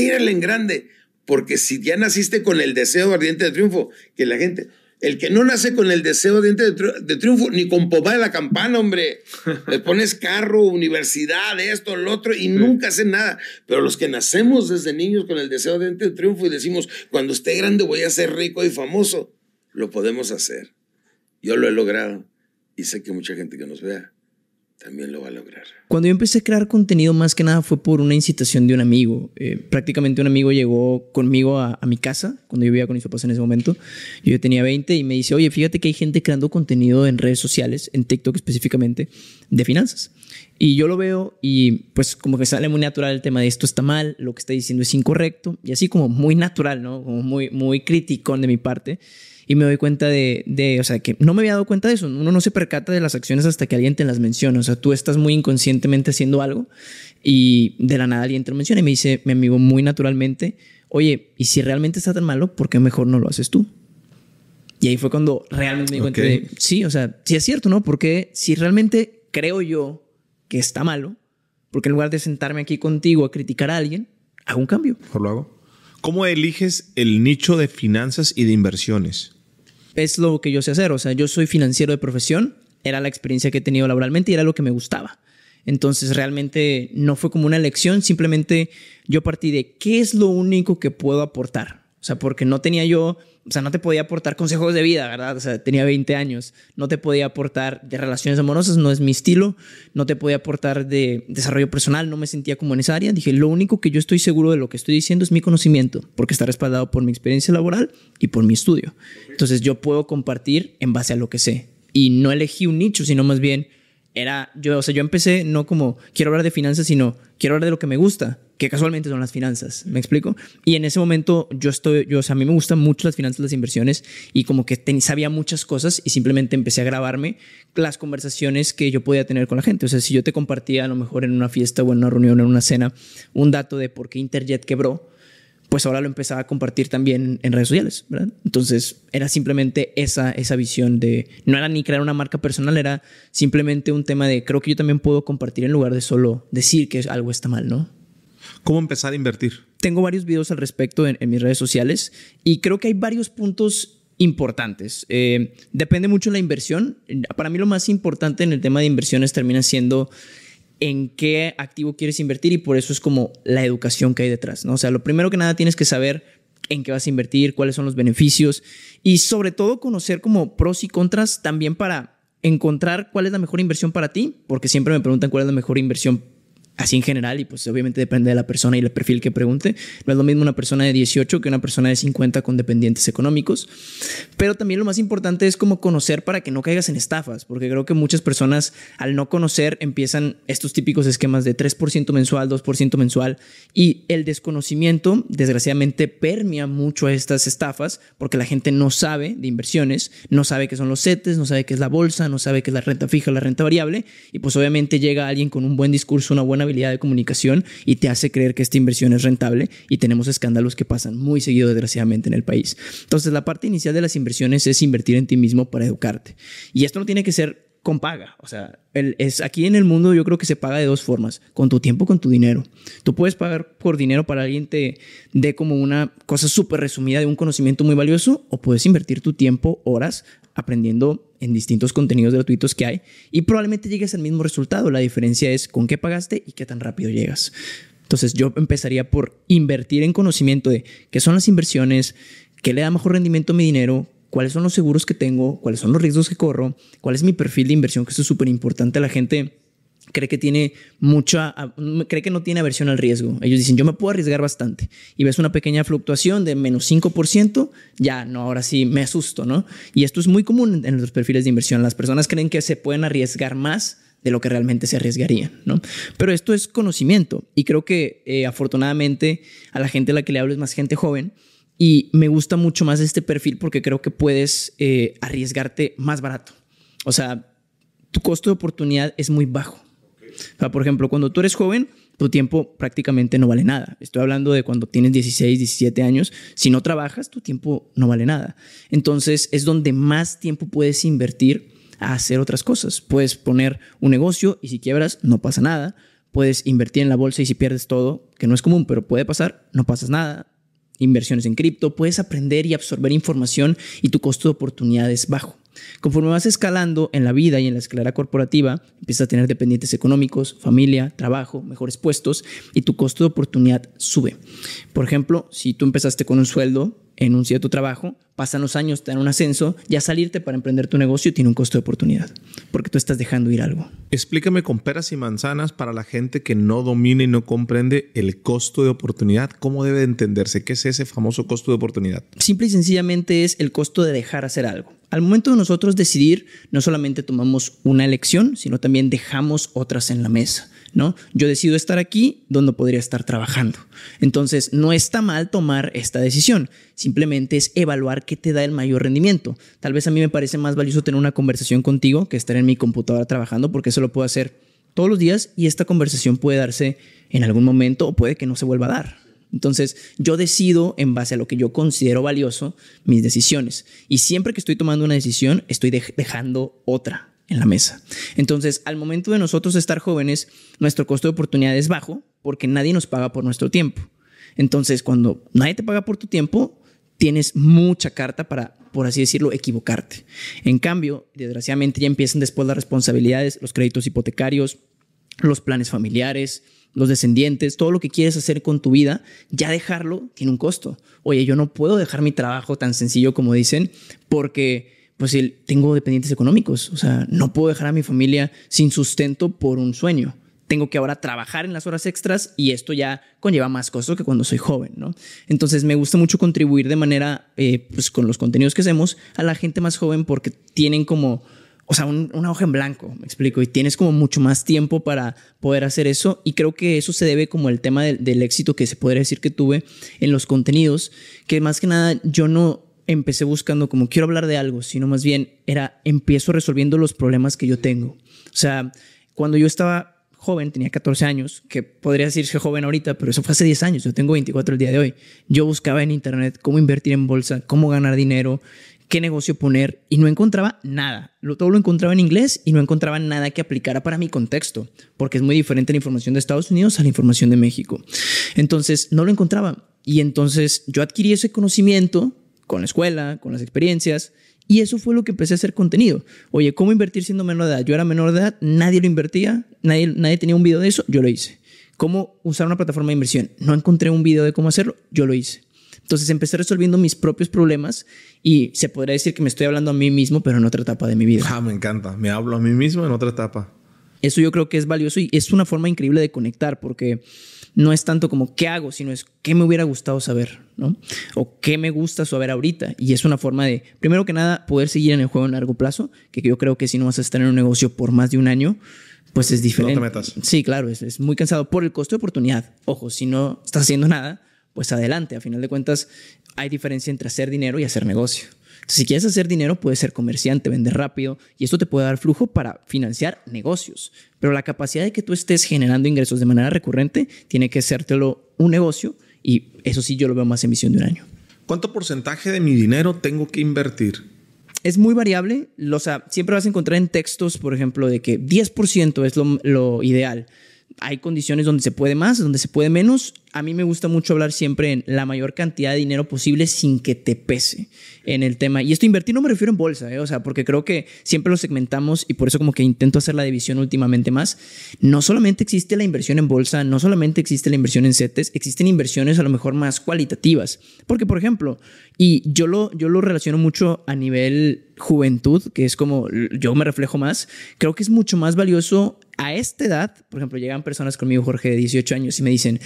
en grande, porque si ya naciste con el deseo ardiente de triunfo, que la gente, el que no nace con el deseo de, de triunfo, ni con popa de la campana, hombre. Le pones carro, universidad, esto, lo otro, y nunca hace nada. Pero los que nacemos desde niños con el deseo de, de triunfo y decimos, cuando esté grande voy a ser rico y famoso, lo podemos hacer. Yo lo he logrado y sé que mucha gente que nos vea también lo va a lograr. Cuando yo empecé a crear contenido, más que nada fue por una incitación de un amigo. Eh, prácticamente un amigo llegó conmigo a, mi casa, cuando yo vivía con mis papás en ese momento. Yo tenía 20 y me dice, oye, fíjate que hay gente creando contenido en redes sociales, en TikTok específicamente, de finanzas. Y yo lo veo y pues como que sale muy natural el tema de esto está mal, lo que está diciendo es incorrecto, y así como muy natural, ¿no? Como muy, muy criticón de mi parte y me doy cuenta de, de, o sea, que no me había dado cuenta de eso. Uno no se percata de las acciones hasta que alguien te las menciona. O sea, tú estás muy inconscientemente haciendo algo y de la nada alguien te lo menciona y me dice, mi amigo, muy naturalmente, oye, y si realmente está tan malo, ¿por qué mejor no lo haces tú? Y ahí fue cuando realmente me di cuenta de, sí, o sea, sí es cierto, ¿no? Porque si realmente creo yo que está malo, porque en lugar de sentarme aquí contigo a criticar a alguien, hago un cambio. Por lo hago. ¿Cómo eliges el nicho de finanzas y de inversiones? es lo que yo sé hacer. O sea, yo soy financiero de profesión, era la experiencia que he tenido laboralmente y era lo que me gustaba. Entonces realmente no fue como una elección, simplemente yo partí de qué es lo único que puedo aportar. O sea, porque no tenía yo o sea, no te podía aportar consejos de vida, ¿verdad? O sea, tenía 20 años, no te podía aportar de relaciones amorosas, no es mi estilo, no te podía aportar de desarrollo personal, no me sentía como en esa área. Dije, lo único que yo estoy seguro de lo que estoy diciendo es mi conocimiento, porque está respaldado por mi experiencia laboral y por mi estudio. Entonces yo puedo compartir en base a lo que sé. Y no elegí un nicho, sino más bien era, yo, o sea, yo empecé no como quiero hablar de finanzas, sino quiero hablar de lo que me gusta, que casualmente son las finanzas, ¿me explico? Y en ese momento yo estoy, yo, a mí me gustan mucho las finanzas, las inversiones, y como que sabía muchas cosas y simplemente empecé a grabarme las conversaciones que yo podía tener con la gente. O sea, si yo te compartía a lo mejor en una fiesta o en una reunión, en una cena, un dato de por qué Interjet quebró, pues ahora lo empezaba a compartir también en redes sociales, Entonces era simplemente esa, visión de, no era ni crear una marca personal, era simplemente un tema de, creo que yo también puedo compartir en lugar de solo decir que algo está mal, ¿no? ¿Cómo empezar a invertir? Tengo varios videos al respecto en, mis redes sociales y creo que hay varios puntos importantes. Eh, depende mucho de la inversión. Para mí lo más importante en el tema de inversiones termina siendo en qué activo quieres invertir y por eso es como la educación que hay detrás, ¿no? O sea, lo primero que nada tienes que saber en qué vas a invertir, cuáles son los beneficios y sobre todo conocer como pros y contras también para encontrar cuál es la mejor inversión para ti, porque siempre me preguntan cuál es la mejor inversión así en general, y pues obviamente depende de la persona y el perfil que pregunte. No es lo mismo una persona de 18 que una persona de 50 con dependientes económicos. Pero también lo más importante es como conocer para que no caigas en estafas, porque creo que muchas personas al no conocer empiezan estos típicos esquemas de 3% mensual, 2% mensual, y el desconocimiento desgraciadamente permea mucho a estas estafas, porque la gente no sabe de inversiones, no sabe qué son los CETES, no sabe qué es la bolsa, no sabe qué es la renta fija, la renta variable, y pues obviamente llega alguien con un buen discurso, una buena de comunicación y te hace creer que esta inversión es rentable y tenemos escándalos que pasan muy seguido desgraciadamente en el país. Entonces la parte inicial de las inversiones es invertir en ti mismo para educarte. Y esto no tiene que ser con paga. O sea, es, aquí en el mundo yo creo que se paga de dos formas, con tu tiempo, con tu dinero. Tú puedes pagar por dinero para alguien te dé como una cosa súper resumida de un conocimiento muy valioso o puedes invertir tu tiempo, horas, aprendiendo en distintos contenidos gratuitos que hay y probablemente llegues al mismo resultado. La diferencia es con qué pagaste y qué tan rápido llegas. Entonces yo empezaría por invertir en conocimiento de qué son las inversiones, qué le da mejor rendimiento a mi dinero, cuáles son los seguros que tengo, cuáles son los riesgos que corro, cuál es mi perfil de inversión, que eso es súper importante. a La gente cree que tiene mucha, cree que no tiene aversión al riesgo. Ellos dicen, yo me puedo arriesgar bastante. Y ves una pequeña fluctuación de menos 5%, ya, no, ahora sí me asusto, ¿no? Y esto es muy común en los perfiles de inversión. Las personas creen que se pueden arriesgar más de lo que realmente se arriesgarían, ¿no? Pero esto es conocimiento y creo que eh, afortunadamente a la gente a la que le hablo es más gente joven y me gusta mucho más este perfil porque creo que puedes eh, arriesgarte más barato. O sea, tu costo de oportunidad es muy bajo por ejemplo, cuando tú eres joven, tu tiempo prácticamente no vale nada. Estoy hablando de cuando tienes 16, 17 años. Si no trabajas, tu tiempo no vale nada. Entonces es donde más tiempo puedes invertir a hacer otras cosas. Puedes poner un negocio y si quiebras, no pasa nada. Puedes invertir en la bolsa y si pierdes todo, que no es común, pero puede pasar, no pasas nada. Inversiones en cripto, puedes aprender y absorber información y tu costo de oportunidad es bajo. Conforme vas escalando en la vida y en la escalera corporativa, empiezas a tener dependientes económicos, familia, trabajo, mejores puestos y tu costo de oportunidad sube. Por ejemplo, si tú empezaste con un sueldo en un cierto trabajo, pasan los años, te dan un ascenso, ya salirte para emprender tu negocio tiene un costo de oportunidad, porque tú estás dejando ir algo. Explícame con peras y manzanas para la gente que no domina y no comprende el costo de oportunidad, cómo debe entenderse, qué es ese famoso costo de oportunidad. Simple y sencillamente es el costo de dejar hacer algo. Al momento de nosotros decidir, no solamente tomamos una elección, sino también dejamos otras en la mesa. ¿No? Yo decido estar aquí donde podría estar trabajando. Entonces, no está mal tomar esta decisión, simplemente es evaluar qué te da el mayor rendimiento. Tal vez a mí me parece más valioso tener una conversación contigo que estar en mi computadora trabajando, porque eso lo puedo hacer todos los días y esta conversación puede darse en algún momento o puede que no se vuelva a dar. Entonces, yo decido en base a lo que yo considero valioso mis decisiones. Y siempre que estoy tomando una decisión, estoy dejando otra en la mesa. Entonces, al momento de nosotros estar jóvenes, nuestro costo de oportunidad es bajo porque nadie nos paga por nuestro tiempo. Entonces, cuando nadie te paga por tu tiempo, tienes mucha carta para, por así decirlo, equivocarte. En cambio, desgraciadamente ya empiezan después las responsabilidades, los créditos hipotecarios, los planes familiares, los descendientes, todo lo que quieres hacer con tu vida, ya dejarlo tiene un costo. Oye, yo no puedo dejar mi trabajo tan sencillo como dicen porque pues tengo dependientes económicos, o sea, no puedo dejar a mi familia sin sustento por un sueño. Tengo que ahora trabajar en las horas extras y esto ya conlleva más costo que cuando soy joven, ¿no? Entonces me gusta mucho contribuir de manera, eh, pues con los contenidos que hacemos a la gente más joven porque tienen como o sea, una hoja en blanco, me explico, y tienes como mucho más tiempo para poder hacer eso, y creo que eso se debe como el tema del, del éxito que se podría decir que tuve en los contenidos, que más que nada yo no empecé buscando como quiero hablar de algo, sino más bien era empiezo resolviendo los problemas que yo tengo. O sea, cuando yo estaba joven, tenía 14 años, que podría decirse joven ahorita, pero eso fue hace 10 años, yo tengo 24 el día de hoy. Yo buscaba en internet cómo invertir en bolsa, cómo ganar dinero, qué negocio poner y no encontraba nada. Lo, todo lo encontraba en inglés y no encontraba nada que aplicara para mi contexto, porque es muy diferente la información de Estados Unidos a la información de México. Entonces, no lo encontraba. Y entonces yo adquirí ese conocimiento con la escuela, con las experiencias, y eso fue lo que empecé a hacer contenido. Oye, ¿cómo invertir siendo menor de edad? Yo era menor de edad, nadie lo invertía, nadie, nadie tenía un video de eso, yo lo hice. ¿Cómo usar una plataforma de inversión? No encontré un video de cómo hacerlo, yo lo hice. Entonces empecé resolviendo mis propios problemas y se podría decir que me estoy hablando a mí mismo, pero en otra etapa de mi vida. Ah, me encanta. Me hablo a mí mismo en otra etapa. Eso yo creo que es valioso y es una forma increíble de conectar porque no es tanto como qué hago, sino es qué me hubiera gustado saber, ¿no? O qué me gusta saber ahorita. Y es una forma de, primero que nada, poder seguir en el juego en largo plazo, que yo creo que si no vas a estar en un negocio por más de un año, pues es diferente. No te metas. Sí, claro, es, es muy cansado por el costo de oportunidad. Ojo, si no estás haciendo nada, pues adelante. A final de cuentas, hay diferencia entre hacer dinero y hacer negocio. si quieres hacer dinero, puedes ser comerciante, vender rápido y esto te puede dar flujo para financiar negocios. Pero la capacidad de que tú estés generando ingresos de manera recurrente tiene que hacértelo un negocio y eso sí yo lo veo más en de un año. ¿Cuánto porcentaje de mi dinero tengo que invertir? Es muy variable. O siempre vas a encontrar en textos, por ejemplo, de que 10% es lo ideal hay condiciones donde se puede más, donde se puede menos a mí me gusta mucho hablar siempre en la mayor cantidad de dinero posible sin que te pese en el tema. Y esto invertir no me refiero en bolsa, eh, o sea, porque creo que siempre lo segmentamos y por eso como que intento hacer la división últimamente más. No solamente existe la inversión en bolsa, no solamente existe la inversión en CETES, existen inversiones a lo mejor más cualitativas. Porque, por ejemplo, y yo lo, yo lo relaciono mucho a nivel juventud, que es como yo me reflejo más, creo que es mucho más valioso a esta edad. Por ejemplo, llegan personas conmigo, Jorge, de 18 años, y me dicen,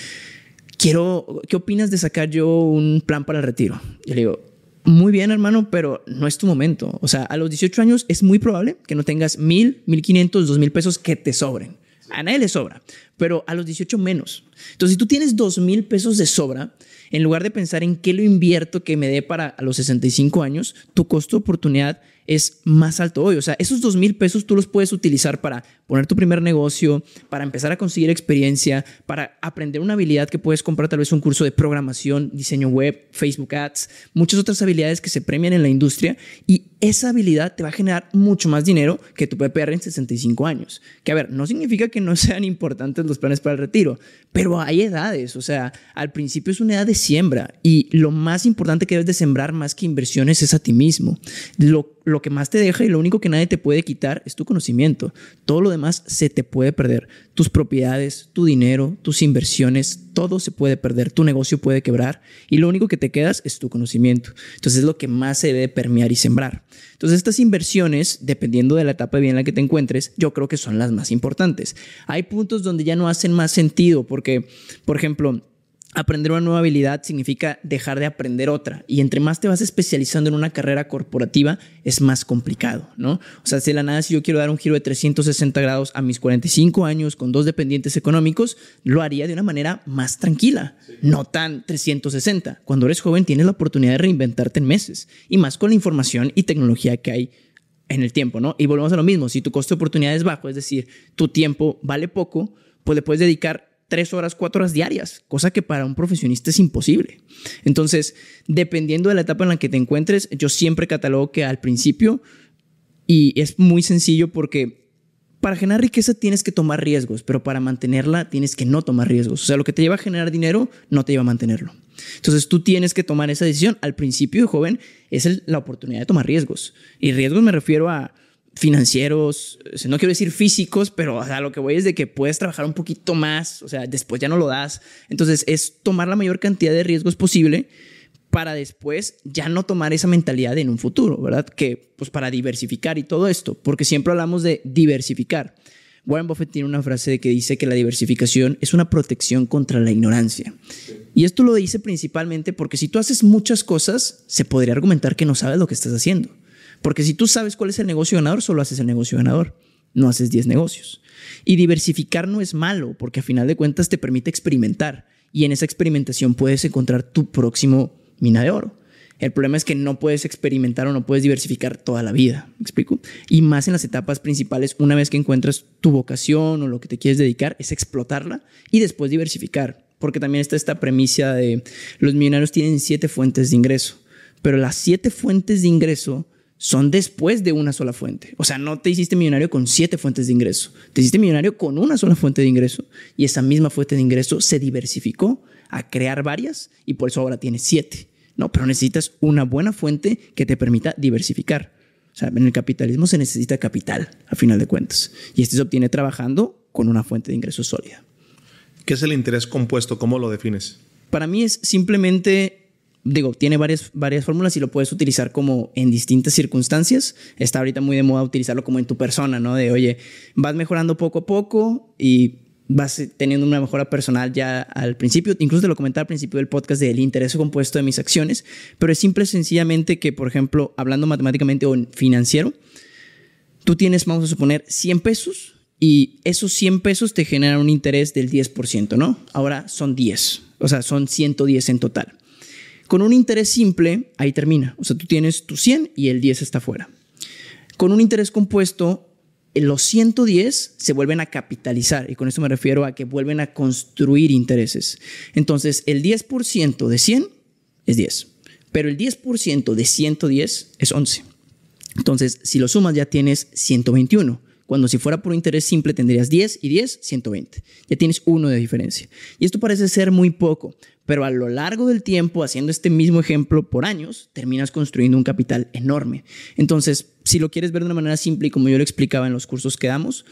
quiero, ¿qué opinas de sacar yo un plan para el retiro? Yo le digo, muy bien, hermano, pero no es tu momento. O sea, a los 18 años es muy probable que no tengas mil, mil quinientos, dos mil pesos que te sobren. A nadie le sobra, pero a los 18 menos. Entonces, si tú tienes dos mil pesos de sobra, en lugar de pensar en qué lo invierto que me dé para a los 65 años, tu costo de oportunidad es más alto hoy. O sea, esos dos mil pesos tú los puedes utilizar para poner tu primer negocio, para empezar a conseguir experiencia, para aprender una habilidad que puedes comprar, tal vez un curso de programación, diseño web, Facebook Ads, muchas otras habilidades que se premian en la industria y esa habilidad te va a generar mucho más dinero que tu PPR en 65 años. Que a ver, no significa que no sean importantes los planes para el retiro, pero hay edades, o sea, al principio es una edad de siembra y lo más importante que debes de sembrar más que inversiones es a ti mismo. Lo, lo que más te deja y lo único que nadie te puede quitar es tu conocimiento. Todo lo demás se te puede perder. Tus propiedades, tu dinero, tus inversiones, todo se puede perder. Tu negocio puede quebrar y lo único que te quedas es tu conocimiento. Entonces es lo que más se debe permear y sembrar. Entonces estas inversiones, dependiendo de la etapa bien en la que te encuentres, yo creo que son las más importantes. Hay puntos donde ya no hacen más sentido porque, por ejemplo, Aprender una nueva habilidad significa dejar de aprender otra y entre más te vas especializando en una carrera corporativa es más complicado, ¿no? O sea, si la nada si yo quiero dar un giro de 360 grados a mis 45 años con dos dependientes económicos, lo haría de una manera más tranquila, no tan 360. Cuando eres joven tienes la oportunidad de reinventarte en meses y más con la información y tecnología que hay en el tiempo, ¿no? Y volvemos a lo mismo, si tu costo de oportunidad es bajo, es decir, tu tiempo vale poco, pues le puedes dedicar tres horas, cuatro horas diarias, cosa que para un profesionista es imposible. Entonces, dependiendo de la etapa en la que te encuentres, yo siempre catalogo que al principio, y es muy sencillo porque para generar riqueza tienes que tomar riesgos, pero para mantenerla tienes que no tomar riesgos. O sea, lo que te lleva a generar dinero no te lleva a mantenerlo. Entonces tú tienes que tomar esa decisión. Al principio, joven, es la oportunidad de tomar riesgos. Y riesgos me refiero a financieros, no quiero decir físicos, pero o lo que voy es de que puedes trabajar un poquito más, o sea, después ya no lo das. Entonces es tomar la mayor cantidad de riesgos posible para después ya no tomar esa mentalidad en un futuro, ¿verdad? Que pues para diversificar y todo esto, porque siempre hablamos de diversificar. Warren Buffett tiene una frase que dice que la diversificación es una protección contra la ignorancia. Y esto lo dice principalmente porque si tú haces muchas cosas, se podría argumentar que no sabes lo que estás haciendo. Porque si tú sabes cuál es el negocio ganador, solo haces el negocio ganador, no haces 10 negocios. Y diversificar no es malo, porque a final de cuentas te permite experimentar. Y en esa experimentación puedes encontrar tu próximo mina de oro. El problema es que no puedes experimentar o no puedes diversificar toda la vida, ¿me explico? Y más en las etapas principales, una vez que encuentras tu vocación o lo que te quieres dedicar, es explotarla y después diversificar, porque también está esta premisa de los millonarios tienen siete fuentes de ingreso, pero las siete fuentes de ingreso son después de una sola fuente. O sea, no te hiciste millonario con siete fuentes de ingreso, te hiciste millonario con una sola fuente de ingreso y esa misma fuente de ingreso se diversificó a crear varias y por eso ahora tiene siete. No, pero necesitas una buena fuente que te permita diversificar. O sea, en el capitalismo se necesita capital, a final de cuentas. Y este se obtiene trabajando con una fuente de ingreso sólida. ¿Qué es el interés compuesto? ¿Cómo lo defines? Para mí es simplemente digo, tiene varias, varias fórmulas y lo puedes utilizar como en distintas circunstancias. Está ahorita muy de moda utilizarlo como en tu persona, ¿no? De, oye, vas mejorando poco a poco y vas eh, teniendo una mejora personal ya al principio, incluso te lo comentaba al principio del podcast del interés compuesto de mis acciones, pero es simple sencillamente que, por ejemplo, hablando matemáticamente o financiero, tú tienes, vamos a suponer, 100 pesos y esos 100 pesos te generan un interés del 10%, ¿no? Ahora son 10, o sea, son 110 en total. Con un interés simple, ahí termina. O sea, tú tienes tu 100 y el 10 está fuera. Con un interés compuesto, eh, los 110 se vuelven a capitalizar y con esto me refiero a que vuelven a construir intereses. Entonces, el 10% de 100 es 10, pero el 10% de 110 es 11. Entonces, si lo sumas ya tienes 121 cuando si fuera por interés simple tendrías 10 y 10, 120. Ya tienes uno de diferencia. Y esto parece ser muy poco, pero a lo largo del tiempo, haciendo este mismo ejemplo por años, terminas construyendo un capital enorme. Entonces, si lo quieres ver de una manera simple y como yo lo explicaba en los cursos que damos,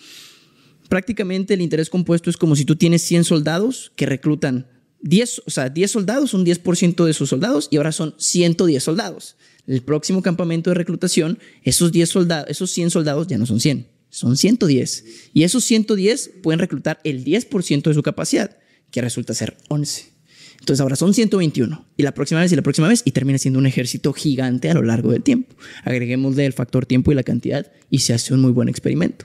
prácticamente el interés compuesto es como si tú tienes 100 soldados que reclutan 10, o sea, 10 soldados, un 10% de sus soldados y ahora son 110 soldados. El próximo campamento de reclutación, esos 10 soldados, esos 100 soldados ya no son 100, son 110. Y esos 110 pueden reclutar el 10% de su capacidad, que resulta ser 11. Entonces ahora son 121. Y la próxima vez y la próxima vez y termina siendo un ejército gigante a lo largo del tiempo. Agreguemos el factor tiempo y la cantidad y se hace un muy buen experimento.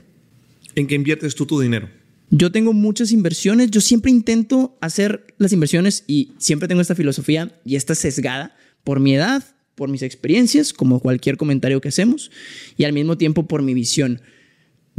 ¿En qué inviertes tú tu dinero? Yo tengo muchas inversiones, yo siempre intento hacer las inversiones y siempre tengo esta filosofía y esta sesgada por mi edad, por mis experiencias, como cualquier comentario que hacemos, y al mismo tiempo por mi visión.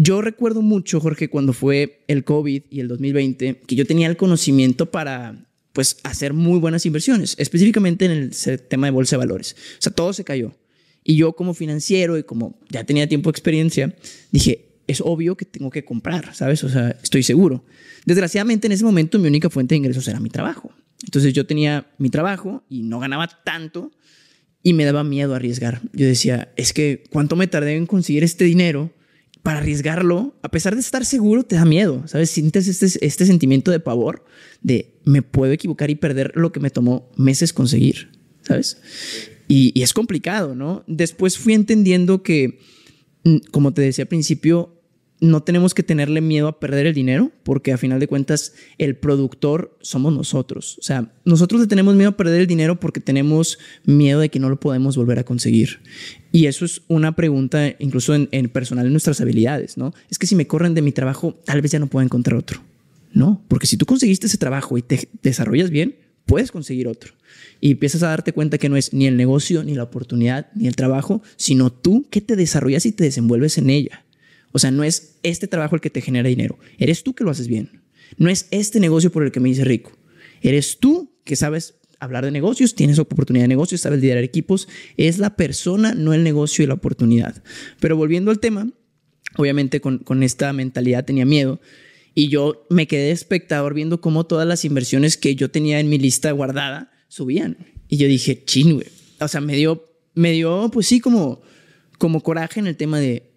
Yo recuerdo mucho, Jorge, cuando fue el COVID y el 2020, que yo tenía el conocimiento para pues hacer muy buenas inversiones, específicamente en el tema de bolsa de valores. O sea, todo se cayó. Y yo como financiero y como ya tenía tiempo de experiencia, dije, es obvio que tengo que comprar, ¿sabes? O sea, estoy seguro. Desgraciadamente en ese momento mi única fuente de ingresos era mi trabajo. Entonces yo tenía mi trabajo y no ganaba tanto y me daba miedo arriesgar. Yo decía, es que cuánto me tardé en conseguir este dinero para arriesgarlo, a pesar de estar seguro, te da miedo, ¿sabes? Sientes este, este, sentimiento de pavor, de me puedo equivocar y perder lo que me tomó meses conseguir, ¿sabes? y es complicado, ¿no? Después fui entendiendo que, mm, como te decía al principio, no tenemos que tenerle miedo a perder el dinero, porque a final de cuentas el productor somos nosotros. O sea, nosotros le tenemos miedo a perder el dinero porque tenemos miedo de que no lo podemos volver a conseguir. Y eso es una pregunta incluso en, personal en nuestras habilidades, ¿no? Es que si me corren de mi trabajo, tal vez ya no pueda encontrar otro. No, porque si tú conseguiste ese trabajo y te desarrollas bien, puedes conseguir otro. Y empiezas a darte cuenta que no es ni el negocio, ni la oportunidad, ni el trabajo, sino tú que te desarrollas y te desenvuelves en ella. O sea, no es este trabajo el que te genera dinero, eres tú que lo haces bien. No es este negocio por el que me hice rico, eres tú que sabes hablar de negocios, tienes oportunidad de negocios, sabes liderar equipos, es la persona, no el negocio y la oportunidad. Pero volviendo al tema, obviamente con, esta mentalidad tenía miedo y yo me quedé espectador viendo cómo todas las inversiones que yo tenía en mi lista guardada subían. Y yo dije, chin, O sea, me dio, me dio, pues sí, como, como coraje en el tema de,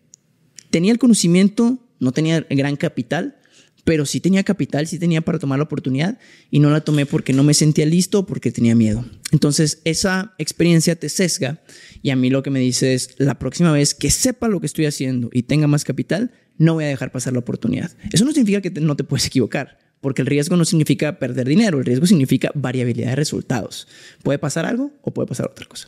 tenía el conocimiento, no tenía gran capital, pero sí tenía capital, sí tenía para tomar la oportunidad y no la tomé porque no me sentía listo porque tenía miedo. Entonces, esa experiencia te sesga y a mí lo que me dice es, la próxima vez que sepa lo que estoy haciendo y tenga más capital, no voy a dejar pasar la oportunidad. Eso no significa que no te puedes equivocar, porque el riesgo no significa perder dinero, el riesgo significa variabilidad de resultados. Puede pasar algo o puede pasar otra cosa.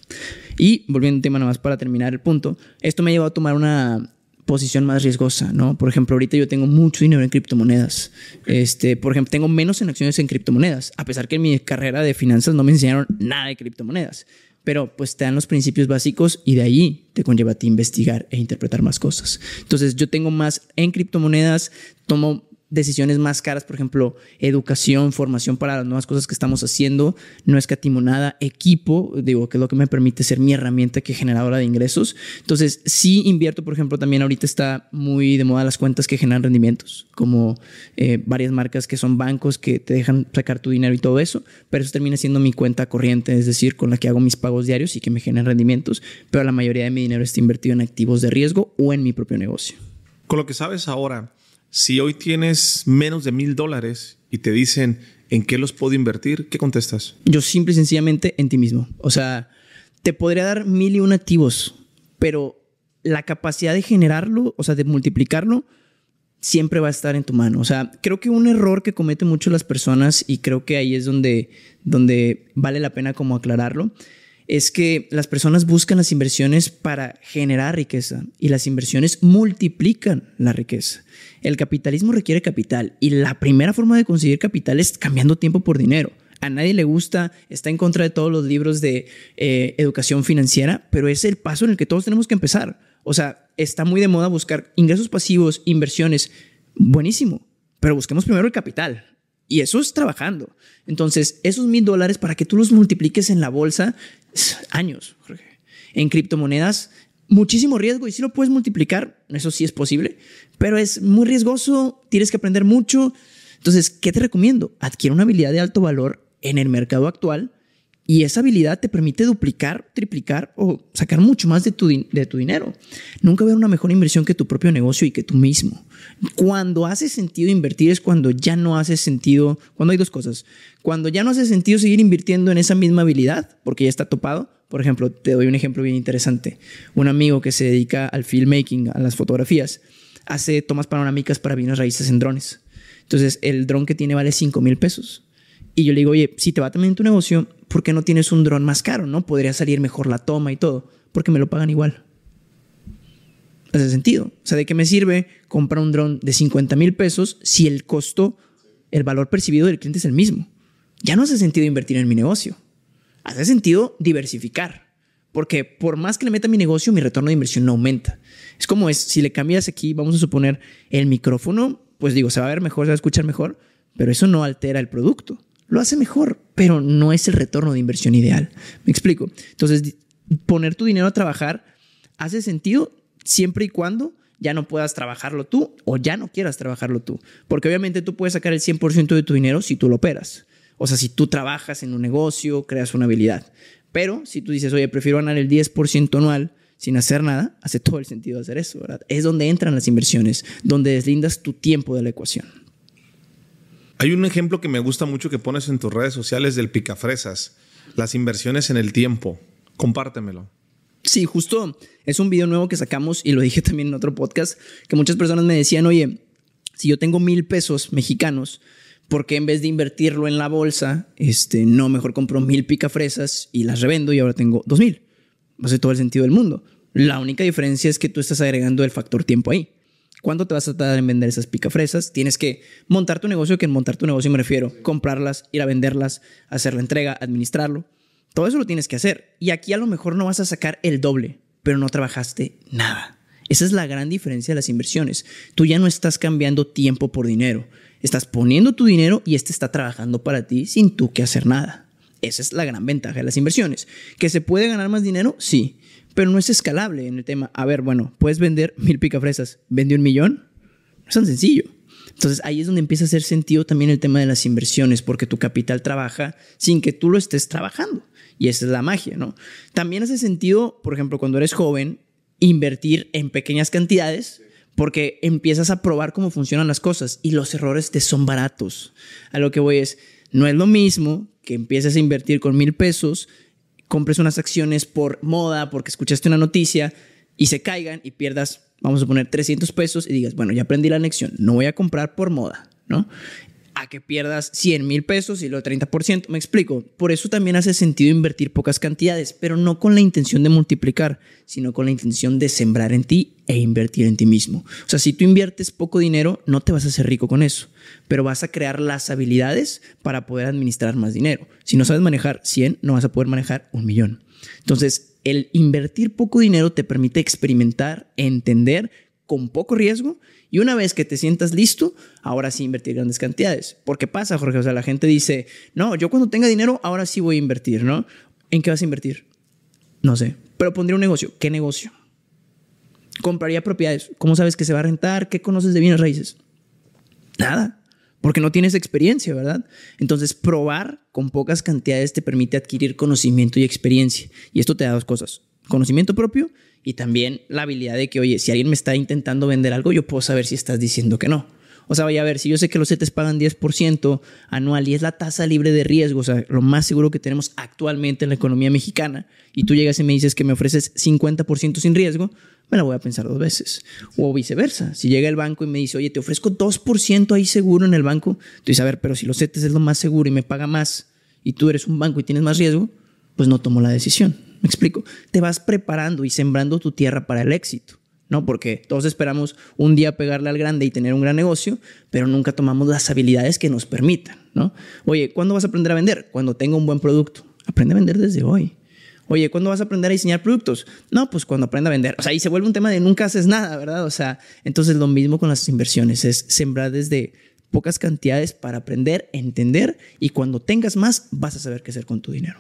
Y volviendo un tema nada más para terminar el punto, esto me llevó a tomar una posición más riesgosa, ¿no? Por ejemplo, ahorita yo tengo mucho dinero en criptomonedas. Este, por ejemplo, tengo menos en acciones en criptomonedas, a pesar que en mi carrera de finanzas no me enseñaron nada de criptomonedas. Pero pues te dan los principios básicos y de ahí te conlleva a ti investigar e interpretar más cosas. Entonces yo tengo más en criptomonedas, tomo decisiones más caras, por ejemplo, educación, formación para las nuevas cosas que estamos haciendo, no escatimo nada, equipo, digo, que es lo que me permite ser mi herramienta que generadora de ingresos. Entonces, sí invierto, por ejemplo, también ahorita está muy de moda las cuentas que generan rendimientos, como eh, varias marcas que son bancos que te dejan sacar tu dinero y todo eso, pero eso termina siendo mi cuenta corriente, es decir, con la que hago mis pagos diarios y que me generan rendimientos, pero la mayoría de mi dinero está invertido en activos de riesgo o en mi propio negocio. Con lo que sabes ahora, si hoy tienes menos de mil dólares y te dicen en qué los puedo invertir, ¿qué contestas? Yo simple y sencillamente en ti mismo. O sea, te podría dar mil y un activos, pero la capacidad de generarlo, o sea, de multiplicarlo, siempre va a estar en tu mano. O sea, creo que un error que cometen mucho las personas, y creo que ahí es donde, donde vale la pena como aclararlo, es que las personas buscan las inversiones para generar riqueza y las inversiones multiplican la riqueza. El capitalismo requiere capital y la primera forma de conseguir capital es cambiando tiempo por dinero. A nadie le gusta, está en contra de todos los libros de eh, educación financiera, pero es el paso en el que todos tenemos que empezar. O sea, está muy de moda buscar ingresos pasivos, inversiones. Buenísimo, pero busquemos primero el capital. Y eso es trabajando. Entonces, esos mil dólares para que tú los multipliques en la bolsa, años, En criptomonedas, muchísimo riesgo y si lo puedes multiplicar, eso sí es posible, pero es muy riesgoso, tienes que aprender mucho. Entonces, ¿qué te recomiendo? Adquiere una habilidad de alto valor en el mercado actual y esa habilidad te permite duplicar, triplicar o sacar mucho más de tu, de tu dinero. Nunca veo una mejor inversión que tu propio negocio y que tú mismo. Cuando hace sentido invertir es cuando ya no hace sentido, cuando hay dos cosas. Cuando ya no hace sentido seguir invirtiendo en esa misma habilidad, porque ya está topado. Por ejemplo, te doy un ejemplo bien interesante. Un amigo que se dedica al filmmaking, a las fotografías, hace tomas panorámicas para vinos raíces en drones. Entonces, el dron que tiene vale 5 mil pesos y yo le digo, oye, si te va también tu negocio, ¿por qué no tienes un dron más caro? ¿No? Podría salir mejor la toma y todo, porque me lo pagan igual. Hace sentido. O sea, ¿de qué me sirve comprar un dron de 50 mil pesos si el costo, el valor percibido del cliente es el mismo? Ya no hace sentido invertir en mi negocio. Hace sentido diversificar. Porque por más que le meta mi negocio, mi retorno de inversión no aumenta. Es como es, si le cambias aquí, vamos a suponer, el micrófono, pues digo, se va a ver mejor, se va a escuchar mejor, pero eso no altera el producto lo hace mejor, pero no es el retorno de inversión ideal. Me explico. Entonces, poner tu dinero a trabajar hace sentido siempre y cuando ya no puedas trabajarlo tú o ya no quieras trabajarlo tú. Porque obviamente tú puedes sacar el 100% de tu dinero si tú lo operas. O sea, si tú trabajas en un negocio, creas una habilidad. Pero si tú dices, oye, prefiero ganar el 10% anual sin hacer nada, hace todo el sentido hacer eso, ¿verdad? Es donde entran las inversiones, donde deslindas tu tiempo de la ecuación. Hay un ejemplo que me gusta mucho que pones en tus redes sociales del picafresas, las inversiones en el tiempo. Compártemelo. Sí, justo es un video nuevo que sacamos y lo dije también en otro podcast, que muchas personas me decían, oye, si yo tengo mil pesos mexicanos, ¿por qué en vez de invertirlo en la bolsa, este, no, mejor compro mil picafresas y las revendo y ahora tengo dos mil? Hace todo el sentido del mundo. La única diferencia es que tú estás agregando el factor tiempo ahí. ¿Cuánto te vas a tardar en vender esas picafresas? Tienes que montar tu negocio, que en montar tu negocio me refiero, comprarlas, ir a venderlas, hacer la entrega, administrarlo. Todo eso lo tienes que hacer. Y aquí a lo mejor no vas a sacar el doble, pero no trabajaste nada. Esa es la gran diferencia de las inversiones. Tú ya no estás cambiando tiempo por dinero. Estás poniendo tu dinero y este está trabajando para ti sin tú que hacer nada. Esa es la gran ventaja de las inversiones. ¿Que se puede ganar más dinero? Sí pero no es escalable en el tema. A ver, bueno, puedes vender mil picafresas, vende un millón. No es tan sencillo. Entonces ahí es donde empieza a hacer sentido también el tema de las inversiones, porque tu capital trabaja sin que tú lo estés trabajando. Y esa es la magia, ¿no? También hace sentido, por ejemplo, cuando eres joven, invertir en pequeñas cantidades porque empiezas a probar cómo funcionan las cosas y los errores te son baratos. A lo que voy es, no es lo mismo que empieces a invertir con mil pesos compres unas acciones por moda, porque escuchaste una noticia y se caigan y pierdas, vamos a poner 300 pesos y digas, bueno, ya aprendí la lección, no voy a comprar por moda, ¿no? a que pierdas 100 mil pesos y lo 30%. Me explico. Por eso también hace sentido invertir pocas cantidades, pero no con la intención de multiplicar, sino con la intención de sembrar en ti e invertir en ti mismo. O sea, si tú inviertes poco dinero, no te vas a hacer rico con eso, pero vas a crear las habilidades para poder administrar más dinero. Si no sabes manejar 100, no vas a poder manejar un millón. Entonces, el invertir poco dinero te permite experimentar, entender con poco riesgo y una vez que te sientas listo, ahora sí invertir grandes cantidades. Porque pasa, Jorge, o sea, la gente dice, no, yo cuando tenga dinero, ahora sí voy a invertir, ¿no? ¿En qué vas a invertir? No sé, pero pondría un negocio. ¿Qué negocio? Compraría propiedades. ¿Cómo sabes que se va a rentar? ¿Qué conoces de bienes raíces? Nada porque no tienes experiencia, ¿verdad? Entonces, probar con pocas cantidades te permite adquirir conocimiento y experiencia. Y esto te da dos cosas conocimiento propio y también la habilidad de que, oye, si alguien me está intentando vender algo, yo puedo saber si estás diciendo que no. O sea, vaya a ver, si yo sé que los CETES pagan 10% anual y es la tasa libre de riesgo, o sea, lo más seguro que tenemos actualmente en la economía mexicana, y tú llegas y me dices que me ofreces 50% sin riesgo, me la voy a pensar dos veces. O viceversa, si llega el banco y me dice, oye, te ofrezco 2% ahí seguro en el banco, tú dices, a ver, pero si los CETES es lo más seguro y me paga más, y tú eres un banco y tienes más riesgo, pues no tomo la decisión. Me explico. Te vas preparando y sembrando tu tierra para el éxito. ¿no? Porque todos esperamos un día pegarle al grande y tener un gran negocio, pero nunca tomamos las habilidades que nos permitan, ¿no? Oye, ¿cuándo vas a aprender a vender? Cuando tenga un buen producto. Aprende a vender desde hoy. Oye, ¿cuándo vas a aprender a diseñar productos? No, pues cuando aprenda a vender. O sea, ahí se vuelve un tema de nunca haces nada, ¿verdad? O sea, entonces lo mismo con las inversiones, es sembrar desde pocas cantidades para aprender, entender y cuando tengas más vas a saber qué hacer con tu dinero.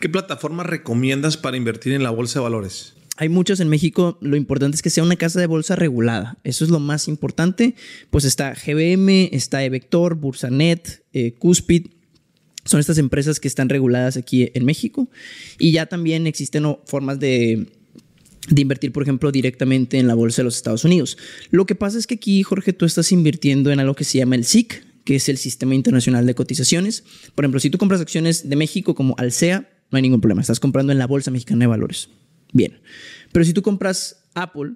¿Qué plataformas recomiendas para invertir en la bolsa de valores? Hay muchas en México, lo importante es que sea una casa de bolsa regulada, eso es lo más importante, pues está GBM, está Evector, Bursanet, eh, Cuspid, son estas empresas que están reguladas aquí en México y ya también existen formas de, de invertir, por ejemplo, directamente en la bolsa de los Estados Unidos. Lo que pasa es que aquí, Jorge, tú estás invirtiendo en algo que se llama el SIC, que es el Sistema Internacional de Cotizaciones. Por ejemplo, si tú compras acciones de México como Alsea, no hay ningún problema. Estás comprando en la Bolsa Mexicana de Valores. Bien. Pero si tú compras Apple,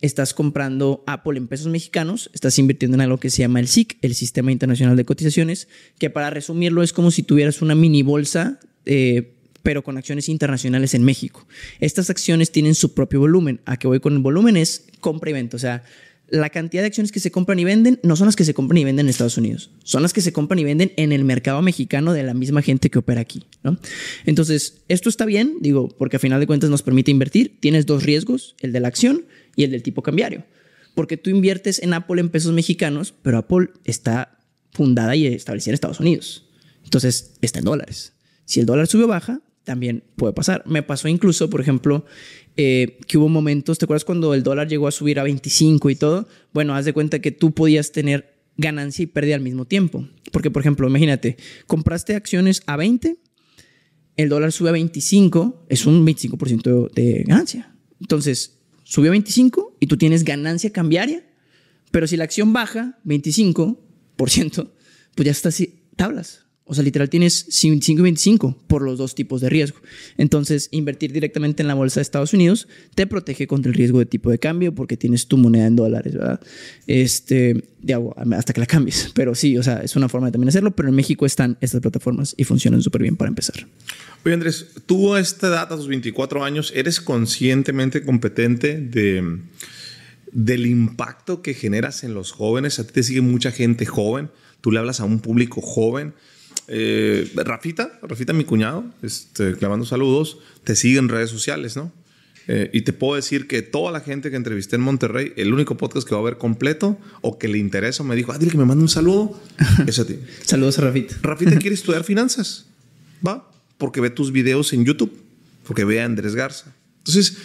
estás comprando Apple en pesos mexicanos, estás invirtiendo en algo que se llama el SIC, el Sistema Internacional de Cotizaciones, que para resumirlo es como si tuvieras una mini bolsa. Eh, pero con acciones internacionales en México. Estas acciones tienen su propio volumen. ¿A que voy con el volumen? Es compra y venta. O sea, la cantidad de acciones que se compran y venden no son las que se compran y venden en Estados Unidos, son las que se compran y venden en el mercado mexicano de la misma gente que opera aquí. ¿no? Entonces, esto está bien, digo, porque a final de cuentas nos permite invertir. Tienes dos riesgos, el de la acción y el del tipo cambiario, porque tú inviertes en Apple en pesos mexicanos, pero Apple está fundada y establecida en Estados Unidos. Entonces, está en dólares. Si el dólar sube o baja, también puede pasar. Me pasó incluso, por ejemplo, eh, que hubo momentos, ¿te acuerdas cuando el dólar llegó a subir a 25 y todo? Bueno, haz de cuenta que tú podías tener ganancia y pérdida al mismo tiempo. Porque, por ejemplo, imagínate, compraste acciones a 20, el dólar sube a 25, es un 25% de ganancia. Entonces, subió a 25 y tú tienes ganancia cambiaria, pero si la acción baja 25%, pues ya estás tablas. O sea, literal tienes 525 por los dos tipos de riesgo. Entonces, invertir directamente en la bolsa de Estados Unidos te protege contra el riesgo de tipo de cambio porque tienes tu moneda en dólares, ¿verdad? Este, digo, hasta que la cambies. Pero sí, o sea, es una forma de también hacerlo. Pero en México están estas plataformas y funcionan súper bien para empezar. Oye, Andrés, tú a esta edad, a tus 24 años, eres conscientemente competente de del impacto que generas en los jóvenes. A ti te sigue mucha gente joven, tú le hablas a un público joven. Eh, Rafita, Rafita, mi cuñado, este, clavando saludos, te sigue en redes sociales, ¿no? Eh, y te puedo decir que toda la gente que entrevisté en Monterrey, el único podcast que va a ver completo o que le interesa me dijo, ah, dile que me mande un saludo, es a ti. Saludos a Rafita. Rafita quiere estudiar finanzas, va, porque ve tus videos en YouTube, porque ve a Andrés Garza. Entonces,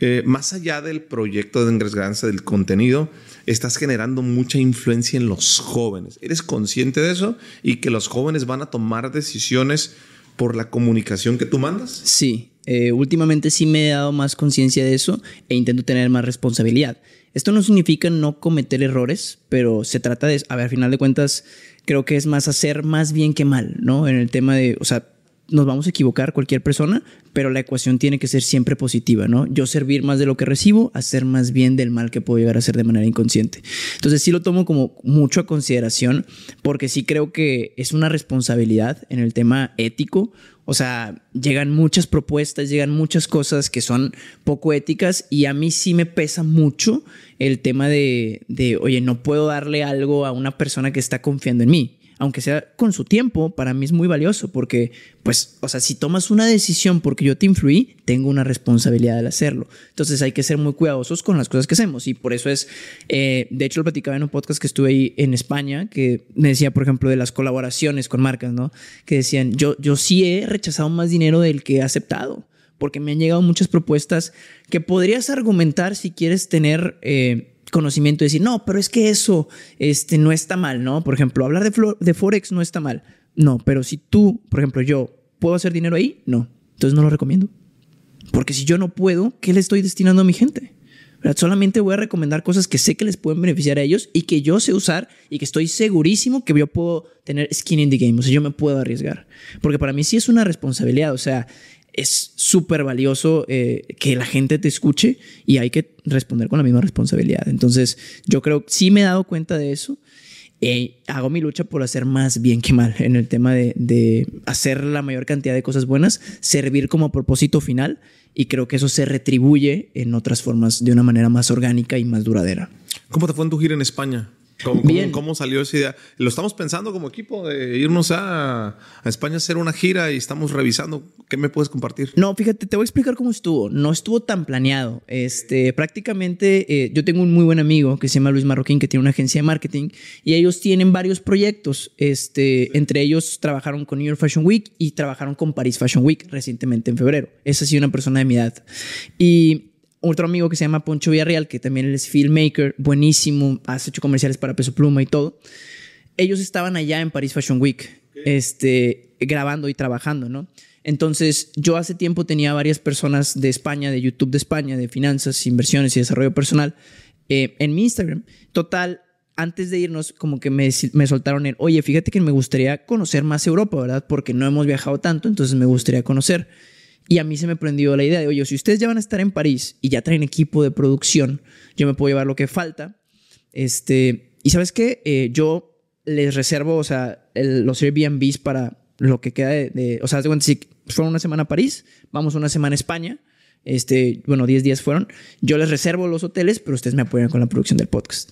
eh, más allá del proyecto de ingresanza del contenido, estás generando mucha influencia en los jóvenes. ¿Eres consciente de eso y que los jóvenes van a tomar decisiones por la comunicación que tú mandas? Sí, eh, últimamente sí me he dado más conciencia de eso e intento tener más responsabilidad. Esto no significa no cometer errores, pero se trata de, a ver, al final de cuentas, creo que es más hacer más bien que mal, ¿no? En el tema de, o sea, nos vamos a equivocar cualquier persona, pero la ecuación tiene que ser siempre positiva, ¿no? Yo servir más de lo que recibo, hacer más bien del mal que puedo llegar a hacer de manera inconsciente. Entonces sí lo tomo como mucho a consideración, porque sí creo que es una responsabilidad en el tema ético. O sea, llegan muchas propuestas, llegan muchas cosas que son poco éticas y a mí sí me pesa mucho el tema de, de oye, no puedo darle algo a una persona que está confiando en mí aunque sea con su tiempo, para mí es muy valioso porque, pues, o sea, si tomas una decisión porque yo te influí, tengo una responsabilidad al hacerlo. Entonces hay que ser muy cuidadosos con las cosas que hacemos y por eso es, eh, de hecho lo platicaba en un podcast que estuve ahí en España, que me decía, por ejemplo, de las colaboraciones con marcas, ¿no? Que decían, yo, yo sí he rechazado más dinero del que he aceptado porque me han llegado muchas propuestas que podrías argumentar si quieres tener... Eh, conocimiento y decir, no, pero es que eso este, no está mal, ¿no? Por ejemplo, hablar de, de Forex no está mal. No, pero si tú, por ejemplo, yo, ¿puedo hacer dinero ahí? No. Entonces no lo recomiendo. Porque si yo no puedo, ¿qué le estoy destinando a mi gente? Solamente voy a recomendar cosas que sé que les pueden beneficiar a ellos y que yo sé usar y que estoy segurísimo que yo puedo tener skin in the game, o sea, yo me puedo arriesgar. Porque para mí sí es una responsabilidad, o sea, es súper valioso eh, que la gente te escuche y hay que responder con la misma responsabilidad. Entonces, yo creo que sí me he dado cuenta de eso. Eh, hago mi lucha por hacer más bien que mal en el tema de, de, hacer la mayor cantidad de cosas buenas, servir como propósito final y creo que eso se retribuye en otras formas de una manera más orgánica y más duradera. ¿Cómo te fue en tu gira en España? ¿Cómo, cómo, salió esa idea? Lo estamos pensando como equipo de irnos a, España a hacer una gira y estamos revisando. ¿Qué me puedes compartir? No, fíjate, te voy a explicar cómo estuvo. No estuvo tan planeado. Este, prácticamente, eh, yo tengo un muy buen amigo que se llama Luis Marroquín, que tiene una agencia de marketing y ellos tienen varios proyectos. Este, entre ellos trabajaron con New York Fashion Week y trabajaron con Paris Fashion Week recientemente en febrero. Esa sido una persona de mi edad. Y otro amigo que se llama Poncho Villarreal, que también es filmmaker, buenísimo, has hecho comerciales para Peso Pluma y todo. Ellos estaban allá en París Fashion Week, este, grabando y trabajando, ¿no? Entonces, yo hace tiempo tenía varias personas de España, de YouTube de España, de finanzas, inversiones y desarrollo personal eh, en mi Instagram. Total, antes de irnos, como que me, me, soltaron el, oye, fíjate que me gustaría conocer más Europa, ¿verdad? Porque no hemos viajado tanto, entonces me gustaría conocer. Y a mí se me prendió la idea de, oye, si ustedes ya van a estar en París y ya traen equipo de producción, yo me puedo llevar lo que falta. Este, y sabes qué, eh, yo les reservo, o sea, los Airbnbs para lo que queda de, o sea, si fueron una semana a París, vamos una semana a España, este, bueno, 10 días fueron, yo les reservo los hoteles, pero ustedes me apoyan con la producción del podcast.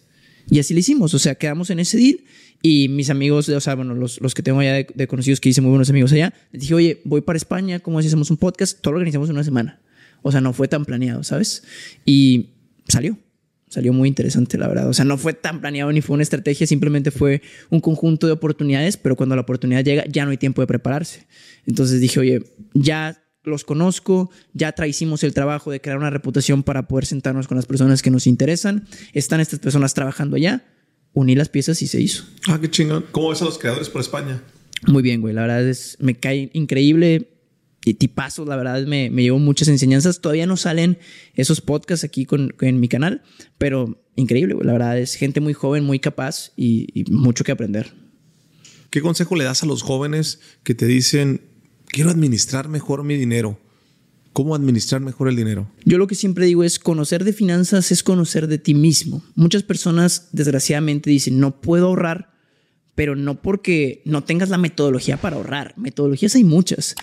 Y así lo hicimos, o sea, quedamos en ese deal y mis amigos, o sea, bueno, los, los que tengo allá de, conocidos que hice muy buenos amigos allá, les dije, oye, voy para España, ¿cómo si hacemos un podcast? Todo lo organizamos en una semana. O sea, no fue tan planeado, ¿sabes? Y salió. Salió muy interesante, la verdad. O sea, no fue tan planeado ni fue una estrategia, simplemente fue un conjunto de oportunidades, pero cuando la oportunidad llega ya no hay tiempo de prepararse. Entonces dije, oye, ya los conozco, ya traicimos el trabajo de crear una reputación para poder sentarnos con las personas que nos interesan, están estas personas trabajando allá, uní las piezas y se hizo. Ah, qué chingón. ¿Cómo ves a los creadores por España? Muy bien, güey. La verdad es, me cae increíble. Y tipazos, la verdad, me, me llevo muchas enseñanzas. Todavía no salen esos podcasts aquí en mi canal, pero increíble, güey. La verdad es gente muy joven, muy capaz y mucho que aprender. ¿Qué consejo le das a los jóvenes que te dicen, quiero administrar mejor mi dinero? cómo administrar mejor el dinero? Yo lo que siempre digo es conocer de finanzas es conocer de ti mismo. Muchas personas desgraciadamente dicen, no puedo ahorrar, pero no porque no tengas la metodología para ahorrar. Metodologías hay muchas.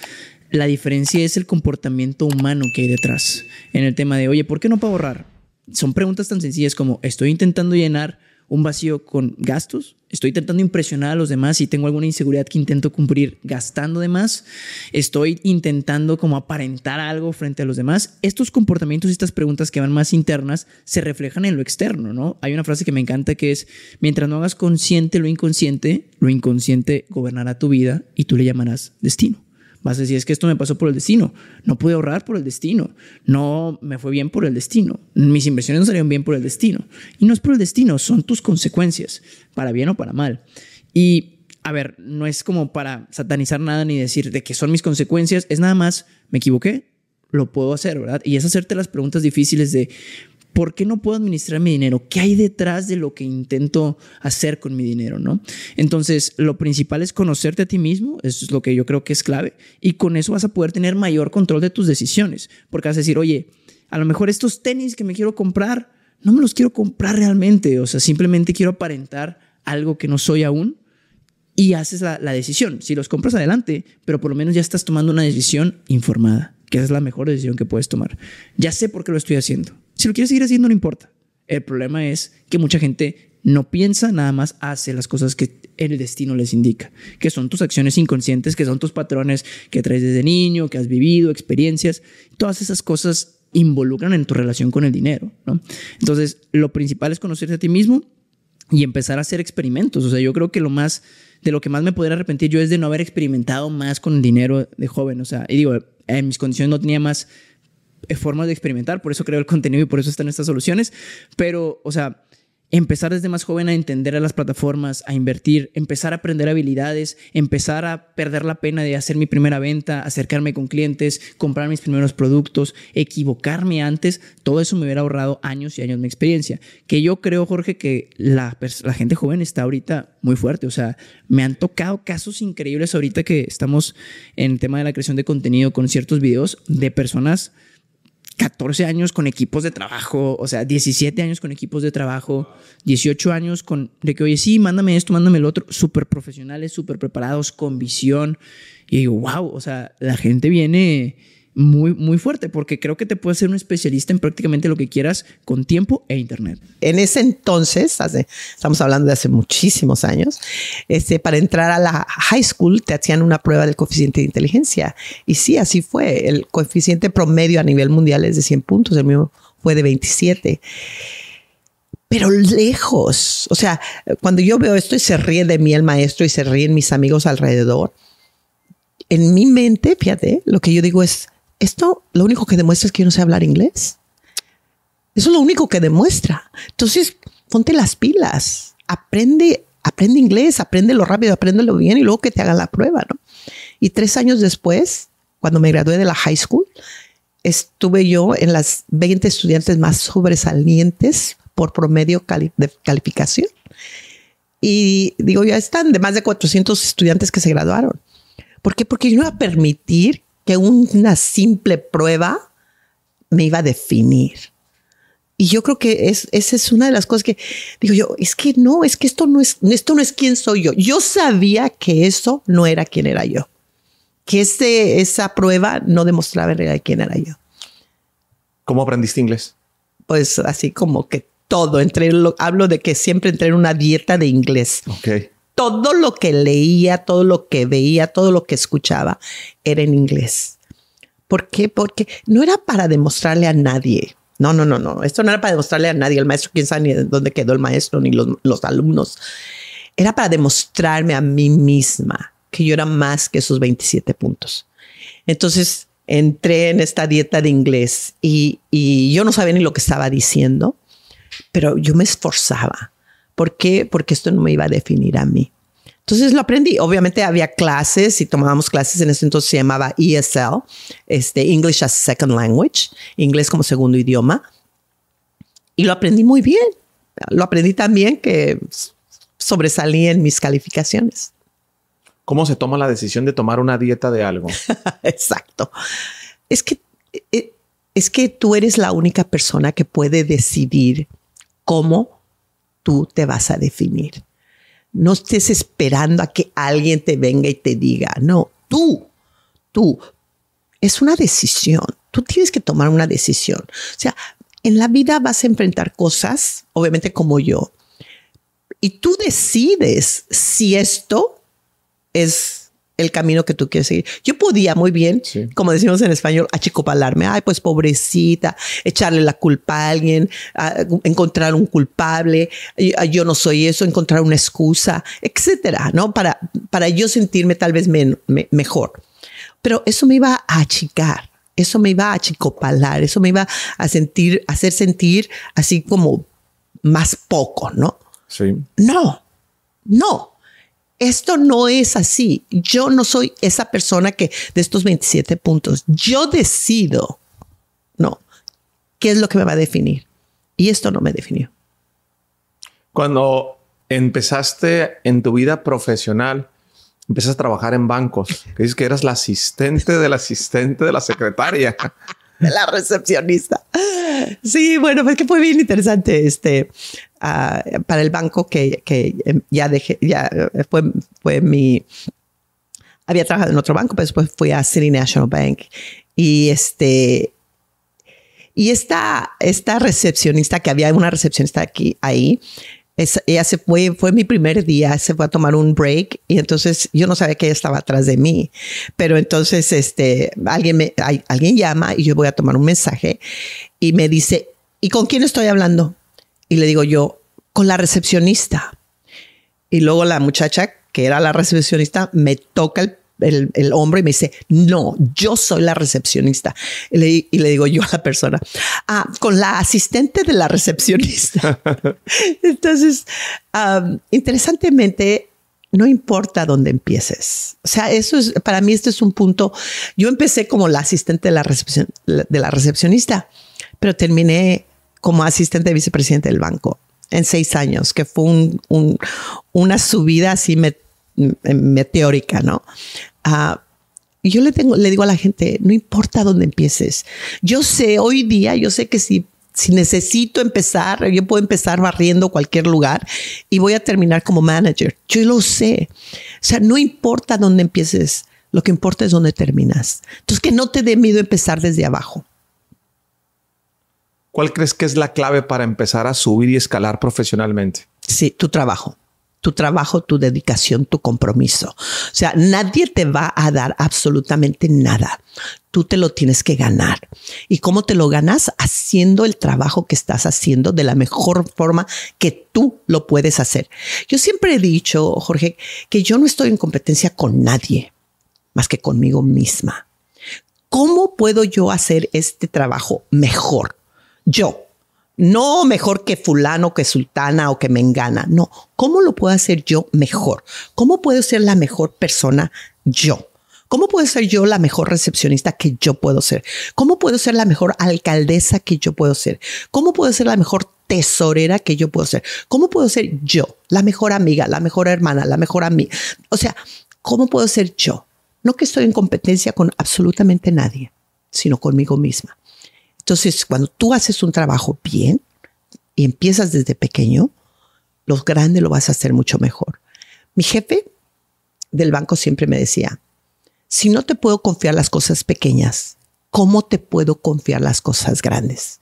La diferencia es el comportamiento humano que hay detrás. En el tema de, oye, ¿por qué no puedo ahorrar? Son preguntas tan sencillas como, ¿estoy intentando llenar un vacío con gastos? Estoy tratando impresionar a los demás y tengo alguna inseguridad que intento cumplir gastando de más. Estoy intentando como aparentar algo frente a los demás. Estos comportamientos y estas preguntas que van más internas se reflejan en lo externo, ¿no? Hay una frase que me encanta que es, mientras no hagas consciente lo inconsciente, lo inconsciente gobernará tu vida y tú le llamarás destino. Vas a decir, es que esto me pasó por el destino. No pude ahorrar por el destino. No me fue bien por el destino. Mis inversiones no salieron bien por el destino. Y no es por el destino, son tus consecuencias, para bien o para mal. Y a ver, no es como para satanizar nada ni decir de que son mis consecuencias, es nada más, me equivoqué, lo puedo hacer, ¿verdad? Y es hacerte las preguntas difíciles de, ¿por qué no puedo administrar mi dinero? ¿Qué hay detrás de lo que intento hacer con mi dinero, no? Entonces, lo principal es conocerte a ti mismo, eso es lo que yo creo que es clave, y con eso vas a poder tener mayor control de tus decisiones, porque vas a decir, oye, a lo mejor estos tenis que me quiero comprar, no me los quiero comprar realmente, o sea, simplemente quiero aparentar algo que no soy aún y haces la, decisión. Si los compras adelante, pero por lo menos ya estás tomando una decisión informada, que es la mejor decisión que puedes tomar. Ya sé por qué lo estoy haciendo. Si lo quieres seguir haciendo, no importa. El problema es que mucha gente no piensa, nada más hace las cosas que el destino les indica, que son tus acciones inconscientes, que son tus patrones que traes desde niño, que has vivido, experiencias. Todas esas cosas involucran en tu relación con el dinero, Entonces, lo principal es conocerte a ti mismo y empezar a hacer experimentos. O sea, yo creo que lo más, de lo que más me podría arrepentir yo es de no haber experimentado más con el dinero de joven. O sea, y digo, en mis condiciones no tenía más eh, formas de experimentar, por eso creo el contenido y por eso están estas soluciones, pero, o sea, empezar desde más joven a entender a las plataformas, a invertir, empezar a aprender habilidades, empezar a perder la pena de hacer mi primera venta, acercarme con clientes, comprar mis primeros productos, equivocarme antes, todo eso me hubiera ahorrado años y años de experiencia. Que yo creo, Jorge, que la, la gente joven está ahorita muy fuerte. O sea, me han tocado casos increíbles ahorita que estamos en el tema de la creación de contenido con ciertos videos de personas 14 años con equipos de trabajo, o sea, 17 años con equipos de trabajo, 18 años con, de que, oye, sí, mándame esto, mándame el otro, súper profesionales, súper preparados, con visión. Y digo, wow, o sea, la gente viene muy, muy fuerte, porque creo que te puedes ser un especialista en prácticamente lo que quieras con tiempo e internet. En ese entonces, hace, estamos hablando de hace muchísimos años, este, para entrar a la high school te hacían una prueba del coeficiente de inteligencia. Y sí, así fue. El coeficiente promedio a nivel mundial es de 100 puntos, el mío fue de 27 pero lejos. O sea, cuando yo veo esto y se ríe de mí el maestro y se ríen mis amigos alrededor, en mi mente, fíjate, lo que yo digo es, esto lo único que demuestra es que yo no sé hablar inglés. Eso es lo único que demuestra. Entonces, ponte las pilas, aprende, aprende inglés, apréndelo rápido, lo bien y luego que te hagan la prueba, ¿no? Y tres años después, cuando me gradué de la high school, estuve yo en las 20 estudiantes más sobresalientes por promedio de calificación. Y digo, ya están de más de 400 estudiantes que se graduaron. ¿Por qué? Porque yo no iba a permitir que una simple prueba me iba a definir. Y yo creo que es, esa es una de las cosas que digo yo, es que no, es que esto no es, esto no es quién soy yo. Yo sabía que eso no era quién era yo, que ese, esa prueba no demostraba realidad quién era yo. ¿Cómo aprendiste inglés? Pues así como que todo, entre hablo de que siempre entré en una dieta de inglés. Ok todo lo que leía, todo lo que veía, todo lo que escuchaba era en inglés. ¿Por qué? Porque no era para demostrarle a nadie. No, no, no, no. Esto no era para demostrarle a nadie. El maestro, quién sabe ni dónde quedó el maestro, ni los, alumnos. Era para demostrarme a mí misma que yo era más que esos 27 puntos. Entonces entré en esta dieta de inglés y yo no sabía ni lo que estaba diciendo, pero yo me esforzaba ¿Por qué? Porque esto no me iba a definir a mí. Entonces lo aprendí. Obviamente había clases y tomábamos clases en ese entonces se llamaba ESL, este English as Second Language, inglés como segundo idioma. Y lo aprendí muy bien. Lo aprendí también que sobresalí en mis calificaciones. ¿Cómo se toma la decisión de tomar una dieta de algo? Exacto. Es que, eh, es que tú eres la única persona que puede decidir cómo tú te vas a definir. No estés esperando a que alguien te venga y te diga, no, tú, tú. Es una decisión. Tú tienes que tomar una decisión. O sea, en la vida vas a enfrentar cosas, obviamente como yo, y tú decides si esto es el camino que tú quieres seguir. Yo podía muy bien, como decimos en español, achicopalarme. Ay, pues pobrecita, echarle la culpa a alguien, encontrar un culpable, yo no soy eso, encontrar una excusa, etcétera, ¿no? Para, para yo sentirme tal vez mejor. Pero eso me iba a achicar, eso me iba a achicopalar, eso me iba a sentir, a hacer sentir así como más poco, ¿no? Sí. No, no esto no es así. Yo no soy esa persona que de estos 27 puntos, yo decido, no, qué es lo que me va a definir. Y esto no me definió. Cuando empezaste en tu vida profesional, empezaste a trabajar en bancos, que dices que eras la asistente del asistente de la secretaria. de la recepcionista. Sí, bueno, pues que fue bien interesante. Este, para el banco que, que ya dejé, ya eh, fue, fue mi, había trabajado en otro banco, pero después fui a City National Bank y este, y esta, esta recepcionista, que había una recepcionista aquí, ahí, ella se fue, fue mi primer día, se fue a tomar un break y entonces yo no sabía que ella estaba atrás de mí, pero entonces este, alguien, me, alguien llama y yo voy a tomar un mensaje y me dice, ¿y con quién estoy hablando? Y le digo yo, con la recepcionista. Y luego la muchacha, que era la recepcionista, me toca el, el, hombro y me dice, no, yo soy la recepcionista. Y le, y le digo yo a la persona, ah, con la asistente de la recepcionista. Entonces, interesantemente, no importa dónde empieces. O sea, eso es, para mí este es un punto. Yo empecé como la asistente de la, de la recepcionista, pero terminé como asistente vicepresidente del banco en seis años, que fue una subida así em, meteórica, ¿no? Ah, yo le, digo a la gente, no importa dónde empieces. Yo sé, hoy día, yo sé que si, si necesito empezar, yo puedo empezar barriendo cualquier lugar y voy a terminar como manager. Yo lo sé. O sea, no importa dónde empieces, lo que importa es dónde terminas. Entonces, que no te dé miedo empezar desde abajo. ¿Cuál crees que es la clave para empezar a subir y escalar profesionalmente? Sí, tu trabajo tu trabajo, tu dedicación, tu compromiso. O sea, nadie te va a dar absolutamente nada. Tú te lo tienes que ganar. ¿Y cómo te lo ganas? Haciendo el trabajo que estás haciendo de la mejor forma que tú lo puedes hacer. Yo siempre he dicho, Jorge, que yo no estoy en competencia con nadie más que conmigo misma. ¿Cómo puedo yo hacer este trabajo mejor? yo. No mejor que fulano, que sultana o que mengana. No, ¿cómo lo puedo hacer yo mejor? ¿Cómo puedo ser la mejor persona yo? ¿Cómo puedo ser yo la mejor recepcionista que yo puedo ser? ¿Cómo puedo ser la mejor alcaldesa que yo puedo ser? ¿Cómo puedo ser la mejor tesorera que yo puedo ser? ¿Cómo puedo ser yo la mejor amiga, la mejor hermana, la mejor amiga? O sea, ¿cómo puedo ser yo? No que estoy en competencia con absolutamente nadie, sino conmigo misma. Entonces, cuando tú haces un trabajo bien y empiezas desde pequeño, los grandes lo vas a hacer mucho mejor. Mi jefe del banco siempre me decía, si no te puedo confiar las cosas pequeñas, ¿cómo te puedo confiar las cosas grandes?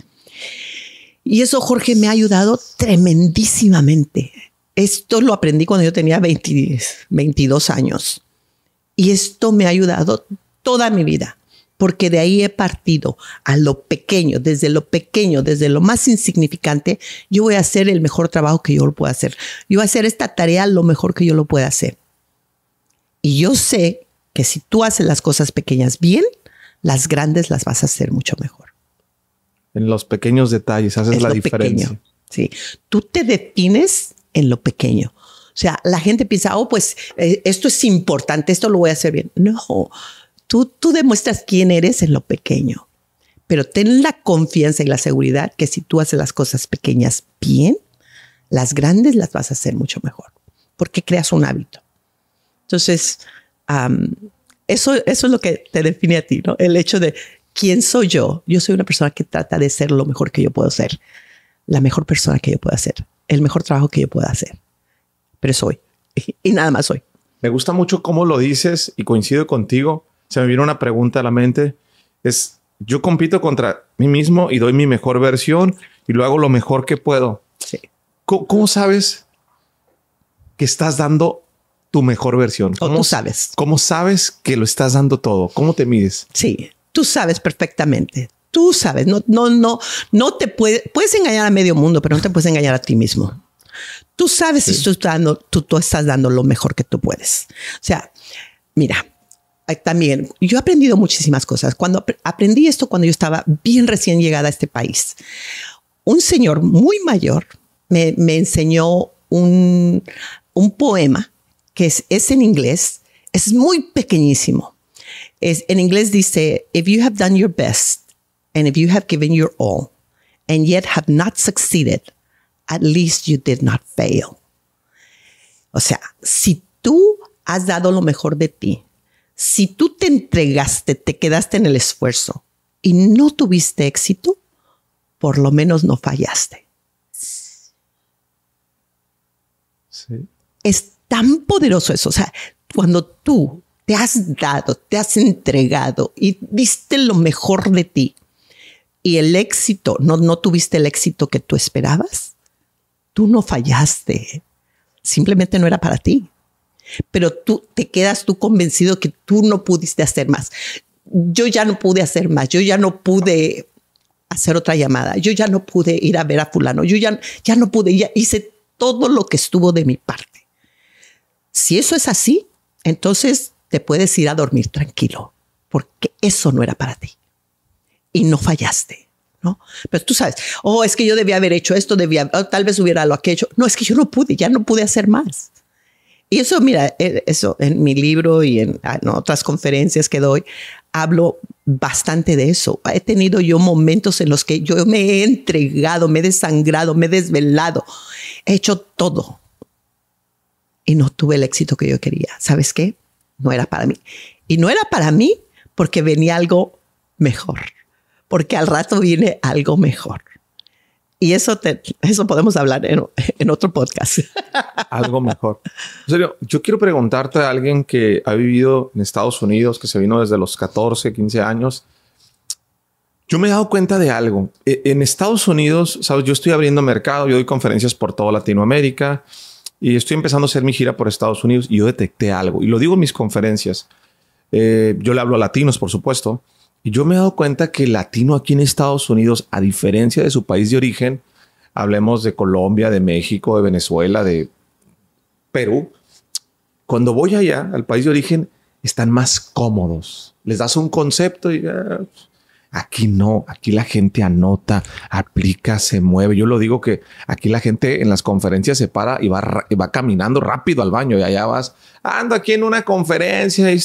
Y eso, Jorge, me ha ayudado tremendísimamente. Esto lo aprendí cuando yo tenía 22 años. Y esto me ha ayudado toda mi vida porque de ahí he partido a lo pequeño, desde lo pequeño, desde lo más insignificante, yo voy a hacer el mejor trabajo que yo lo pueda hacer. Yo voy a hacer esta tarea lo mejor que yo lo pueda hacer. Y yo sé que si tú haces las cosas pequeñas bien, las grandes las vas a hacer mucho mejor. En los pequeños detalles haces la diferencia. Pequeño, sí, tú te defines en lo pequeño. O sea, la gente piensa, oh, pues eh, esto es importante, esto lo voy a hacer bien. No, Tú, tú demuestras quién eres en lo pequeño, pero ten la confianza y la seguridad que si tú haces las cosas pequeñas bien, las grandes las vas a hacer mucho mejor, porque creas un hábito. Entonces, eso, eso es lo que te define a ti, ¿no? El hecho de quién soy yo. Yo soy una persona que trata de ser lo mejor que yo puedo ser, la mejor persona que yo pueda ser, el mejor trabajo que yo pueda hacer. Pero soy y nada más soy. Me gusta mucho cómo lo dices y coincido contigo se me vino una pregunta a la mente. Es, yo compito contra mí mismo y doy mi mejor versión y lo hago lo mejor que puedo. Sí. ¿Cómo, sabes que estás dando tu mejor versión? ¿Cómo, sabes. ¿Cómo sabes que lo estás dando todo? ¿Cómo te mides? Sí, tú sabes perfectamente. Tú sabes, no, no, no, no te puedes, puedes engañar a medio mundo, pero no te puedes engañar a ti mismo. Tú sabes que si estás, dando, tú estás dando lo mejor que tú puedes. O sea, mira, también, yo he aprendido muchísimas cosas. Cuando aprendí esto, cuando yo estaba bien recién llegada a este país, un señor muy mayor me, enseñó un, poema que es, en inglés, es muy pequeñísimo. Es, en inglés dice, If you have done your best and if you have given your all and yet have not succeeded, at least you did not fail. O sea, si tú has dado lo mejor de ti, si tú te entregaste, te quedaste en el esfuerzo y no tuviste éxito, por lo menos no fallaste. Sí. Es tan poderoso eso. O sea, cuando tú te has dado, te has entregado y diste lo mejor de ti y el éxito, no, no tuviste el éxito que tú esperabas, tú no fallaste. Simplemente no era para ti pero tú te quedas tú convencido que tú no pudiste hacer más. Yo ya no pude hacer más, yo ya no pude hacer otra llamada, yo ya no pude ir a ver a fulano, yo ya, no pude, ya hice todo lo que estuvo de mi parte. Si eso es así, entonces te puedes ir a dormir tranquilo, porque eso no era para ti y no fallaste. ¿No? Pero tú sabes, oh, es que yo debía haber hecho esto, debía, oh, tal vez hubiera lo que hecho. No, es que yo no pude, ya no pude hacer más. Y eso, mira, eh, eso en mi libro y en, ah, otras conferencias que doy, hablo bastante de eso. He tenido yo momentos en los que yo me he entregado, me he desangrado, me he desvelado, he hecho todo. Y no tuve el éxito que yo quería. ¿Sabes qué? No era para mí. Y no era para mí porque venía algo mejor, porque al rato viene algo mejor. Y eso, eso podemos hablar en, otro podcast. Algo mejor. En serio, yo quiero preguntarte a alguien que ha vivido en Estados Unidos, que se vino desde los 14, 15 años. Yo me he dado cuenta de algo. E, en Estados Unidos, sabes, yo estoy abriendo mercado, yo doy conferencias por toda Latinoamérica y estoy empezando a hacer mi gira por Estados Unidos y yo detecté algo. Y lo digo en mis conferencias. Eh, yo le hablo a latinos, por supuesto. Y yo me he dado cuenta que el latino aquí en Estados Unidos, a diferencia de su país de origen, hablemos de Colombia, de México, de Venezuela, de Perú, cuando voy allá al país de origen, están más cómodos. Les das un concepto y ah, aquí no, aquí la gente anota, aplica, se mueve. Yo lo digo que aquí la gente en las conferencias se para y va, y va caminando rápido al baño y allá vas, ando aquí en una conferencia. Y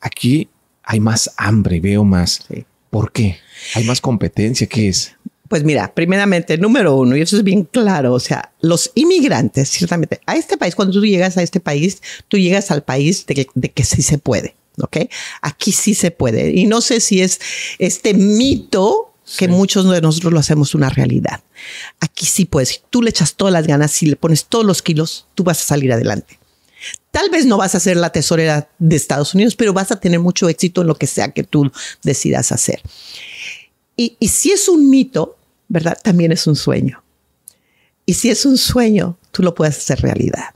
aquí hay más hambre, veo más. ¿Por qué? ¿Hay más competencia? ¿Qué es? Pues mira, primeramente, número uno, y eso es bien claro, o sea, los inmigrantes, ciertamente, a este país, cuando tú llegas a este país, tú llegas al país de que, sí se puede, ¿ok? Aquí sí se puede. Y no sé si es este mito que muchos de nosotros lo hacemos una realidad. Aquí sí puedes, tú le echas todas las ganas, si le pones todos los kilos, tú vas a salir adelante tal vez no vas a ser la tesorera de Estados Unidos, pero vas a tener mucho éxito en lo que sea que tú decidas hacer. Y, si es un mito, ¿verdad? También es un sueño. Y si es un sueño, tú lo puedes hacer realidad.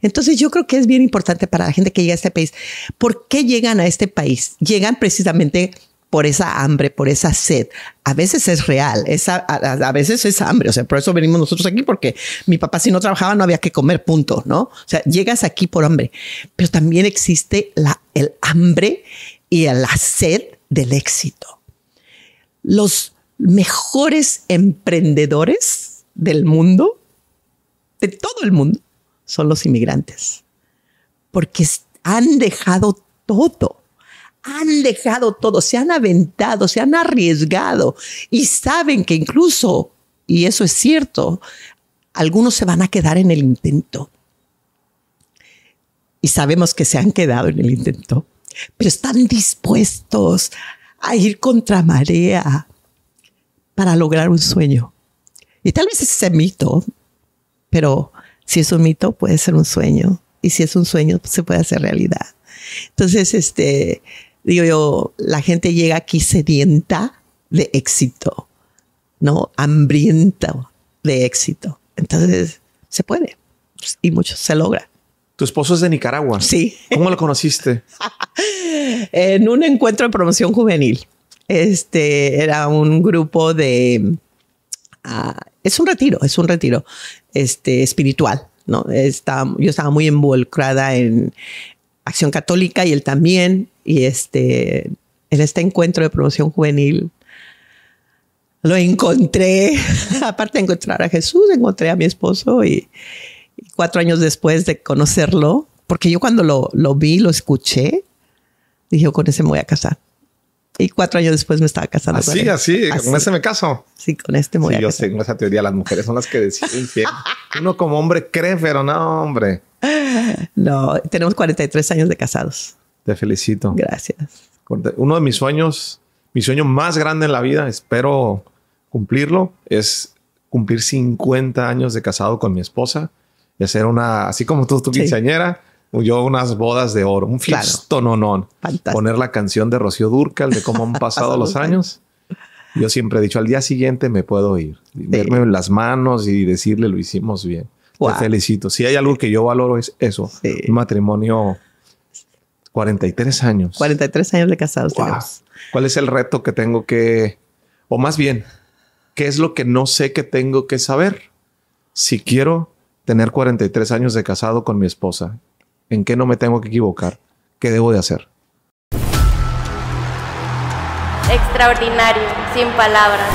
Entonces yo creo que es bien importante para la gente que llega a este país. ¿Por qué llegan a este país? Llegan precisamente por esa hambre, por esa sed. A veces es real, a, veces es hambre, o sea, por eso venimos nosotros aquí, porque mi papá si no trabajaba no había que comer, punto, ¿no? O sea, llegas aquí por hambre, pero también existe la, el hambre y la sed del éxito. Los mejores emprendedores del mundo, de todo el mundo, son los inmigrantes, porque han dejado todo han dejado todo, se han aventado, se han arriesgado y saben que incluso, y eso es cierto, algunos se van a quedar en el intento. Y sabemos que se han quedado en el intento, pero están dispuestos a ir contra marea para lograr un sueño. Y tal vez ese es mito, pero si es un mito puede ser un sueño y si es un sueño se puede hacer realidad. Entonces, este, digo yo, la gente llega aquí sedienta de éxito, ¿no? Hambrienta de éxito. Entonces, se puede pues, y mucho se logra. Tu esposo es de Nicaragua. Sí. ¿Cómo lo conociste? en un encuentro de promoción juvenil. Este era un grupo de. Ah, es un retiro, es un retiro este, espiritual. ¿no? yo estaba muy involucrada en Acción Católica y él también y este, en este encuentro de promoción juvenil lo encontré, aparte de encontrar a Jesús, encontré a mi esposo y, cuatro años después de conocerlo, porque yo cuando lo, lo vi, lo escuché, dije, con ese me voy a casar. Y cuatro años después me estaba casando. Así, así, con ese me caso. Sí, con este me voy sí, yo tengo esa teoría. Las mujeres son las que deciden. Uno como hombre cree, pero no, hombre. No, tenemos 43 años de casados. Te felicito. Gracias. Uno de mis sueños, mi sueño más grande en la vida, espero cumplirlo, es cumplir 50 años de casado con mi esposa y hacer una, así como tú, tu quinceañera, yo unas bodas de oro, un fiestón claro. no, no. Poner la canción de Rocío Durcal de cómo han pasado los años. Yo siempre he dicho, al día siguiente me puedo ir, verme en las manos y decirle lo hicimos bien. Te felicito. Si hay algo que yo valoro es eso, un matrimonio 43 años. 43 años de casados ¿Cuál es el reto que tengo que, o más bien, qué es lo que no sé que tengo que saber si quiero tener 43 años de casado con mi esposa? ¿En qué no me tengo que equivocar? ¿Qué debo de hacer? Extraordinario, sin palabras.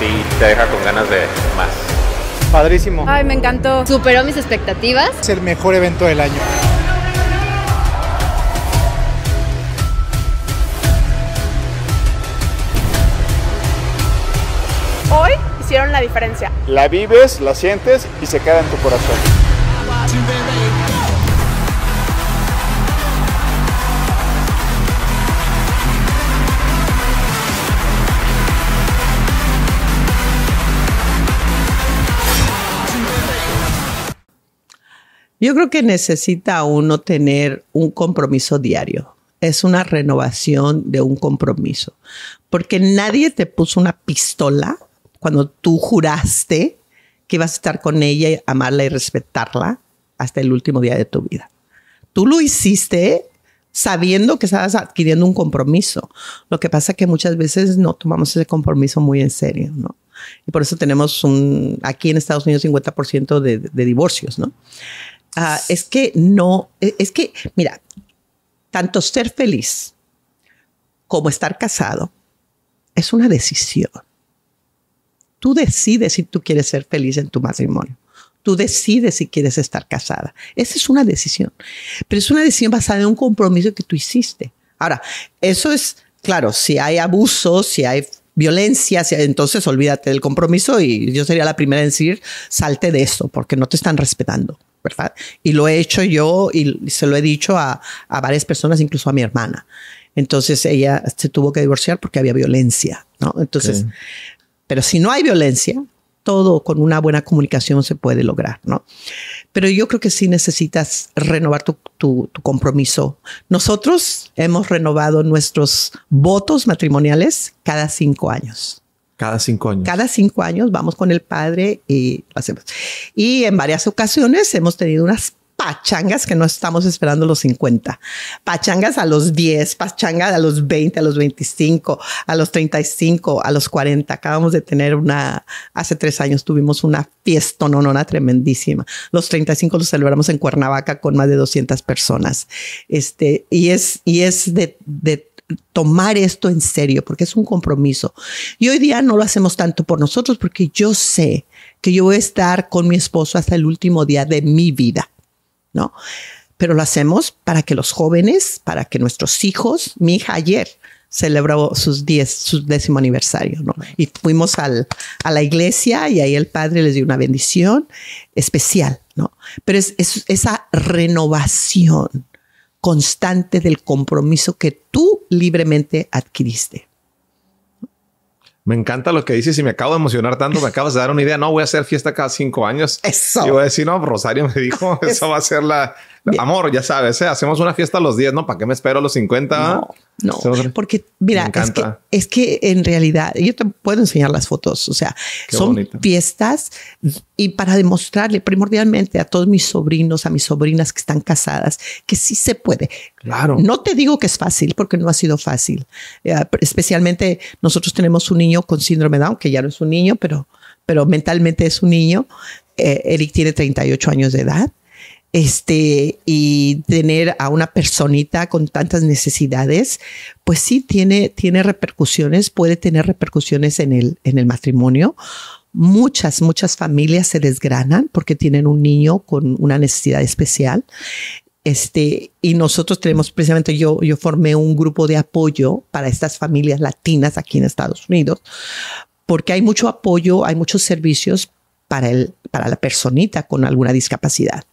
Sí, te deja con ganas de más. Padrísimo. Ay, me encantó. Superó mis expectativas. Es el mejor evento del año. hicieron la diferencia. La vives, la sientes y se queda en tu corazón. Yo creo que necesita uno tener un compromiso diario. Es una renovación de un compromiso. Porque nadie te puso una pistola cuando tú juraste que ibas a estar con ella, amarla y respetarla hasta el último día de tu vida. Tú lo hiciste sabiendo que estabas adquiriendo un compromiso. Lo que pasa es que muchas veces no tomamos ese compromiso muy en serio, ¿no? Y por eso tenemos un, aquí en Estados Unidos 50% de, de, divorcios, ¿no? Ah, es que no, e, es que, mira, tanto ser feliz como estar casado es una decisión. Tú decides si tú quieres ser feliz en tu matrimonio. Tú decides si quieres estar casada. Esa es una decisión. Pero es una decisión basada en un compromiso que tú hiciste. Ahora, eso es, claro, si hay abuso, si hay violencia, entonces olvídate del compromiso y yo sería la primera en decir, salte de eso, porque no te están respetando. ¿verdad? Y lo he hecho yo y se lo he dicho a, varias personas, incluso a mi hermana. Entonces ella se tuvo que divorciar porque había violencia, ¿no? Entonces, pero si no hay violencia, todo con una buena comunicación se puede lograr, ¿no? Pero yo creo que sí necesitas renovar tu, compromiso. Nosotros hemos renovado nuestros votos matrimoniales cada cinco años. Cada cinco años. Cada cinco años vamos con el padre y lo hacemos. Y en varias ocasiones hemos tenido unas pachangas que no estamos esperando los 50, pachangas a los 10, pachangas a los 20, a los 25, a los 35, a los 40. Acabamos de tener una, hace tres años tuvimos una fiesta tremendísima. Los 35 los celebramos en Cuernavaca con más de 200 personas. Este, y es, y es de tomar esto en serio, porque es un compromiso. Y hoy día no lo hacemos tanto por nosotros, porque yo sé que yo voy a estar con mi esposo hasta el último día de mi vida. ¿no? Pero lo hacemos para que los jóvenes, para que nuestros hijos, mi hija ayer celebró sus diez, su décimo aniversario, Y fuimos al, a la iglesia y ahí el padre les dio una bendición especial, ¿no? Pero es esa renovación constante del compromiso que tú libremente adquiriste. Me encanta lo que dices y me acabo de emocionar tanto. Me acabas de dar una idea. No, voy a hacer fiesta cada cinco años. Eso. Y voy a decir, no, Rosario me dijo, eso va a ser la, Amor, ya sabes, ¿eh? hacemos una fiesta a los 10, ¿no? ¿Para qué me espero a los 50? No, Porque, mira, es que, es que, en realidad, yo te puedo enseñar las fotos, o sea, son fiestas y para demostrarle primordialmente a todos mis sobrinos, a mis sobrinas que están casadas, que sí se puede. Claro. No te digo que es fácil, porque no ha sido fácil. Eh, especialmente nosotros tenemos un niño con síndrome Down, que ya no es un niño, pero, pero mentalmente es un niño. Eh, Eric tiene 38 años de edad este, y tener a una personita con tantas necesidades, pues sí tiene, tiene repercusiones, puede tener repercusiones en el, en el matrimonio. Muchas, muchas familias se desgranan porque tienen un niño con una necesidad especial. Este, y nosotros tenemos precisamente, yo, yo formé un grupo de apoyo para estas familias latinas aquí en Estados Unidos, porque hay mucho apoyo, hay muchos servicios para, el, para la personita con alguna discapacidad.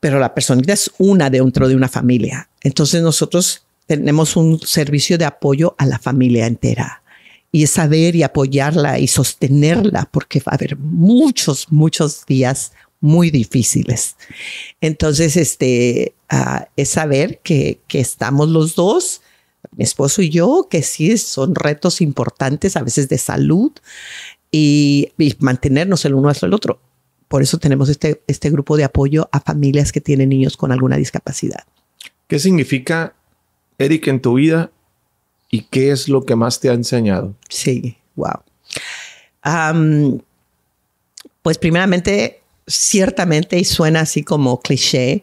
Pero la personalidad es una dentro de una familia. Entonces nosotros tenemos un servicio de apoyo a la familia entera y es saber y apoyarla y sostenerla porque va a haber muchos, muchos días muy difíciles. Entonces, este, ah, es saber que, estamos los dos, mi esposo y yo, que sí son retos importantes, a veces de salud, y, y mantenernos el uno hasta el otro. Por eso tenemos este, este grupo de apoyo a familias que tienen niños con alguna discapacidad. ¿Qué significa, Eric, en tu vida y qué es lo que más te ha enseñado? Sí, wow. pues primeramente, ciertamente, y suena así como cliché,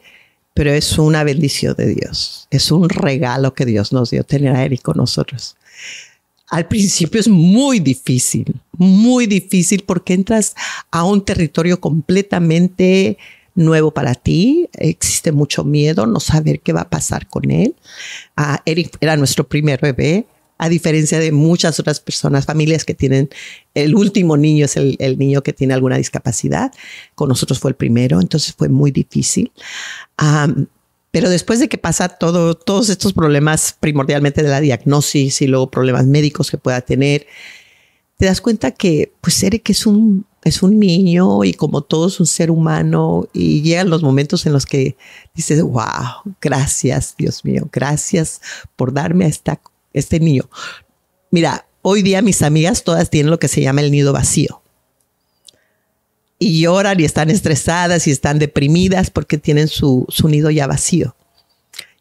pero es una bendición de Dios. Es un regalo que Dios nos dio tener a Eric con nosotros al principio es muy difícil, muy difícil porque entras a un territorio completamente nuevo para ti, existe mucho miedo, no saber qué va a pasar con él. Ah, Eric era nuestro primer bebé, a diferencia de muchas otras personas, familias que tienen, el último niño es el, niño que tiene alguna discapacidad, con nosotros fue el primero, entonces fue muy difícil. Pero después de que pasa todo, todos estos problemas, primordialmente de la diagnosis y luego problemas médicos que pueda tener, te das cuenta que pues Eric es un, es un niño y como todo es un ser humano y llegan los momentos en los que dices, wow, gracias Dios mío, gracias por darme a esta, este niño. Mira, hoy día mis amigas todas tienen lo que se llama el nido vacío y lloran y están estresadas y están deprimidas porque tienen su, su nido ya vacío.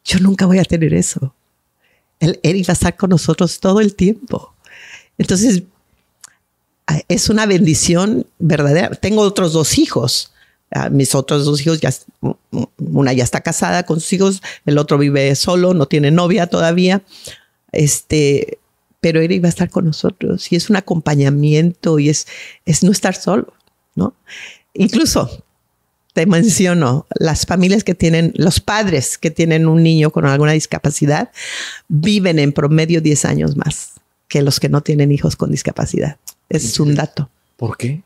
Yo nunca voy a tener eso. Él, iba va a estar con nosotros todo el tiempo. Entonces, es una bendición verdadera. Tengo otros dos hijos. Mis otros dos hijos, ya, una ya está casada con sus hijos, el otro vive solo, no tiene novia todavía. Este, pero él iba a estar con nosotros y es un acompañamiento y es, es no estar solo. ¿no? Incluso te menciono, las familias que tienen, los padres que tienen un niño con alguna discapacidad viven en promedio 10 años más que los que no tienen hijos con discapacidad. es un dato. ¿Por qué?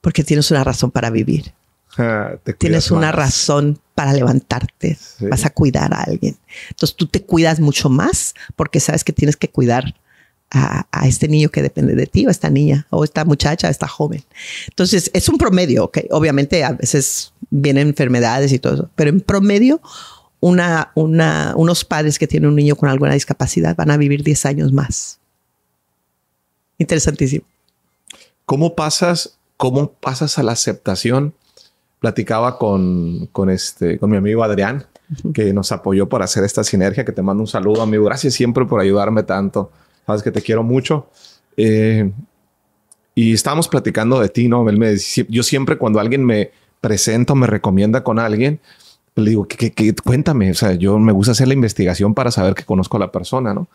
Porque tienes una razón para vivir. Ah, tienes una razón para levantarte. Vas a cuidar a alguien. Entonces tú te cuidas mucho más porque sabes que tienes que cuidar a, este niño que depende de ti, o esta niña, o esta muchacha, esta joven. Entonces, es un promedio, ¿ok? Obviamente a veces vienen enfermedades y todo eso, pero en promedio, unos padres que tienen un niño con alguna discapacidad van a vivir 10 años más. Interesantísimo. ¿Cómo pasas, cómo pasas a la aceptación? Platicaba con, este, con mi amigo Adrián, que nos apoyó para hacer esta sinergia, que te mando un saludo, amigo. Gracias siempre por ayudarme tanto Sabes que te quiero mucho. Eh, y estábamos platicando de ti, ¿no? Él me yo siempre cuando alguien me presenta o me recomienda con alguien, pues le digo, que cuéntame, o sea, yo me gusta hacer la investigación para saber que conozco a la persona, ¿no?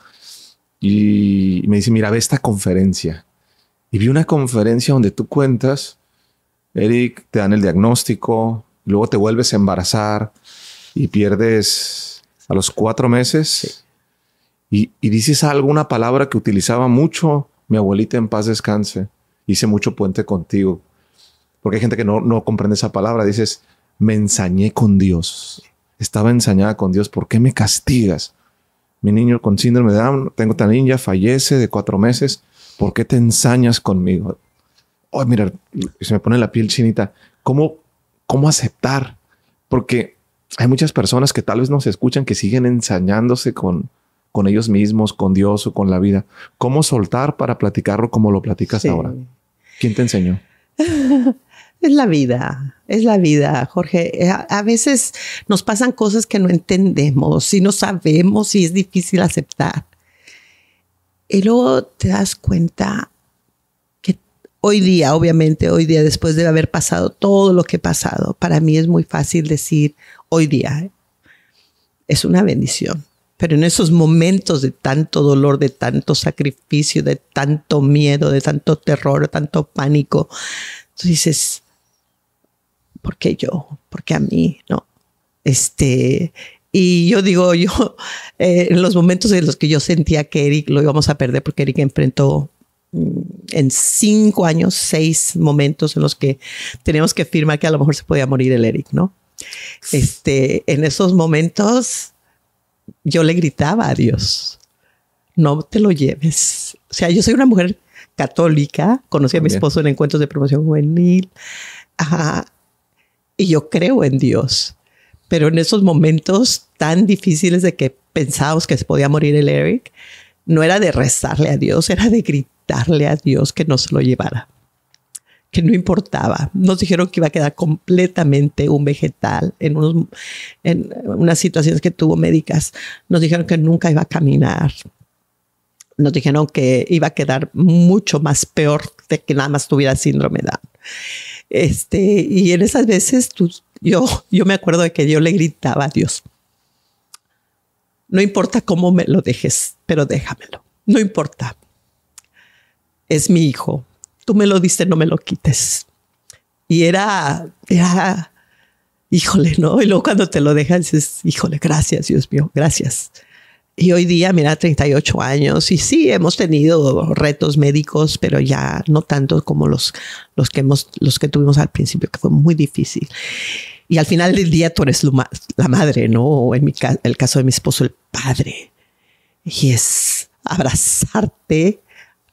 Y me dice, mira, ve esta conferencia. Y vi una conferencia donde tú cuentas, Eric, te dan el diagnóstico, luego te vuelves a embarazar y pierdes a los cuatro meses. Y, dices alguna palabra que utilizaba mucho mi abuelita en paz descanse. Hice mucho puente contigo. Porque hay gente que no, no comprende esa palabra. Dices, me ensañé con Dios. Estaba ensañada con Dios. ¿Por qué me castigas? Mi niño con síndrome de Down, tengo tan niña, fallece de cuatro meses. ¿Por qué te ensañas conmigo? Ay, mira, se me pone la piel chinita. ¿Cómo, cómo aceptar? Porque hay muchas personas que tal vez no se escuchan que siguen ensañándose con, con ellos mismos, con Dios o con la vida. ¿Cómo soltar para platicarlo como lo platicas ahora? ¿Quién te enseñó? Es la vida, es la vida, Jorge. Eh, a, veces nos pasan cosas que no entendemos y no sabemos y es difícil aceptar. Y luego te das cuenta que hoy día, obviamente, hoy día, después de haber pasado todo lo que he pasado, para mí es muy fácil decir hoy día. Eh, es una bendición. Pero en esos momentos de tanto dolor, de tanto sacrificio, de tanto miedo, de tanto terror, de tanto pánico, tú dices, ¿por qué yo? ¿Por qué a mí? No. Este, y yo digo, yo, eh, en los momentos en los que yo sentía que Eric lo íbamos a perder, porque Eric enfrentó mm, en cinco años, seis momentos en los que teníamos que afirmar que a lo mejor se podía morir el Eric, ¿no? Este, en esos momentos yo le gritaba a Dios, no te lo lleves. O sea, yo soy una mujer católica, conocí a mi esposo en encuentros de promoción juvenil, y yo creo en Dios, pero en esos momentos tan difíciles de que pensábamos que se podía morir el Eric, no era de rezarle a Dios, era de gritarle a Dios que no se lo llevara que no importaba. Nos dijeron que iba a quedar completamente un vegetal en, en unas situaciones que tuvo médicas. Nos dijeron que nunca iba a caminar. Nos dijeron que iba a quedar mucho más peor de que nada más tuviera síndrome de Down. Este, y en esas veces tú, yo, yo me acuerdo de que yo le gritaba a Dios, no importa cómo me lo dejes, pero déjamelo. No importa. Es mi hijo, tú me lo diste, no me lo quites. Y era, era, híjole, ¿no? Y luego cuando te lo dejan, dices, híjole, gracias, Dios mío, gracias. Y hoy día, mira, 38 años, y sí, hemos tenido retos médicos, pero ya no tanto como los, los, que, hemos, los que tuvimos al principio, que fue muy difícil. Y al final del día tú eres la madre, ¿no? en el caso de mi esposo, el padre. Y es abrazarte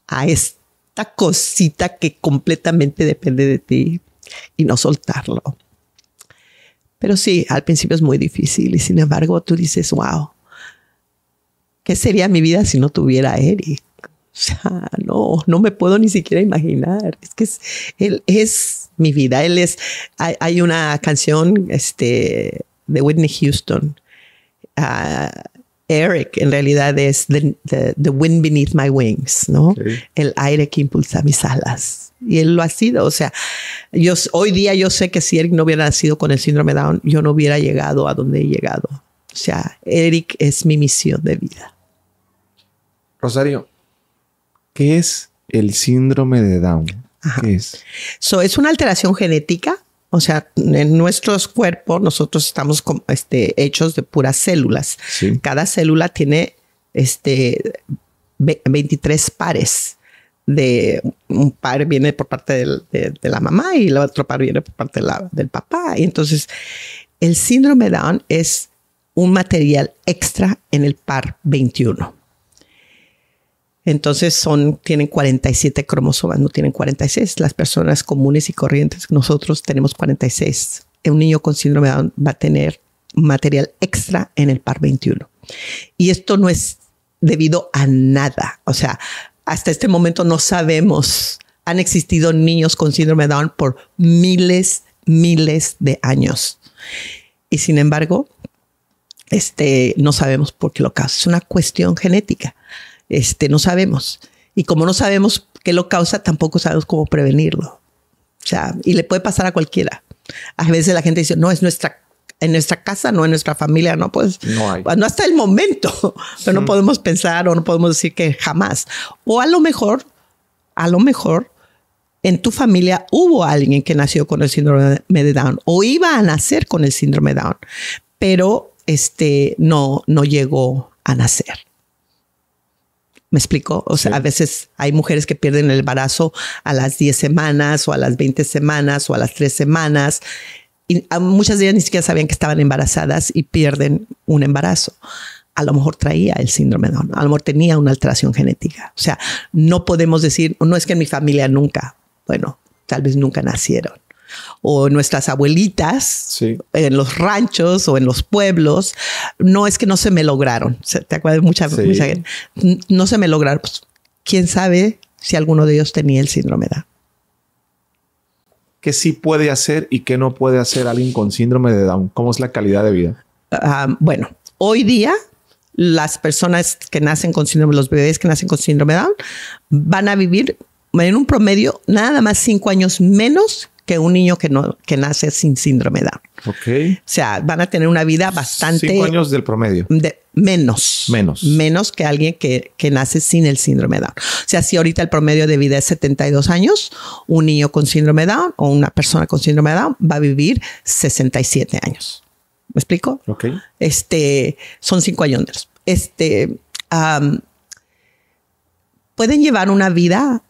a este cosita que completamente depende de ti y no soltarlo. Pero sí, al principio es muy difícil y sin embargo tú dices, wow, ¿qué sería mi vida si no tuviera a Eric? O sea, no, no me puedo ni siquiera imaginar. Es que él es mi vida. Él es, hay, una canción este, de Whitney Houston ah, Eric en realidad es The, Wind Beneath My Wings, ¿no? El aire que impulsa mis alas. Y él lo ha sido. O sea, yo, hoy día yo sé que si Eric no hubiera nacido con el síndrome Down, yo no hubiera llegado a donde he llegado. O sea, Eric es mi misión de vida. Rosario, ¿qué es el síndrome de Down? ¿Qué es? es una alteración genética o sea, en nuestros cuerpos nosotros estamos este, hechos de puras células. Cada célula tiene este, 23 pares. De un par viene por parte de, la mamá y el otro par viene por parte del papá. Y entonces el síndrome Down es un material extra en el par 21. Entonces son, tienen 47 cromosomas, no tienen 46. Las personas comunes y corrientes, nosotros tenemos 46. Un niño con síndrome de Down va a tener material extra en el par 21. Y esto no es debido a nada. O sea, hasta este momento no sabemos. Han existido niños con síndrome de Down por miles, miles de años. Y sin embargo, este, no sabemos por qué lo causa. Es una cuestión genética este, no sabemos. Y como no sabemos qué lo causa, tampoco sabemos cómo prevenirlo. O sea, y le puede pasar a cualquiera. A veces la gente dice, no, es nuestra en nuestra casa, no en nuestra familia, no pues no, hay. hasta el momento, pero no podemos pensar o no podemos decir que jamás. O a lo mejor, a lo mejor en tu familia hubo alguien que nació con el síndrome de Down o iba a nacer con el síndrome de Down, pero este no no llegó a nacer. Me explico. O sea, a veces hay mujeres que pierden el embarazo a las 10 semanas o a las 20 semanas o a las 3 semanas. Y muchas de ellas ni siquiera sabían que estaban embarazadas y pierden un embarazo. A lo mejor traía el síndrome de Down, a lo mejor tenía una alteración genética. O sea, no podemos decir, no es que en mi familia nunca, bueno, tal vez nunca nacieron o nuestras abuelitas en los ranchos o en los pueblos, no es que no se me lograron. ¿Te acuerdas? Muchas veces no se me lograron. Pues, ¿Quién sabe si alguno de ellos tenía el síndrome de Down? ¿Qué sí puede hacer y qué no puede hacer alguien con síndrome de Down? ¿Cómo es la calidad de vida? Ah, bueno, hoy día las personas que nacen con síndrome, los bebés que nacen con síndrome de Down, van a vivir en un promedio nada más cinco años menos que un niño que, no, que nace sin síndrome Down. O sea, van a tener una vida bastante... Cinco años del promedio. menos. Menos. Menos que alguien que, que, nace sin el síndrome Down. O sea, si ahorita el promedio de vida es 72 años, un niño con síndrome Down o una persona con síndrome Down va a vivir 67 años. ¿Me explico? Ok. Este, son cinco años. Este, pueden llevar una vida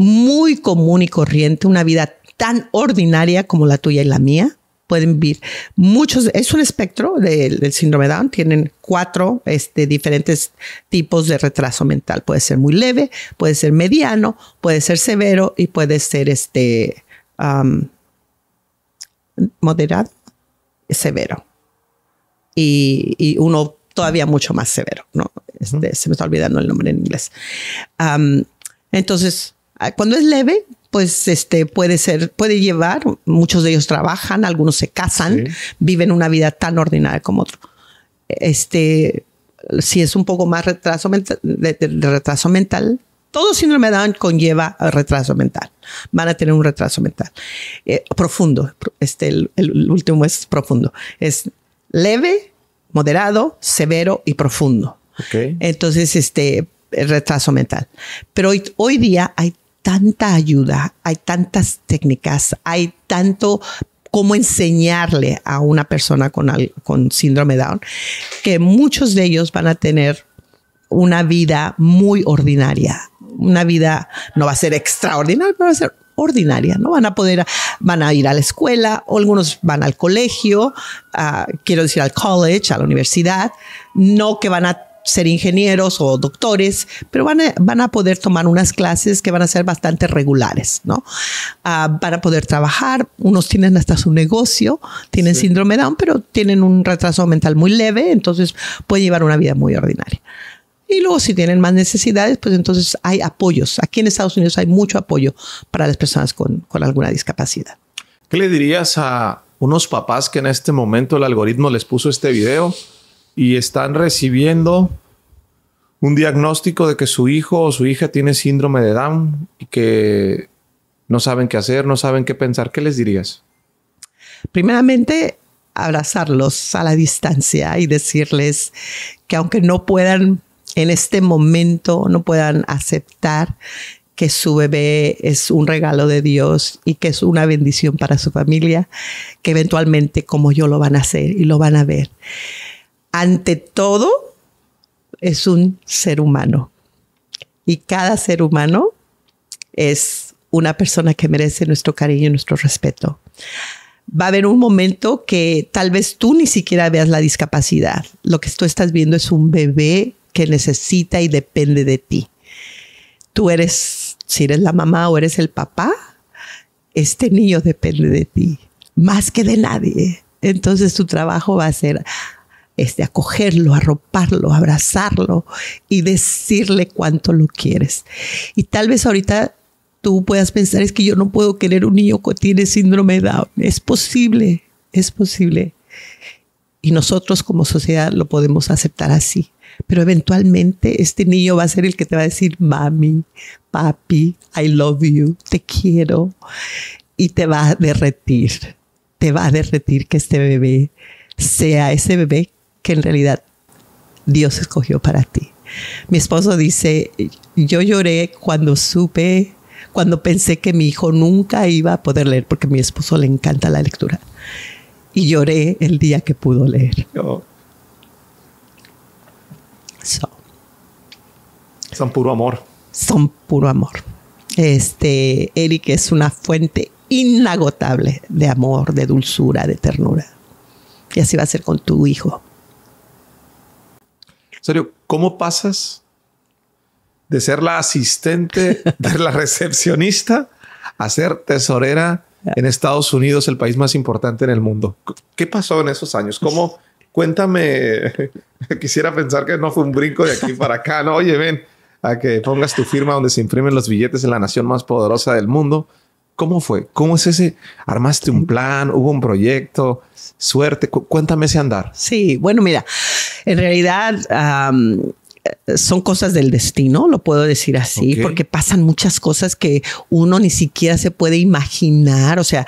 muy común y corriente, una vida tan ordinaria como la tuya y la mía. Pueden vivir muchos, es un espectro del, síndrome Down, tienen cuatro este, diferentes tipos de retraso mental. Puede ser muy leve, puede ser mediano, puede ser severo y puede ser este, moderado, severo. Y, uno todavía mucho más severo, ¿no? Este, se me está olvidando el nombre en inglés. entonces, ah, cuando es leve, pues este puede ser, puede llevar, muchos de ellos trabajan, algunos se casan, viven una vida tan ordinaria como otro. Este, si es un poco más retraso de, retraso mental, todo síndrome de Down conlleva retraso mental. Van a tener un retraso mental eh, profundo. Este, el, último es profundo. Es leve, moderado, severo y profundo. Entonces, este retraso mental. Pero hoy, día hay tanta ayuda, hay tantas técnicas, hay tanto cómo enseñarle a una persona con, con síndrome Down, que muchos de ellos van a tener una vida muy ordinaria. Una vida no va a ser extraordinaria, pero va a ser ordinaria, ¿no? Van a poder, van a ir a la escuela, algunos van al colegio, ah, quiero decir al college, a la universidad, no que van a ser ingenieros o doctores, pero van a, poder tomar unas clases que van a ser bastante regulares, ¿no? para ah, van a poder trabajar, unos tienen hasta su negocio, tienen síndrome Down, pero tienen un retraso mental muy leve, entonces pueden llevar una vida muy ordinaria. Y luego si tienen más necesidades, pues entonces hay apoyos. Aquí en Estados Unidos hay mucho apoyo para las personas con, con alguna discapacidad. ¿Qué le dirías a unos papás que en este momento el algoritmo les puso este video? y están recibiendo un diagnóstico de que su hijo o su hija tiene síndrome de Down y que no saben qué hacer, no saben qué pensar, ¿qué les dirías? Primeramente, abrazarlos a la distancia y decirles que aunque no puedan en este momento, no puedan aceptar que su bebé es un regalo de Dios y que es una bendición para su familia, que eventualmente como yo lo van a hacer y lo van a ver ante todo, es un ser humano. Y cada ser humano es una persona que merece nuestro cariño y nuestro respeto. Va a haber un momento que tal vez tú ni siquiera veas la discapacidad. Lo que tú estás viendo es un bebé que necesita y depende de ti. Tú eres, si eres la mamá o eres el papá, este niño depende de ti, más que de nadie. Entonces tu trabajo va a ser este, acogerlo, arroparlo, abrazarlo y decirle cuánto lo quieres. Y tal vez ahorita tú puedas pensar, es que yo no puedo querer un niño que tiene síndrome de Down. Es posible, es posible. Y nosotros como sociedad lo podemos aceptar así. Pero eventualmente este niño va a ser el que te va a decir, mami, papi, I love you, te quiero. Y te va a derretir, te va a derretir que este bebé sea ese bebé que en realidad Dios escogió para ti. Mi esposo dice, yo lloré cuando supe, cuando pensé que mi hijo nunca iba a poder leer, porque a mi esposo le encanta la lectura. Y lloré el día que pudo leer. Son puro amor. Son puro amor. Este, Eric es una fuente inagotable de amor, de dulzura, de ternura. Y así va a ser con tu hijo. ¿cómo pasas de ser la asistente de la recepcionista a ser tesorera en Estados Unidos, el país más importante en el mundo? ¿Qué pasó en esos años? ¿Cómo? Cuéntame, quisiera pensar que no fue un brinco de aquí para acá, ¿no? Oye, ven, a que pongas tu firma donde se imprimen los billetes en la nación más poderosa del mundo. ¿Cómo fue? ¿Cómo es ese? ¿Armaste un plan? ¿Hubo un proyecto? ¿Suerte? cuéntame ese andar. Sí, bueno, mira, en realidad... son cosas del destino, lo puedo decir así, porque pasan muchas cosas que uno ni siquiera se puede imaginar, o sea,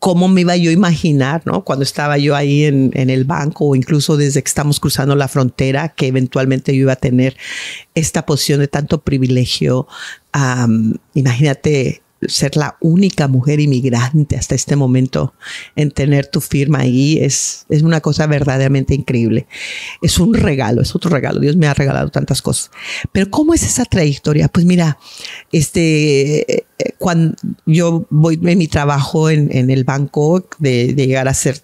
cómo me iba yo a imaginar, ¿no? Cuando estaba yo ahí en, el banco o incluso desde que estamos cruzando la frontera, que eventualmente yo iba a tener esta posición de tanto privilegio. imagínate ser la única mujer inmigrante hasta este momento en tener tu firma ahí es, es una cosa verdaderamente increíble. Es un regalo, es otro regalo. Dios me ha regalado tantas cosas. Pero ¿cómo es esa trayectoria? Pues mira, este, eh, cuando yo voy en mi trabajo en, el banco de llegar a ser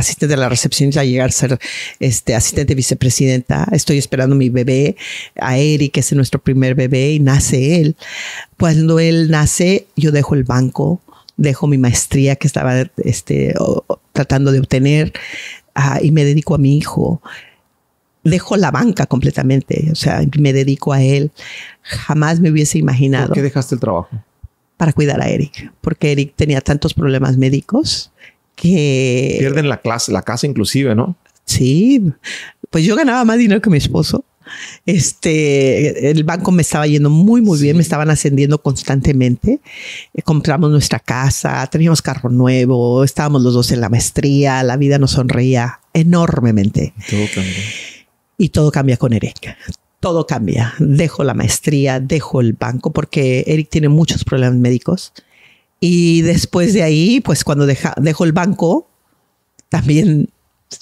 asistente de la recepción ya llegar a ser este, asistente vicepresidenta. Estoy esperando mi bebé, a Eric, que es nuestro primer bebé, y nace él. Cuando él nace, yo dejo el banco, dejo mi maestría que estaba este, tratando de obtener ah, y me dedico a mi hijo. Dejo la banca completamente, o sea, me dedico a él. Jamás me hubiese imaginado. ¿Por qué dejaste el trabajo? Para cuidar a Eric, porque Eric tenía tantos problemas médicos que... Pierden la clase, la casa inclusive, ¿no? Sí, pues yo ganaba más dinero que mi esposo. Este, el banco me estaba yendo muy, muy bien, me estaban ascendiendo constantemente. Eh, compramos nuestra casa, teníamos carro nuevo, estábamos los dos en la maestría, la vida nos sonreía enormemente. Todo Y todo cambia con Eric. Todo cambia. Dejo la maestría, dejo el banco, porque Eric tiene muchos problemas médicos y después de ahí, pues cuando deja, dejo el banco, también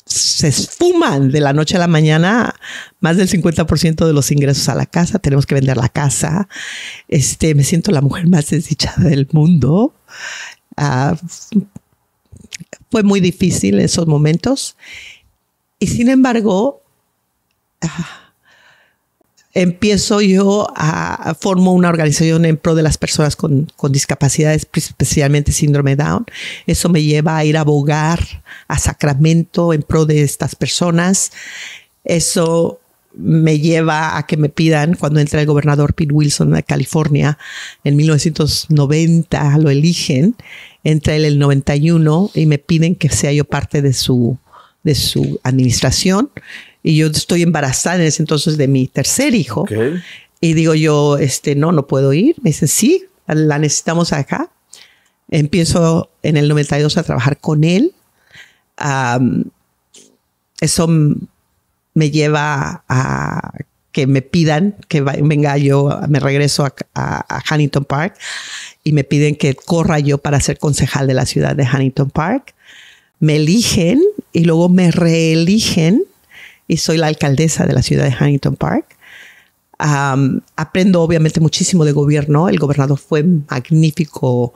se esfuman de la noche a la mañana más del 50% de los ingresos a la casa, tenemos que vender la casa. Este, me siento la mujer más desdichada del mundo. Ah, fue muy difícil esos momentos. Y sin embargo, ah, empiezo yo a, formar formo una organización en pro de las personas con, discapacidades, especialmente síndrome Down. Eso me lleva a ir a abogar a Sacramento en pro de estas personas. Eso me lleva a que me pidan, cuando entra el gobernador Pete Wilson de California, en 1990 lo eligen, entra él el 91 y me piden que sea yo parte de su, de su administración y yo estoy embarazada en ese entonces de mi tercer hijo. Y digo yo, este, no, no puedo ir. Me dicen, sí, la necesitamos acá. Empiezo en el 92 a trabajar con él. eso me lleva a que me pidan que venga yo, me regreso a, a, Huntington Park y me piden que corra yo para ser concejal de la ciudad de Huntington Park. Me eligen y luego me reeligen y soy la alcaldesa de la ciudad de Huntington Park. aprendo obviamente muchísimo de gobierno. El gobernador fue magnífico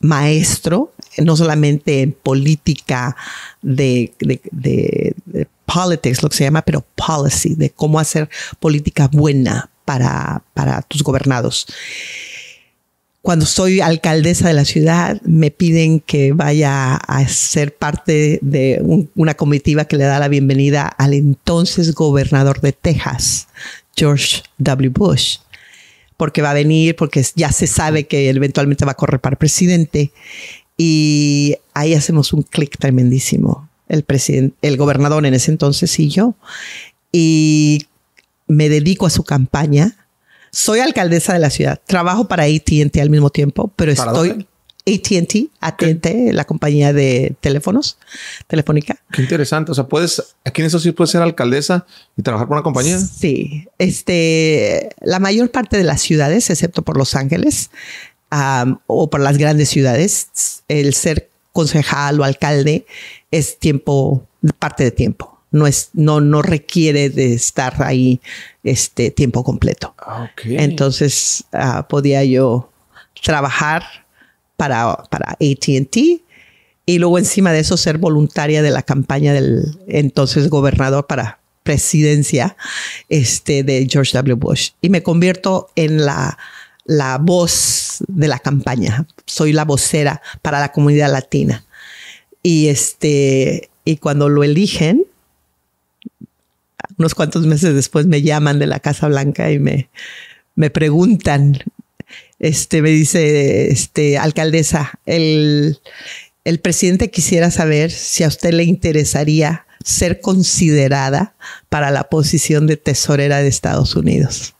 maestro, no solamente en política de, politics, lo que se llama, pero policy, de cómo hacer política buena para, para tus gobernados cuando soy alcaldesa de la ciudad, me piden que vaya a ser parte de una comitiva que le da la bienvenida al entonces gobernador de Texas, George W. Bush, porque va a venir, porque ya se sabe que eventualmente va a correr para presidente. Y ahí hacemos un clic tremendísimo, el, presidente, el gobernador en ese entonces y yo. Y me dedico a su campaña soy alcaldesa de la ciudad, trabajo para ATT al mismo tiempo, pero estoy... ATT, AT&T, la compañía de teléfonos, telefónica. Qué interesante. O sea, puedes, aquí en eso sí puedes ser alcaldesa y trabajar por una compañía. Sí. Este, la mayor parte de las ciudades, excepto por Los Ángeles o por las grandes ciudades, el ser concejal o alcalde es tiempo, parte de tiempo no, no, no requiere de estar ahí este tiempo completo. Ah, entonces ah, podía yo trabajar para, para ATT y luego encima de eso ser voluntaria de la campaña del entonces gobernador para presidencia este, de George W. Bush. Y me convierto en la voz de la campaña. Soy la vocera para la comunidad latina. Y este, y cuando lo eligen, unos cuantos meses después me llaman de la Casa Blanca y me, me preguntan, este, me dice, este, alcaldesa, el, el presidente quisiera saber si a usted le interesaría ser considerada para la posición de tesorera de Estados Unidos.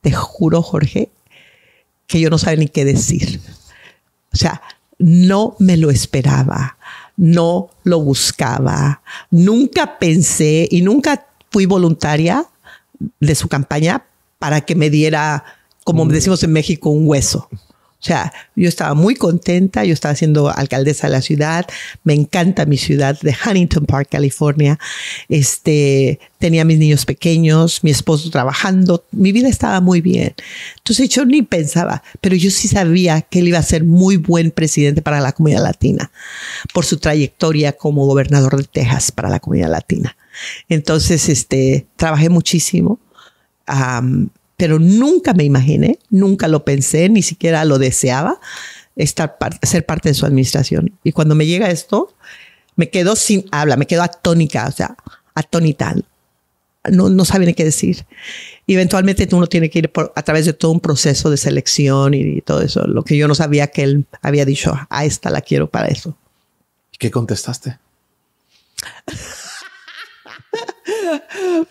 Te juro, Jorge, que yo no sabía ni qué decir. O sea, no me lo esperaba no lo buscaba. Nunca pensé y nunca fui voluntaria de su campaña para que me diera, como mm. decimos en México, un hueso. O sea, yo estaba muy contenta, yo estaba siendo alcaldesa de la ciudad, me encanta mi ciudad de Huntington Park, California. Este, tenía mis niños pequeños, mi esposo trabajando, mi vida estaba muy bien. Entonces yo ni pensaba, pero yo sí sabía que él iba a ser muy buen presidente para la comunidad latina, por su trayectoria como gobernador de Texas para la comunidad latina. Entonces, este, trabajé muchísimo pero nunca me imaginé, nunca lo pensé, ni siquiera lo deseaba, estar ser parte de su administración. Y cuando me llega esto, me quedo sin habla, me quedo atónica, o sea, atónita. No, no sabe ni qué decir. eventualmente uno tiene que ir a través de todo un proceso de selección y, todo eso. Lo que yo no sabía que él había dicho, a ah, esta la quiero para eso. ¿Y qué contestaste?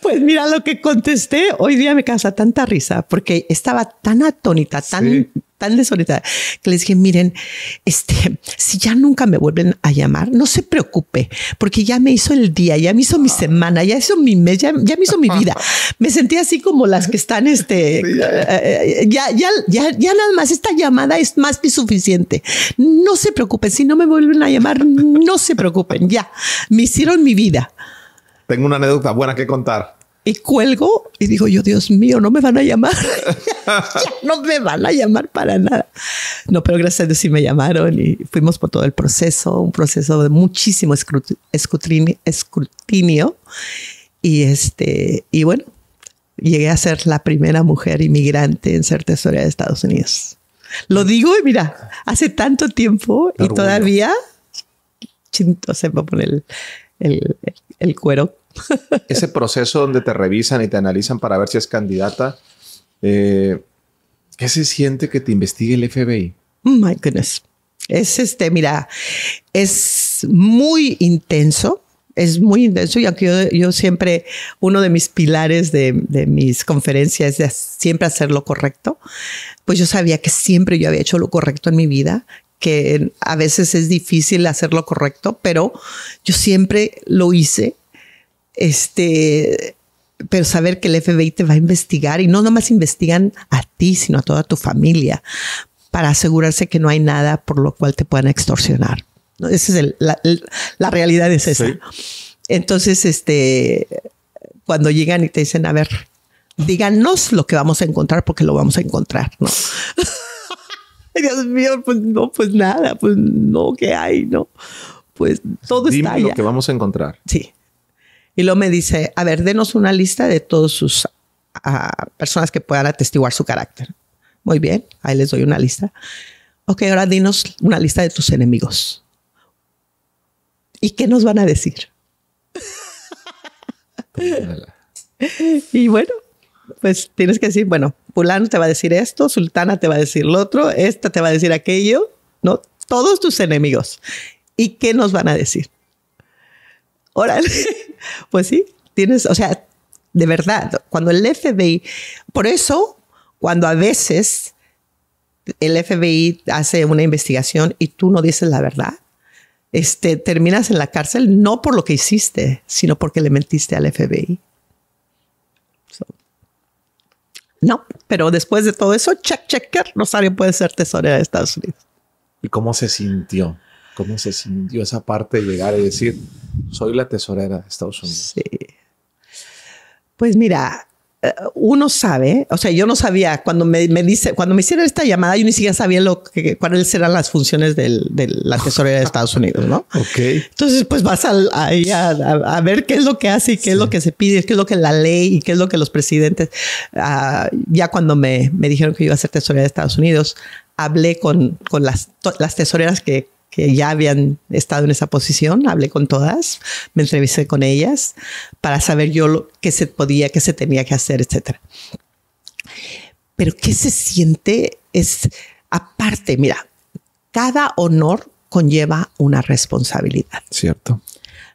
Pues mira lo que contesté. Hoy día me causa tanta risa porque estaba tan atónita, tan, desolada tan desorientada que les dije, miren, este, si ya nunca me vuelven a llamar, no se preocupe porque ya me hizo el día, ya me hizo mi ah. semana, ya hizo mi mes, ya, me hizo mi vida. Me sentí así como las que están, este, ya, eh, eh, ya, ya, ya, ya nada más esta llamada es más que suficiente. No se preocupen. Si no me vuelven a llamar, no se preocupen. Ya me hicieron mi vida tengo una anécdota buena que contar. Y cuelgo y digo yo, Dios mío, no me van a llamar. no me van a llamar para nada. No, pero gracias a Dios sí me llamaron y fuimos por todo el proceso, un proceso de muchísimo escrutinio. Y, este, y bueno, llegué a ser la primera mujer inmigrante en ser tesorera de Estados Unidos. Lo digo y mira, hace tanto tiempo y todavía, chinto, se va a poner el el, cuero. Ese proceso donde te revisan y te analizan para ver si es candidata, eh, ¿qué se siente que te investigue el FBI? My goodness. Es este, mira, es muy intenso, es muy intenso y aquí yo, siempre, uno de mis pilares de, mis conferencias es siempre hacer lo correcto. Pues yo sabía que siempre yo había hecho lo correcto en mi vida, que a veces es difícil hacer lo correcto, pero yo siempre lo hice. Este, pero saber que el FBI te va a investigar y no nomás investigan a ti, sino a toda tu familia para asegurarse que no hay nada por lo cual te puedan extorsionar. Esa es la, realidad es esa. Entonces, este, cuando llegan y te dicen, a ver, díganos lo que vamos a encontrar porque lo vamos a encontrar, ¿no? Dios mío, pues no, pues nada, pues no, ¿qué hay? No, pues todo está allá. lo que vamos a encontrar. Sí. Y luego me dice, a ver, denos una lista de todas sus ah, personas que puedan atestiguar su carácter. Muy bien, ahí les doy una lista. Ok, ahora dinos una lista de tus enemigos. ¿Y qué nos van a decir? Pues, y bueno, pues tienes que decir, bueno, Pulano te va a decir esto, sultana te va a decir lo otro, esta te va a decir aquello, ¿no? Todos tus enemigos. ¿Y qué nos van a decir? Órale, pues sí, tienes, o sea, de verdad, cuando el FBI, por eso, cuando a veces el FBI hace una investigación y tú no dices la verdad, este, terminas en la cárcel no por lo que hiciste, sino porque le mentiste al FBI. No, pero después de todo eso, check, checker, Rosario puede ser tesorera de Estados Unidos. ¿Y cómo se sintió? ¿Cómo se sintió esa parte de llegar y decir, soy la tesorera de Estados Unidos? Sí. Pues mira, uno sabe, o sea, yo no sabía cuando me, dice, cuando me hicieron esta llamada, yo ni siquiera sabía lo cuáles eran las funciones de la tesorería de Estados Unidos, ¿no? Ok. Entonces, pues vas a, a, a, ver qué es lo que hace y qué es lo que se pide, qué es lo que la ley y qué es lo que los presidentes. Ah, ya cuando me, dijeron que iba a ser tesorera de Estados Unidos, hablé con, con las, las tesoreras que que ya habían estado en esa posición, hablé con todas, me entrevisté con ellas para saber yo qué se podía, qué se tenía que hacer, etc. Pero qué se siente es, aparte, mira, cada honor conlleva una responsabilidad. Cierto.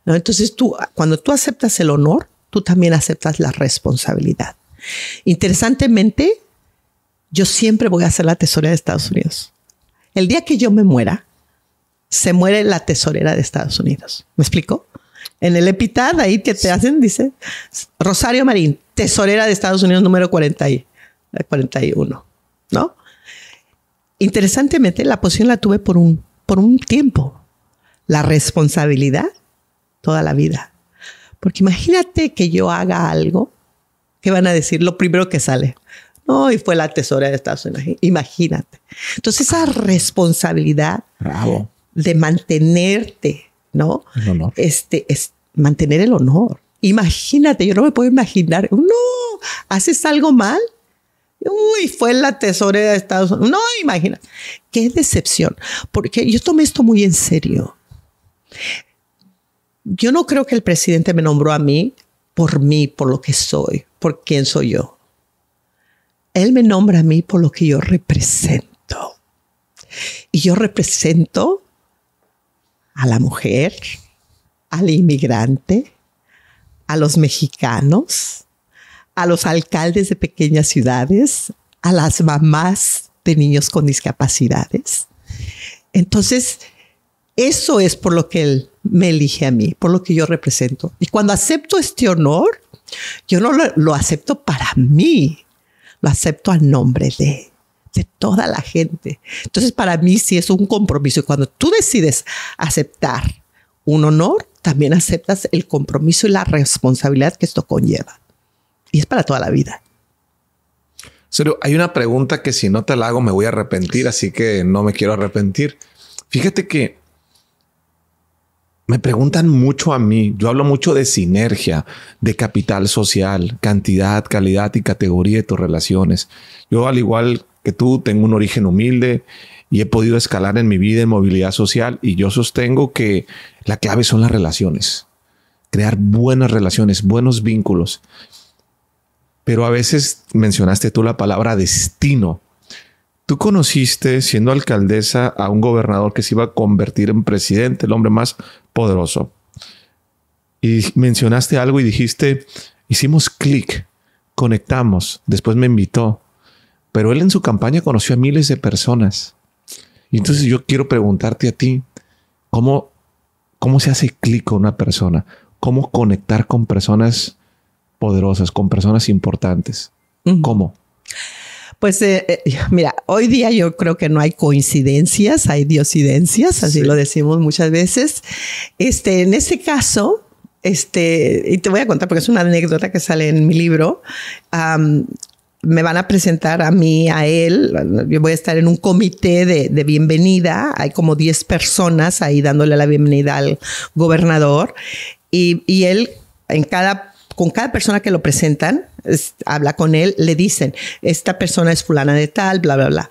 ¿No? Entonces tú, cuando tú aceptas el honor, tú también aceptas la responsabilidad. Interesantemente, yo siempre voy a ser la tesorera de Estados Unidos. El día que yo me muera, se muere la tesorera de Estados Unidos. ¿Me explico? En el epitad ahí que te hacen, dice Rosario Marín, tesorera de Estados Unidos número y, 41, eh, ¿no? Interesantemente, la posición la tuve por un, por un tiempo. La responsabilidad, toda la vida. Porque imagínate que yo haga algo, que van a decir lo primero que sale. No, y fue la tesorera de Estados Unidos. Imagínate. Entonces, esa responsabilidad Bravo de mantenerte, ¿no? Este, es mantener el honor. Imagínate, yo no me puedo imaginar, no, haces algo mal. Uy, fue la tesorera de Estados Unidos. No, imagina. Qué decepción. Porque yo tomé esto muy en serio. Yo no creo que el presidente me nombró a mí por mí, por lo que soy, por quién soy yo. Él me nombra a mí por lo que yo represento. Y yo represento a la mujer, al inmigrante, a los mexicanos, a los alcaldes de pequeñas ciudades, a las mamás de niños con discapacidades. Entonces, eso es por lo que él me elige a mí, por lo que yo represento. Y cuando acepto este honor, yo no lo, acepto para mí, lo acepto a nombre de de toda la gente. Entonces, para mí sí es un compromiso. Y cuando tú decides aceptar un honor, también aceptas el compromiso y la responsabilidad que esto conlleva. Y es para toda la vida. Serio, hay una pregunta que si no te la hago me voy a arrepentir, así que no me quiero arrepentir. Fíjate que me preguntan mucho a mí, yo hablo mucho de sinergia, de capital social, cantidad, calidad y categoría de tus relaciones. Yo al igual que tú, tengo un origen humilde y he podido escalar en mi vida en movilidad social y yo sostengo que la clave son las relaciones, crear buenas relaciones, buenos vínculos. Pero a veces mencionaste tú la palabra destino. Tú conociste, siendo alcaldesa, a un gobernador que se iba a convertir en presidente, el hombre más poderoso. Y mencionaste algo y dijiste, hicimos clic, conectamos, después me invitó, pero él en su campaña conoció a miles de personas. Y entonces yo quiero preguntarte a ti, ¿cómo, cómo se hace clic con una persona? ¿Cómo conectar con personas poderosas, con personas importantes? ¿Cómo? Pues eh, eh, mira, hoy día yo creo que no hay coincidencias, hay diosidencias, así lo decimos muchas veces. Este, en ese caso, este, y te voy a contar porque es una anécdota que sale en mi libro me van a presentar a mí, a él. Yo voy a estar en un comité de, bienvenida. Hay como 10 personas ahí dándole la bienvenida al gobernador. Y, él, en cada, con cada persona que lo presentan, habla con él, le dicen, esta persona es fulana de tal, bla, bla, bla.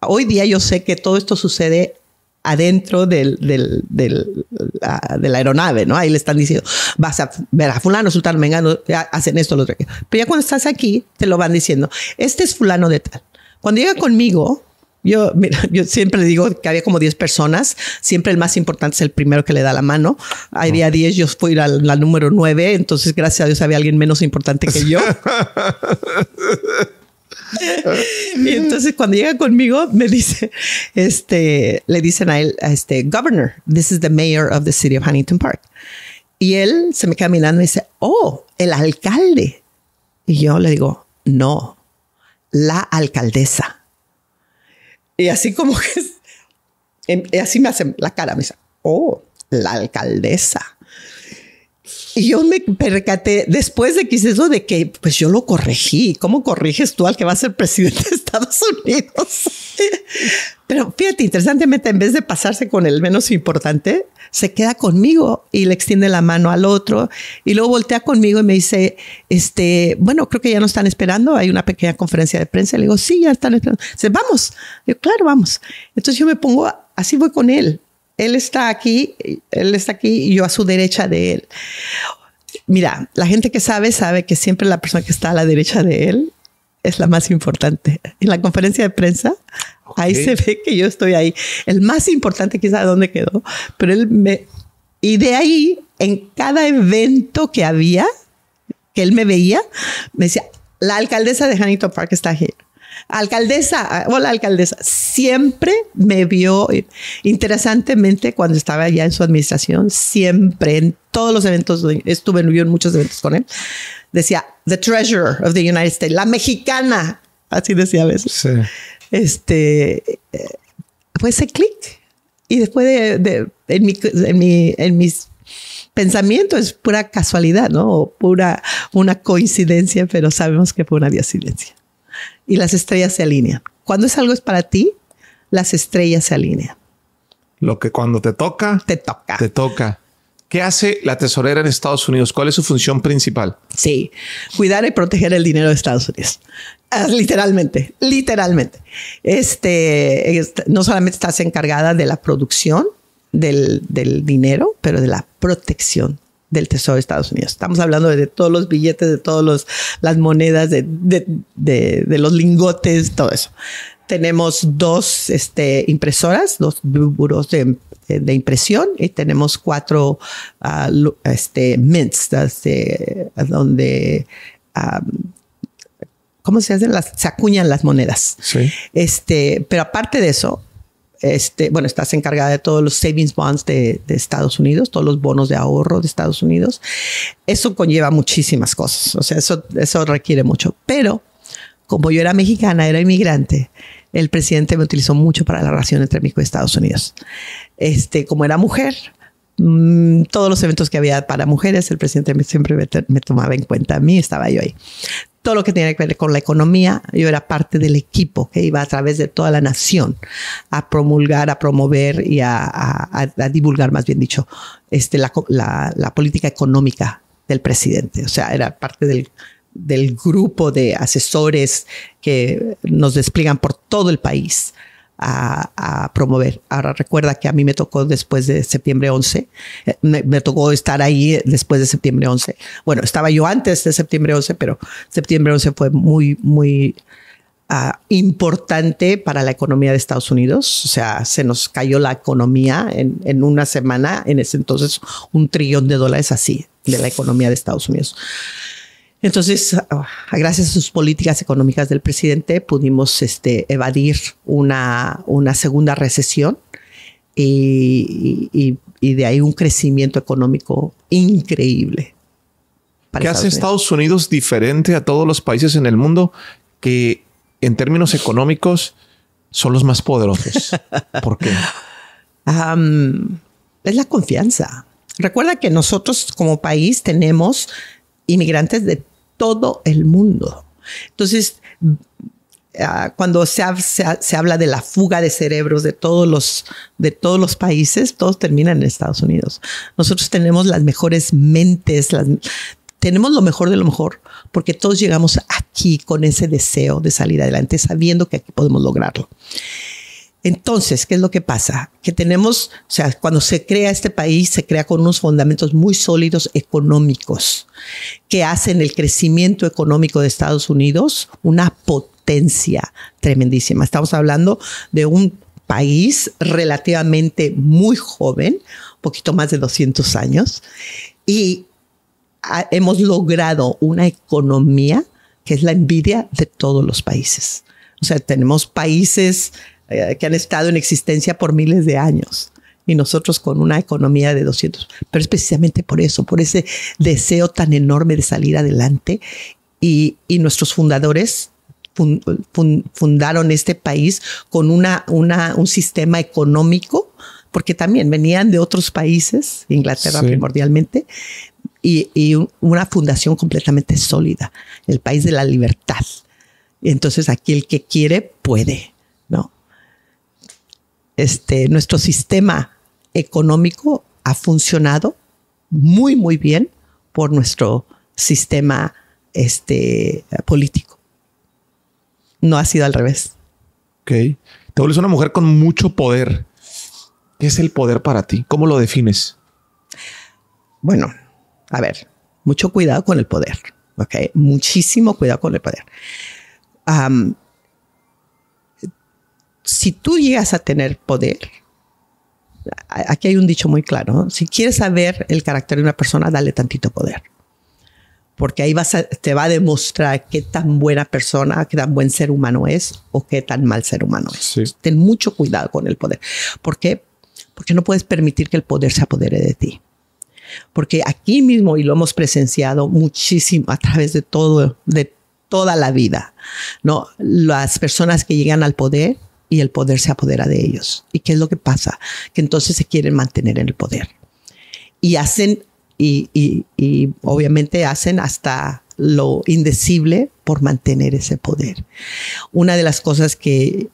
Hoy día yo sé que todo esto sucede adentro del, del, del, la, ah, de la aeronave, ¿no? Ahí le están diciendo, vas a ver a fulano, sultano, mengano, hacen esto, lo otro. Pero ya cuando estás aquí, te lo van diciendo, este es fulano de tal. Cuando llega conmigo, yo, mira, yo siempre le digo que había como 10 personas, siempre el más importante es el primero que le da la mano. Había 10, yo fui a la número 9, entonces gracias a Dios había alguien menos importante que yo. y entonces cuando llega conmigo me dice, este, le dicen a él, a este, Governor, this is the mayor of the city of Huntington Park. Y él se me caminando mirando y dice, oh, el alcalde. Y yo le digo, no, la alcaldesa. Y así como que, em, así me hace la cara, me dice, oh, la alcaldesa. Y yo me percaté después de que hice eso de que, pues yo lo corregí. ¿Cómo corriges tú al que va a ser presidente de Estados Unidos? Pero fíjate, interesantemente, en vez de pasarse con el menos importante, se queda conmigo y le extiende la mano al otro y luego voltea conmigo y me dice, este, bueno, creo que ya nos están esperando, hay una pequeña conferencia de prensa. Le digo, sí, ya están esperando. Dice, vamos. Yo, claro, vamos. Entonces yo me pongo, así voy con él él está aquí, él está aquí y yo a su derecha de él. Mira, la gente que sabe, sabe que siempre la persona que está a la derecha de él es la más importante. En la conferencia de prensa, ahí se ve que yo estoy ahí. El más importante, quizá dónde quedó, pero él me. Y de ahí, en cada evento que había, que él me veía, me decía, la alcaldesa de Hanito Park está aquí. Alcaldesa, ah, hola alcaldesa, siempre me vio, eh, interesantemente, cuando estaba ya en su administración, siempre en todos los eventos, eh, estuve en, en muchos eventos con él, decía, The Treasurer of the United States, la mexicana, así decía a veces. Este, eh, fue ese clic. Y después de, en, mis pensamientos es pura casualidad, ¿no? O pura una coincidencia, pero sabemos que fue una coincidencia y las estrellas se alinean. Cuando es algo es para ti, las estrellas se alinean. Lo que cuando te toca, te toca. Te toca. ¿Qué hace la tesorera en Estados Unidos? ¿Cuál es su función principal? Sí, cuidar y proteger el dinero de Estados Unidos. Ah, literalmente, literalmente. Este, no solamente estás encargada de la producción del, del dinero, pero de la protección del Tesoro de Estados Unidos. Estamos hablando de todos los billetes, de todas las monedas, de, los lingotes, todo eso. Tenemos dos este, impresoras, dos buros de, impresión y tenemos cuatro ah, este, mints, donde ah, ¿cómo se hacen? Las, se acuñan las monedas. Sí. Este, pero aparte de eso, este, bueno, estás encargada de todos los savings bonds de, Estados Unidos, todos los bonos de ahorro de Estados Unidos. Eso conlleva muchísimas cosas, o sea, eso, eso requiere mucho. Pero como yo era mexicana, era inmigrante, el presidente me utilizó mucho para la relación entre México y Estados Unidos. Este, como era mujer, Mm, todos los eventos que había para mujeres, el presidente siempre me, tomaba en cuenta a mí, estaba yo ahí todo lo que tenía que ver con la economía, yo era parte del equipo que iba a través de toda la nación a promulgar, a promover y a, divulgar, más bien dicho, este, la, política económica del presidente. O sea, era parte del, del grupo de asesores que nos despliegan por todo el país a, promover. Ahora recuerda que a mí me tocó después de septiembre 11, eh, me, tocó estar ahí eh, después de septiembre 11. Bueno, estaba yo antes de septiembre 11, pero septiembre 11 fue muy, muy ah, importante para la economía de Estados Unidos. O sea, se nos cayó la economía en, en una semana, en ese entonces un trillón de dólares así, de la economía de Estados Unidos. Entonces, ah, gracias a sus políticas económicas del presidente, pudimos este, evadir una, una segunda recesión y, de ahí un crecimiento económico increíble. ¿Qué hace Estados Unidos diferente a todos los países en el mundo que en términos económicos son los más poderosos? ¿Por qué? es la confianza. Recuerda que nosotros como país tenemos inmigrantes de todo el mundo. Entonces, ah, cuando se, habla de la fuga de cerebros de todos, los, de todos los países, todos terminan en Estados Unidos. Nosotros tenemos las mejores mentes, tenemos lo mejor de lo mejor, porque todos llegamos aquí con ese deseo de salir adelante, sabiendo que aquí podemos lograrlo. Entonces, ¿qué es lo que pasa? Que tenemos, o sea, cuando se crea este país, se crea con unos fundamentos muy sólidos económicos que hacen el crecimiento económico de Estados Unidos una potencia tremendísima. Estamos hablando de un país relativamente muy joven, poquito más de 200 años, y hemos logrado una economía que es la envidia de todos los países. O sea, tenemos países eh, que han estado en existencia por miles de años y nosotros con una economía de 200. Pero es precisamente por eso, por ese deseo tan enorme de salir adelante y, nuestros fundadores fundaron este país con una, una, un sistema económico, porque también venían de otros países, Inglaterra primordialmente, y, una fundación completamente sólida, el país de la libertad. Entonces aquí el que quiere puede, ¿no? este, nuestro sistema económico ha funcionado muy, muy bien por nuestro sistema este, político. No ha sido al revés. Ok. Te vuelves una mujer con mucho poder. ¿Qué es el poder para ti? ¿Cómo lo defines? Bueno, a ver, mucho cuidado con el poder. Ok. Muchísimo cuidado con el poder si tú llegas a tener poder, aquí hay un dicho muy claro, si quieres saber el carácter de una persona, dale tantito poder. Porque ahí vas te va a demostrar qué tan buena persona, qué tan buen ser humano es o qué tan mal ser humano es. Ten mucho cuidado con el poder. ¿Por qué? Porque no puedes permitir que el poder se apodere de ti. Porque aquí mismo, y lo hemos presenciado muchísimo a través de todo, de toda la vida, ¿no? Las personas que llegan al poder y el poder se apodera de ellos. ¿Y qué es lo que pasa? Que entonces se quieren mantener en el poder. Y hacen, y, obviamente hacen hasta lo indecible por mantener ese poder. Una de las cosas que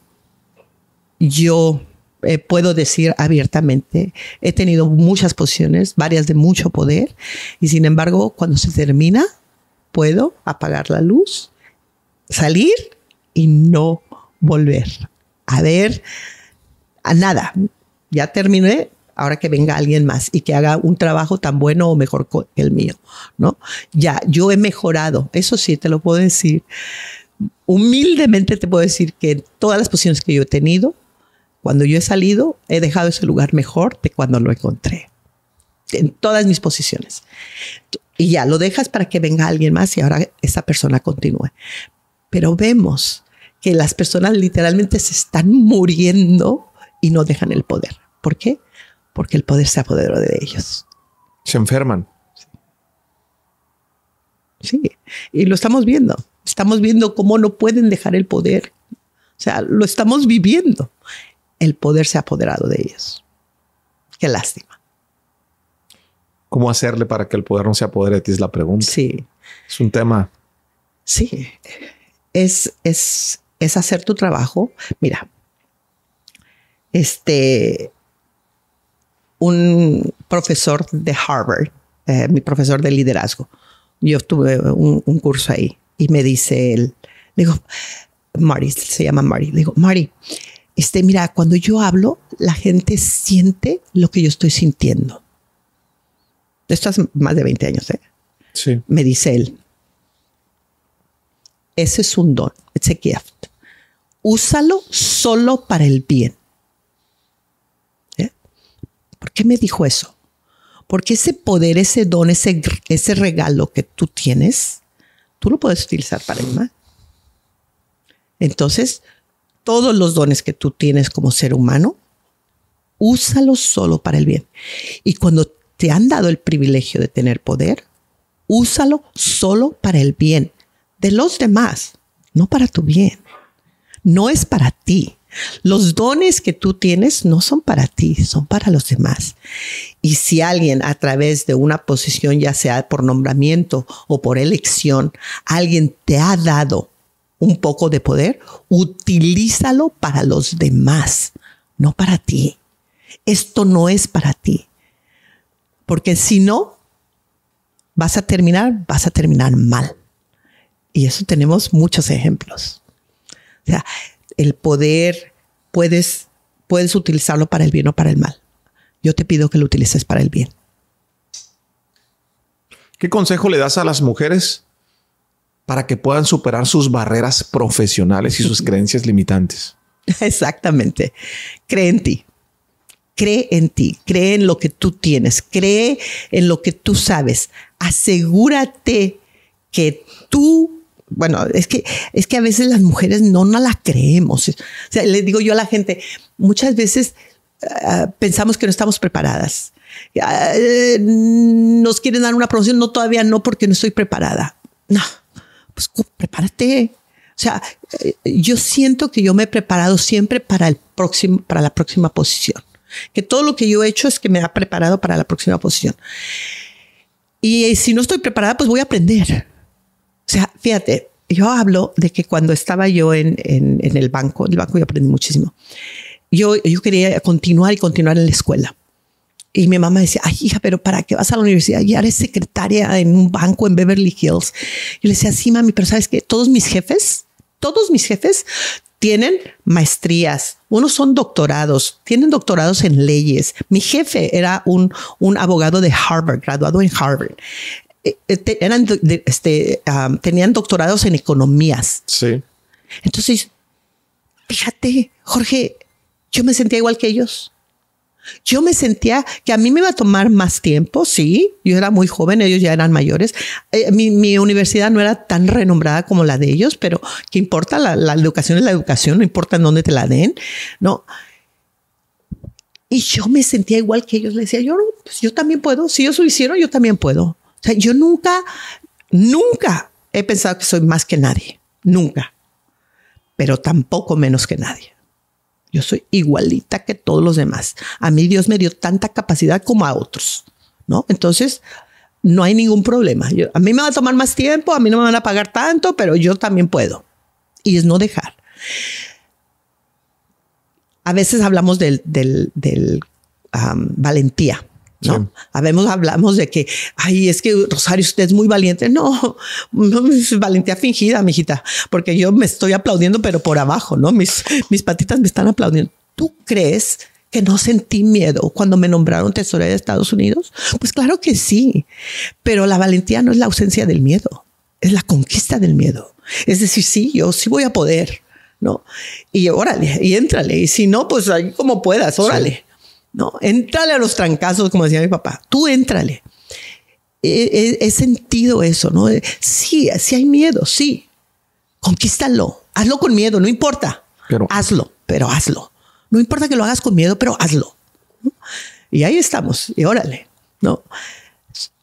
yo eh, puedo decir abiertamente, he tenido muchas posiciones, varias de mucho poder, y sin embargo, cuando se termina, puedo apagar la luz, salir y no volver a ver, a nada, ya terminé, ahora que venga alguien más y que haga un trabajo tan bueno o mejor que el mío, ¿no? Ya, yo he mejorado, eso sí, te lo puedo decir. Humildemente te puedo decir que en todas las posiciones que yo he tenido, cuando yo he salido, he dejado ese lugar mejor de cuando lo encontré, en todas mis posiciones. Y ya, lo dejas para que venga alguien más y ahora esa persona continúe. Pero vemos que las personas literalmente se están muriendo y no dejan el poder. ¿Por qué? Porque el poder se apoderó de ellos. Se enferman. Sí, y lo estamos viendo. Estamos viendo cómo no pueden dejar el poder. O sea, lo estamos viviendo. El poder se ha apoderado de ellos. Qué lástima. ¿Cómo hacerle para que el poder no se apodere Es la pregunta. Sí. Es un tema. Sí. Es, es, es hacer tu trabajo. Mira, este, un profesor de Harvard, eh, mi profesor de liderazgo, yo tuve un, curso ahí y me dice él, digo, Mari, se llama Mari, le digo, Mari, este, mira, cuando yo hablo, la gente siente lo que yo estoy sintiendo. Esto hace más de 20 años, ¿eh? Sí. Me dice él, ese es un don, es a gift úsalo solo para el bien. ¿Eh? ¿Por qué me dijo eso? Porque ese poder, ese don, ese, ese regalo que tú tienes, tú lo puedes utilizar para el mal. Entonces, todos los dones que tú tienes como ser humano, úsalo solo para el bien. Y cuando te han dado el privilegio de tener poder, úsalo solo para el bien de los demás, no para tu bien no es para ti. Los dones que tú tienes no son para ti, son para los demás. Y si alguien a través de una posición, ya sea por nombramiento o por elección, alguien te ha dado un poco de poder, utilízalo para los demás, no para ti. Esto no es para ti. Porque si no, vas a terminar, vas a terminar mal. Y eso tenemos muchos ejemplos. O sea, el poder puedes, puedes utilizarlo para el bien o para el mal. Yo te pido que lo utilices para el bien. ¿Qué consejo le das a las mujeres para que puedan superar sus barreras profesionales y sus creencias limitantes? Exactamente. Cree en ti. Cree en ti, cree en lo que tú tienes, cree en lo que tú sabes. Asegúrate que tú bueno, es que, es que a veces las mujeres no nos la creemos. O sea, les digo yo a la gente, muchas veces ah, pensamos que no estamos preparadas. Ah, eh, nos quieren dar una promoción, no, todavía no, porque no estoy preparada. No, pues prepárate. O sea, eh, yo siento que yo me he preparado siempre para, el próximo, para la próxima posición. Que todo lo que yo he hecho es que me ha preparado para la próxima posición. Y eh, si no estoy preparada, pues voy a aprender sea, fíjate, yo hablo de que cuando estaba yo en, en, el banco, el banco yo aprendí muchísimo. Yo, yo quería continuar y continuar en la escuela. Y mi mamá decía, ay, hija, pero ¿para qué vas a la universidad? Ya eres secretaria en un banco en Beverly Hills. Yo le decía, sí, mami, pero sabes que todos mis jefes, todos mis jefes tienen maestrías, unos son doctorados, tienen doctorados en leyes. Mi jefe era un, un abogado de Harvard, graduado en Harvard. Eh, eran, este, tenían doctorados en economías. Sí. Entonces, fíjate, Jorge, yo me sentía igual que ellos. Yo me sentía que a mí me iba a tomar más tiempo, sí, yo era muy joven, ellos ya eran mayores. Eh, mi, universidad no era tan renombrada como la de ellos, pero ¿qué importa? La, educación es la educación, no importa en dónde te la den, ¿no? Y yo me sentía igual que ellos, le decía, yo, pues yo también puedo, si ellos lo hicieron, yo también puedo. O sea, yo nunca, nunca he pensado que soy más que nadie, nunca, pero tampoco menos que nadie. Yo soy igualita que todos los demás. A mí Dios me dio tanta capacidad como a otros, ¿no? Entonces, no hay ningún problema. a mí me va a tomar más tiempo, a mí no me van a pagar tanto, pero yo también puedo. Y es no dejar. A veces hablamos del, del, valentía. ¿no? hablamos de que, ay, es que Rosario, usted es muy valiente. No, no es valentía fingida, mijita, porque yo me estoy aplaudiendo, pero por abajo, ¿no? Mis, mis patitas me están aplaudiendo. ¿Tú crees que no sentí miedo cuando me nombraron tesorera de Estados Unidos? Pues claro que sí, pero la valentía no es la ausencia del miedo, es la conquista del miedo. Es decir, sí, yo sí voy a poder, ¿no? Y órale, y éntrale, y si no, pues ahí como puedas, órale. No, entrale a los trancazos, como decía mi papá. Tú entrale. E, e, he, sentido eso, ¿no? Sí, sí hay miedo, sí. Conquístalo. Hazlo con miedo, no importa. Pero, hazlo, pero hazlo. No importa que lo hagas con miedo, pero hazlo. Y ahí estamos, y órale, ¿no?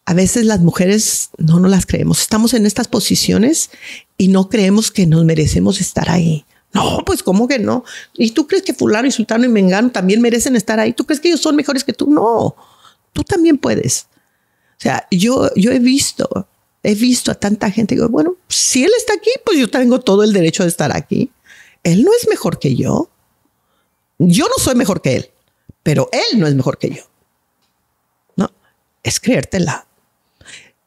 A veces las mujeres no nos las creemos. Estamos en estas posiciones y no creemos que nos merecemos estar ahí. No, pues ¿cómo que no? ¿Y tú crees que fulano y sultano y mengano también merecen estar ahí? ¿Tú crees que ellos son mejores que tú? No, tú también puedes. O sea, yo, yo he visto, he visto a tanta gente que, bueno, si él está aquí, pues yo tengo todo el derecho de estar aquí. Él no es mejor que yo. Yo no soy mejor que él, pero él no es mejor que yo. No, es creértela.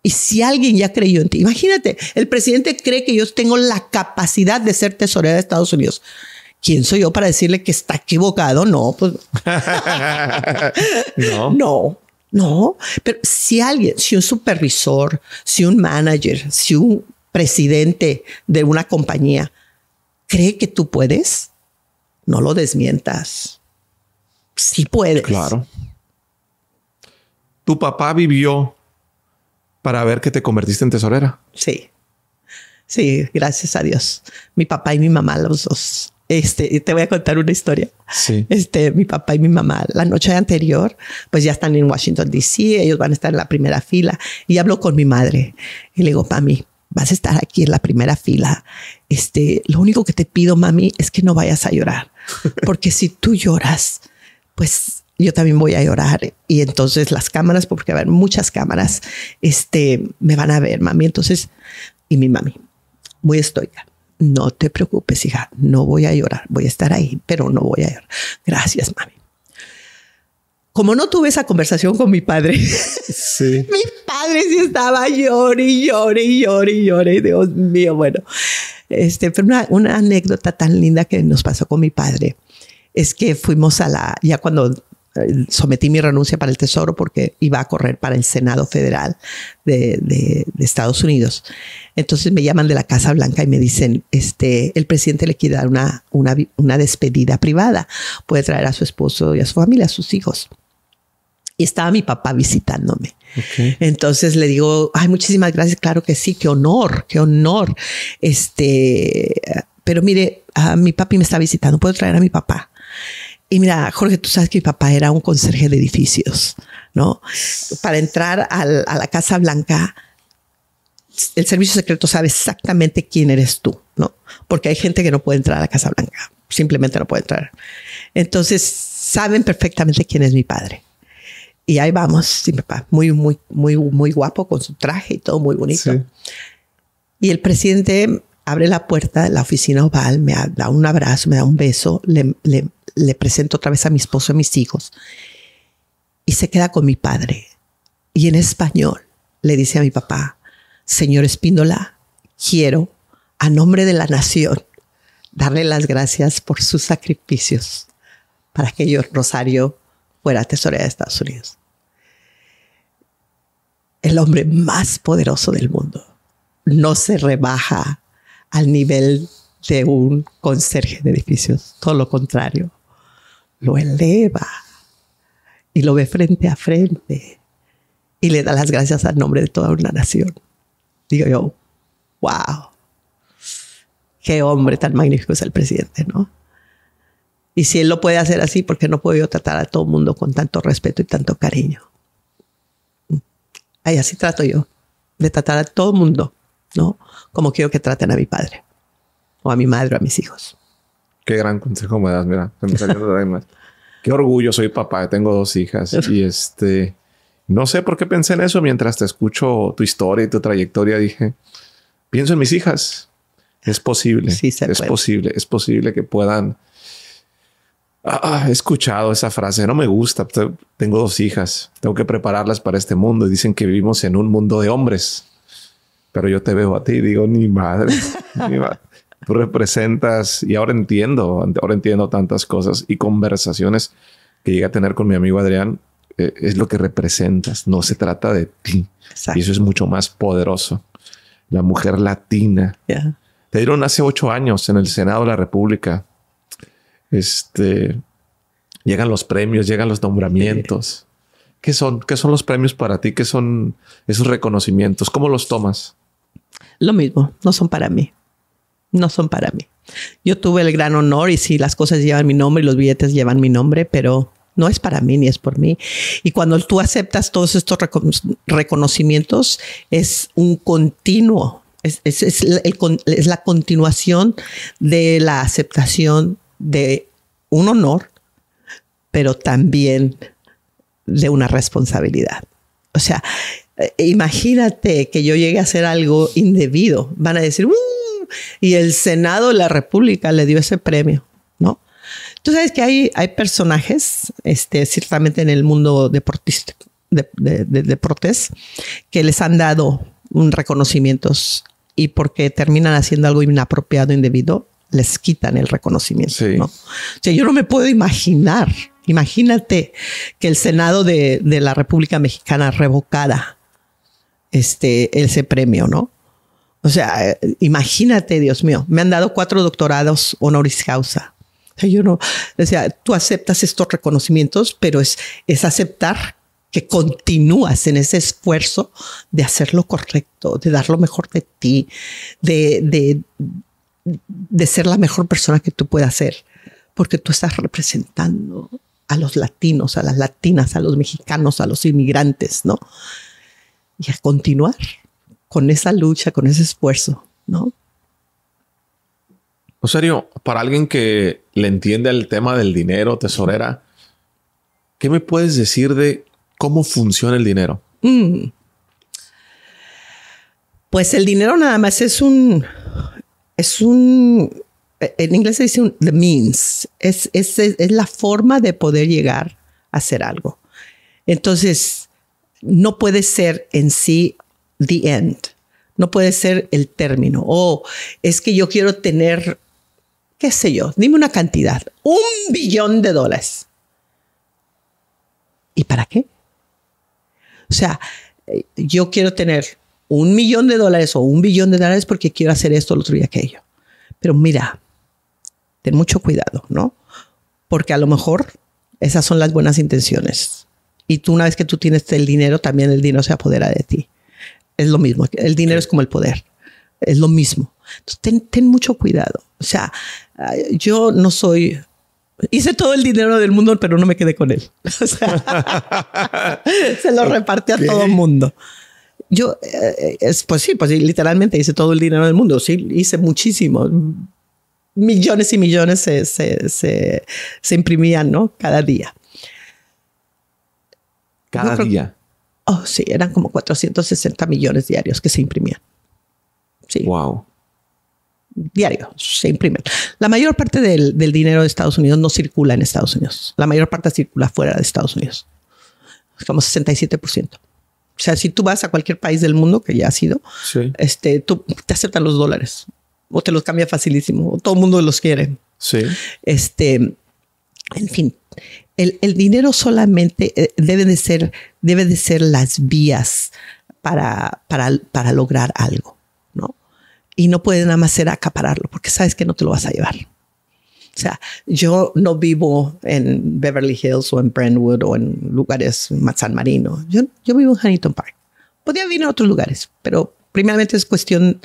Y si alguien ya creyó en ti, imagínate, el presidente cree que yo tengo la capacidad de ser tesorera de Estados Unidos. ¿Quién soy yo para decirle que está equivocado? No, pues no. no. No, pero si alguien, si un supervisor, si un manager, si un presidente de una compañía cree que tú puedes, no lo desmientas. Sí puedes. Claro. Tu papá vivió para ver que te convertiste en tesorera. Sí. Sí, gracias a Dios. Mi papá y mi mamá, los dos. Este, te voy a contar una historia. Sí. Este, mi papá y mi mamá, la noche anterior, pues ya están en Washington, D.C., ellos van a estar en la primera fila. Y hablo con mi madre y le digo, mami, vas a estar aquí en la primera fila. Este, lo único que te pido, mami, es que no vayas a llorar. Porque si tú lloras, pues yo también voy a llorar y entonces las cámaras, porque va muchas cámaras, este, me van a ver, mami. Entonces, y mi mami, muy estoica. No te preocupes, hija, no voy a llorar, voy a estar ahí, pero no voy a llorar. Gracias, mami. Como no tuve esa conversación con mi padre, mi padre sí estaba llorando y llorando y llorando Dios mío, bueno, este, pero una, una anécdota tan linda que nos pasó con mi padre es que fuimos a la, ya cuando sometí mi renuncia para el Tesoro porque iba a correr para el Senado Federal de, Estados Unidos. Entonces me llaman de la Casa Blanca y me dicen, este, el presidente le quiere dar una, una, despedida privada, puede traer a su esposo y a su familia, a sus hijos. Y estaba mi papá visitándome. Entonces le digo, ay, muchísimas gracias, claro que sí, qué honor, qué honor. Este, pero mire, a mi papi me está visitando, puedo traer a mi papá. Y mira, Jorge, tú sabes que mi papá era un conserje de edificios, ¿no? Para entrar a la Casa Blanca, el servicio secreto sabe exactamente quién eres tú, ¿no? Porque hay gente que no puede entrar a la Casa Blanca, simplemente no puede entrar. Entonces, saben perfectamente quién es mi padre. Y ahí vamos, sí, papá, muy, muy, muy, muy guapo con su traje y todo muy bonito. Y el presidente abre la puerta de la oficina oval, me da un abrazo, me da un beso, le, le presento otra vez a mi esposo y a mis hijos. Y se queda con mi padre. Y en español le dice a mi papá, señor Espíndola, quiero, a nombre de la nación, darle las gracias por sus sacrificios para que yo, Rosario, fuera tesorera de Estados Unidos. El hombre más poderoso del mundo no se rebaja al nivel de un conserje de edificios, todo lo contrario lo eleva y lo ve frente a frente y le da las gracias al nombre de toda una nación. Digo yo, wow, qué hombre tan magnífico es el presidente, ¿no? Y si él lo puede hacer así, ¿por qué no puedo yo tratar a todo el mundo con tanto respeto y tanto cariño? Ay, así trato yo, de tratar a todo el mundo, ¿no? Como quiero que traten a mi padre, o a mi madre, o a mis hijos. Qué gran consejo me das, mira, Qué orgullo, soy papá, tengo dos hijas y este, no sé por qué pensé en eso mientras te escucho tu historia y tu trayectoria, dije, pienso en mis hijas, es posible, sí, es posible, es posible que puedan. Ah, ah, he escuchado esa frase, no me gusta, tengo dos hijas, tengo que prepararlas para este mundo y dicen que vivimos en un mundo de hombres, pero yo te veo a ti y digo, ni madre, ni madre tú representas, y ahora entiendo, ahora entiendo tantas cosas y conversaciones que llegué a tener con mi amigo Adrián, eh, es lo que representas, no se trata de ti. Y eso es mucho más poderoso. La mujer latina. Te dieron hace ocho años en el Senado de la República. Este, llegan los premios, llegan los nombramientos. ¿Qué son? ¿Qué son los premios para ti? ¿Qué son esos reconocimientos? ¿Cómo los tomas? Lo mismo, no son para mí no son para mí. Yo tuve el gran honor y sí, las cosas llevan mi nombre y los billetes llevan mi nombre, pero no es para mí ni es por mí. Y cuando tú aceptas todos estos reconocimientos, es un continuo, es, es, es, la continuación de la aceptación de un honor, pero también de una responsabilidad. O sea, eh, imagínate que yo llegue a hacer algo indebido. Van a decir, ¡Uh! y el Senado de la República le dio ese premio, ¿no? Tú sabes que hay, hay personajes, este, ciertamente en el mundo deportista, de, deportes, que les han dado un reconocimientos y porque terminan haciendo algo inapropiado, indebido, les quitan el reconocimiento. ¿no? O sea, yo no me puedo imaginar, imagínate que el Senado de, la República Mexicana revocara este, ese premio, ¿no? O sea, eh, imagínate, Dios mío, me han dado cuatro doctorados honoris causa. O sea, yo no, o tú aceptas estos reconocimientos, pero es, es aceptar que continúas en ese esfuerzo de hacer lo correcto, de dar lo mejor de ti, de, de, de ser la mejor persona que tú puedas ser, porque tú estás representando a los latinos, a las latinas, a los mexicanos, a los inmigrantes, ¿no? Y a continuar con esa lucha, con ese esfuerzo, ¿no? O serio, para alguien que le entiende el tema del dinero, tesorera, ¿qué me puedes decir de cómo funciona el dinero? Mm. Pues el dinero nada más es un, es un, en inglés se dice un, the means, es, es, es la forma de poder llegar a hacer algo. Entonces, no puede ser en sí the end. No puede ser el término. O oh, es que yo quiero tener, qué sé yo, dime una cantidad, un billón de dólares. ¿Y para qué? O sea, eh, yo quiero tener un millón de dólares o un billón de dólares porque quiero hacer esto, lo otro y aquello. Pero mira, ten mucho cuidado, ¿no? Porque a lo mejor esas son las buenas intenciones. Y tú una vez que tú tienes el dinero, también el dinero se apodera de ti. Es lo mismo. El dinero es como el poder. Es lo mismo. Entonces, ten, mucho cuidado. O sea, yo no soy Hice todo el dinero del mundo, pero no me quedé con él. se lo repartí a todo el mundo. Yo, eh, es, pues sí, pues sí, literalmente hice todo el dinero del mundo. Sí, hice muchísimo. Millones y millones se, imprimían, ¿no? Cada día. Cada día. Oh, sí, eran como 460 millones diarios que se imprimían. Sí. Wow. Diario, se imprimen. La mayor parte del, dinero de Estados Unidos no circula en Estados Unidos. La mayor parte circula fuera de Estados Unidos. Como 67%. O sea, si tú vas a cualquier país del mundo que ya ha sido, este, te aceptan los dólares o te los cambia facilísimo o todo el mundo los quiere. Sí. Este, en fin, el, dinero solamente eh, debe de ser, debe de ser las vías para, para, lograr algo, ¿no? Y no puede nada más ser acapararlo, porque sabes que no te lo vas a llevar. O sea, yo no vivo en Beverly Hills o en Brentwood o en lugares más San Marino. Yo, vivo en Huntington Park. Podría vivir en otros lugares, pero primeramente es cuestión,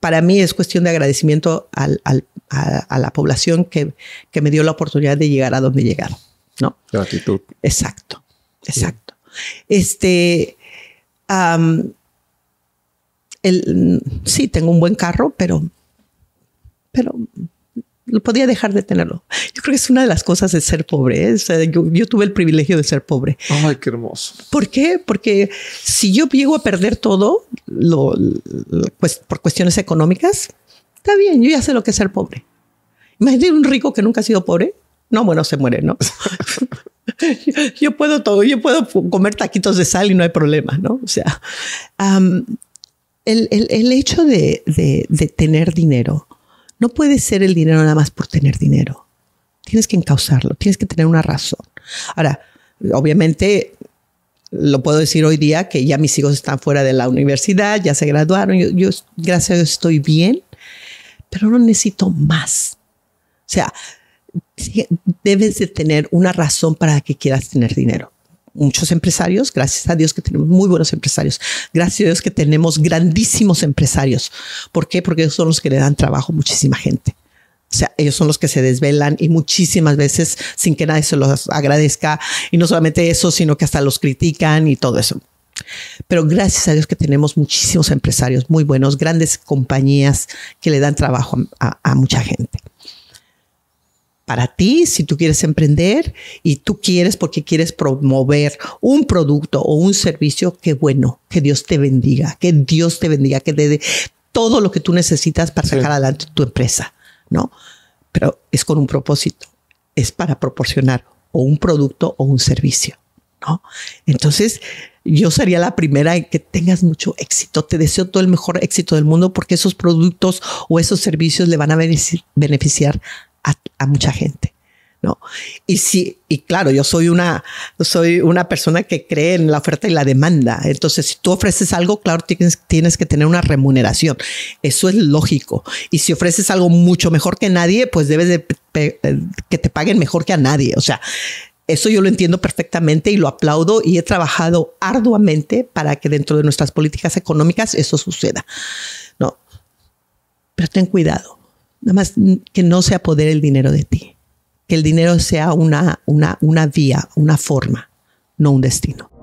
para mí es cuestión de agradecimiento a, la población que, que me dio la oportunidad de llegar a donde llegaron. ¿no? Gratitud. Exacto, exacto. Este, sí, tengo un buen carro, pero, pero lo podía dejar de tenerlo. Yo creo que es una de las cosas de ser pobre. ¿eh? yo, tuve el privilegio de ser pobre. Ay, qué hermoso. ¿Por qué? Porque si yo llego a perder todo pues, por cuestiones económicas, está bien, yo ya sé lo que es ser pobre. Imagínate un rico que nunca ha sido pobre. No, bueno, se muere, ¿no? yo, puedo todo, yo puedo comer taquitos de sal y no hay problema, ¿no? O sea, el, hecho de, tener dinero no puede ser el dinero nada más por tener dinero. Tienes que encausarlo, tienes que tener una razón. Ahora, obviamente lo puedo decir hoy día que ya mis hijos están fuera de la universidad, ya se graduaron, yo, yo, gracias a Dios estoy bien, pero no necesito más. O sea, debes de tener una razón para que quieras tener dinero. Muchos empresarios, gracias a Dios que tenemos muy buenos empresarios, gracias a Dios que tenemos grandísimos empresarios. ¿Por qué? Porque ellos son los que le dan trabajo a muchísima gente. O sea, ellos son los que se desvelan y muchísimas veces sin que nadie se los agradezca. Y no solamente eso, sino que hasta los critican y todo eso. Pero gracias a Dios que tenemos muchísimos empresarios muy buenos, grandes compañías que le dan trabajo a, a mucha gente para ti, si tú quieres emprender y tú quieres porque quieres promover un producto o un servicio, qué bueno, que Dios te bendiga, que Dios te bendiga, que te dé todo lo que tú necesitas para sacar adelante tu empresa, ¿no? Pero es con un propósito, es para proporcionar o un producto o un servicio, ¿no? Entonces, yo sería la primera en que tengas mucho éxito. Te deseo todo el mejor éxito del mundo porque esos productos o esos servicios le van a beneficiar a, mucha gente. ¿No? Y sí, y claro, yo soy una, soy una persona que cree en la oferta y la demanda. Entonces, si tú ofreces algo, claro, tienes, tienes que tener una remuneración. Eso es lógico. Y si ofreces algo mucho mejor que nadie, pues debes eh, que te paguen mejor que a nadie. O sea, eso yo lo entiendo perfectamente y lo aplaudo y he trabajado arduamente para que dentro de nuestras políticas económicas eso suceda. No. Pero ten cuidado Nada más que no sea poder el dinero de ti. Que el dinero sea una, una, una vía, una forma, no un destino.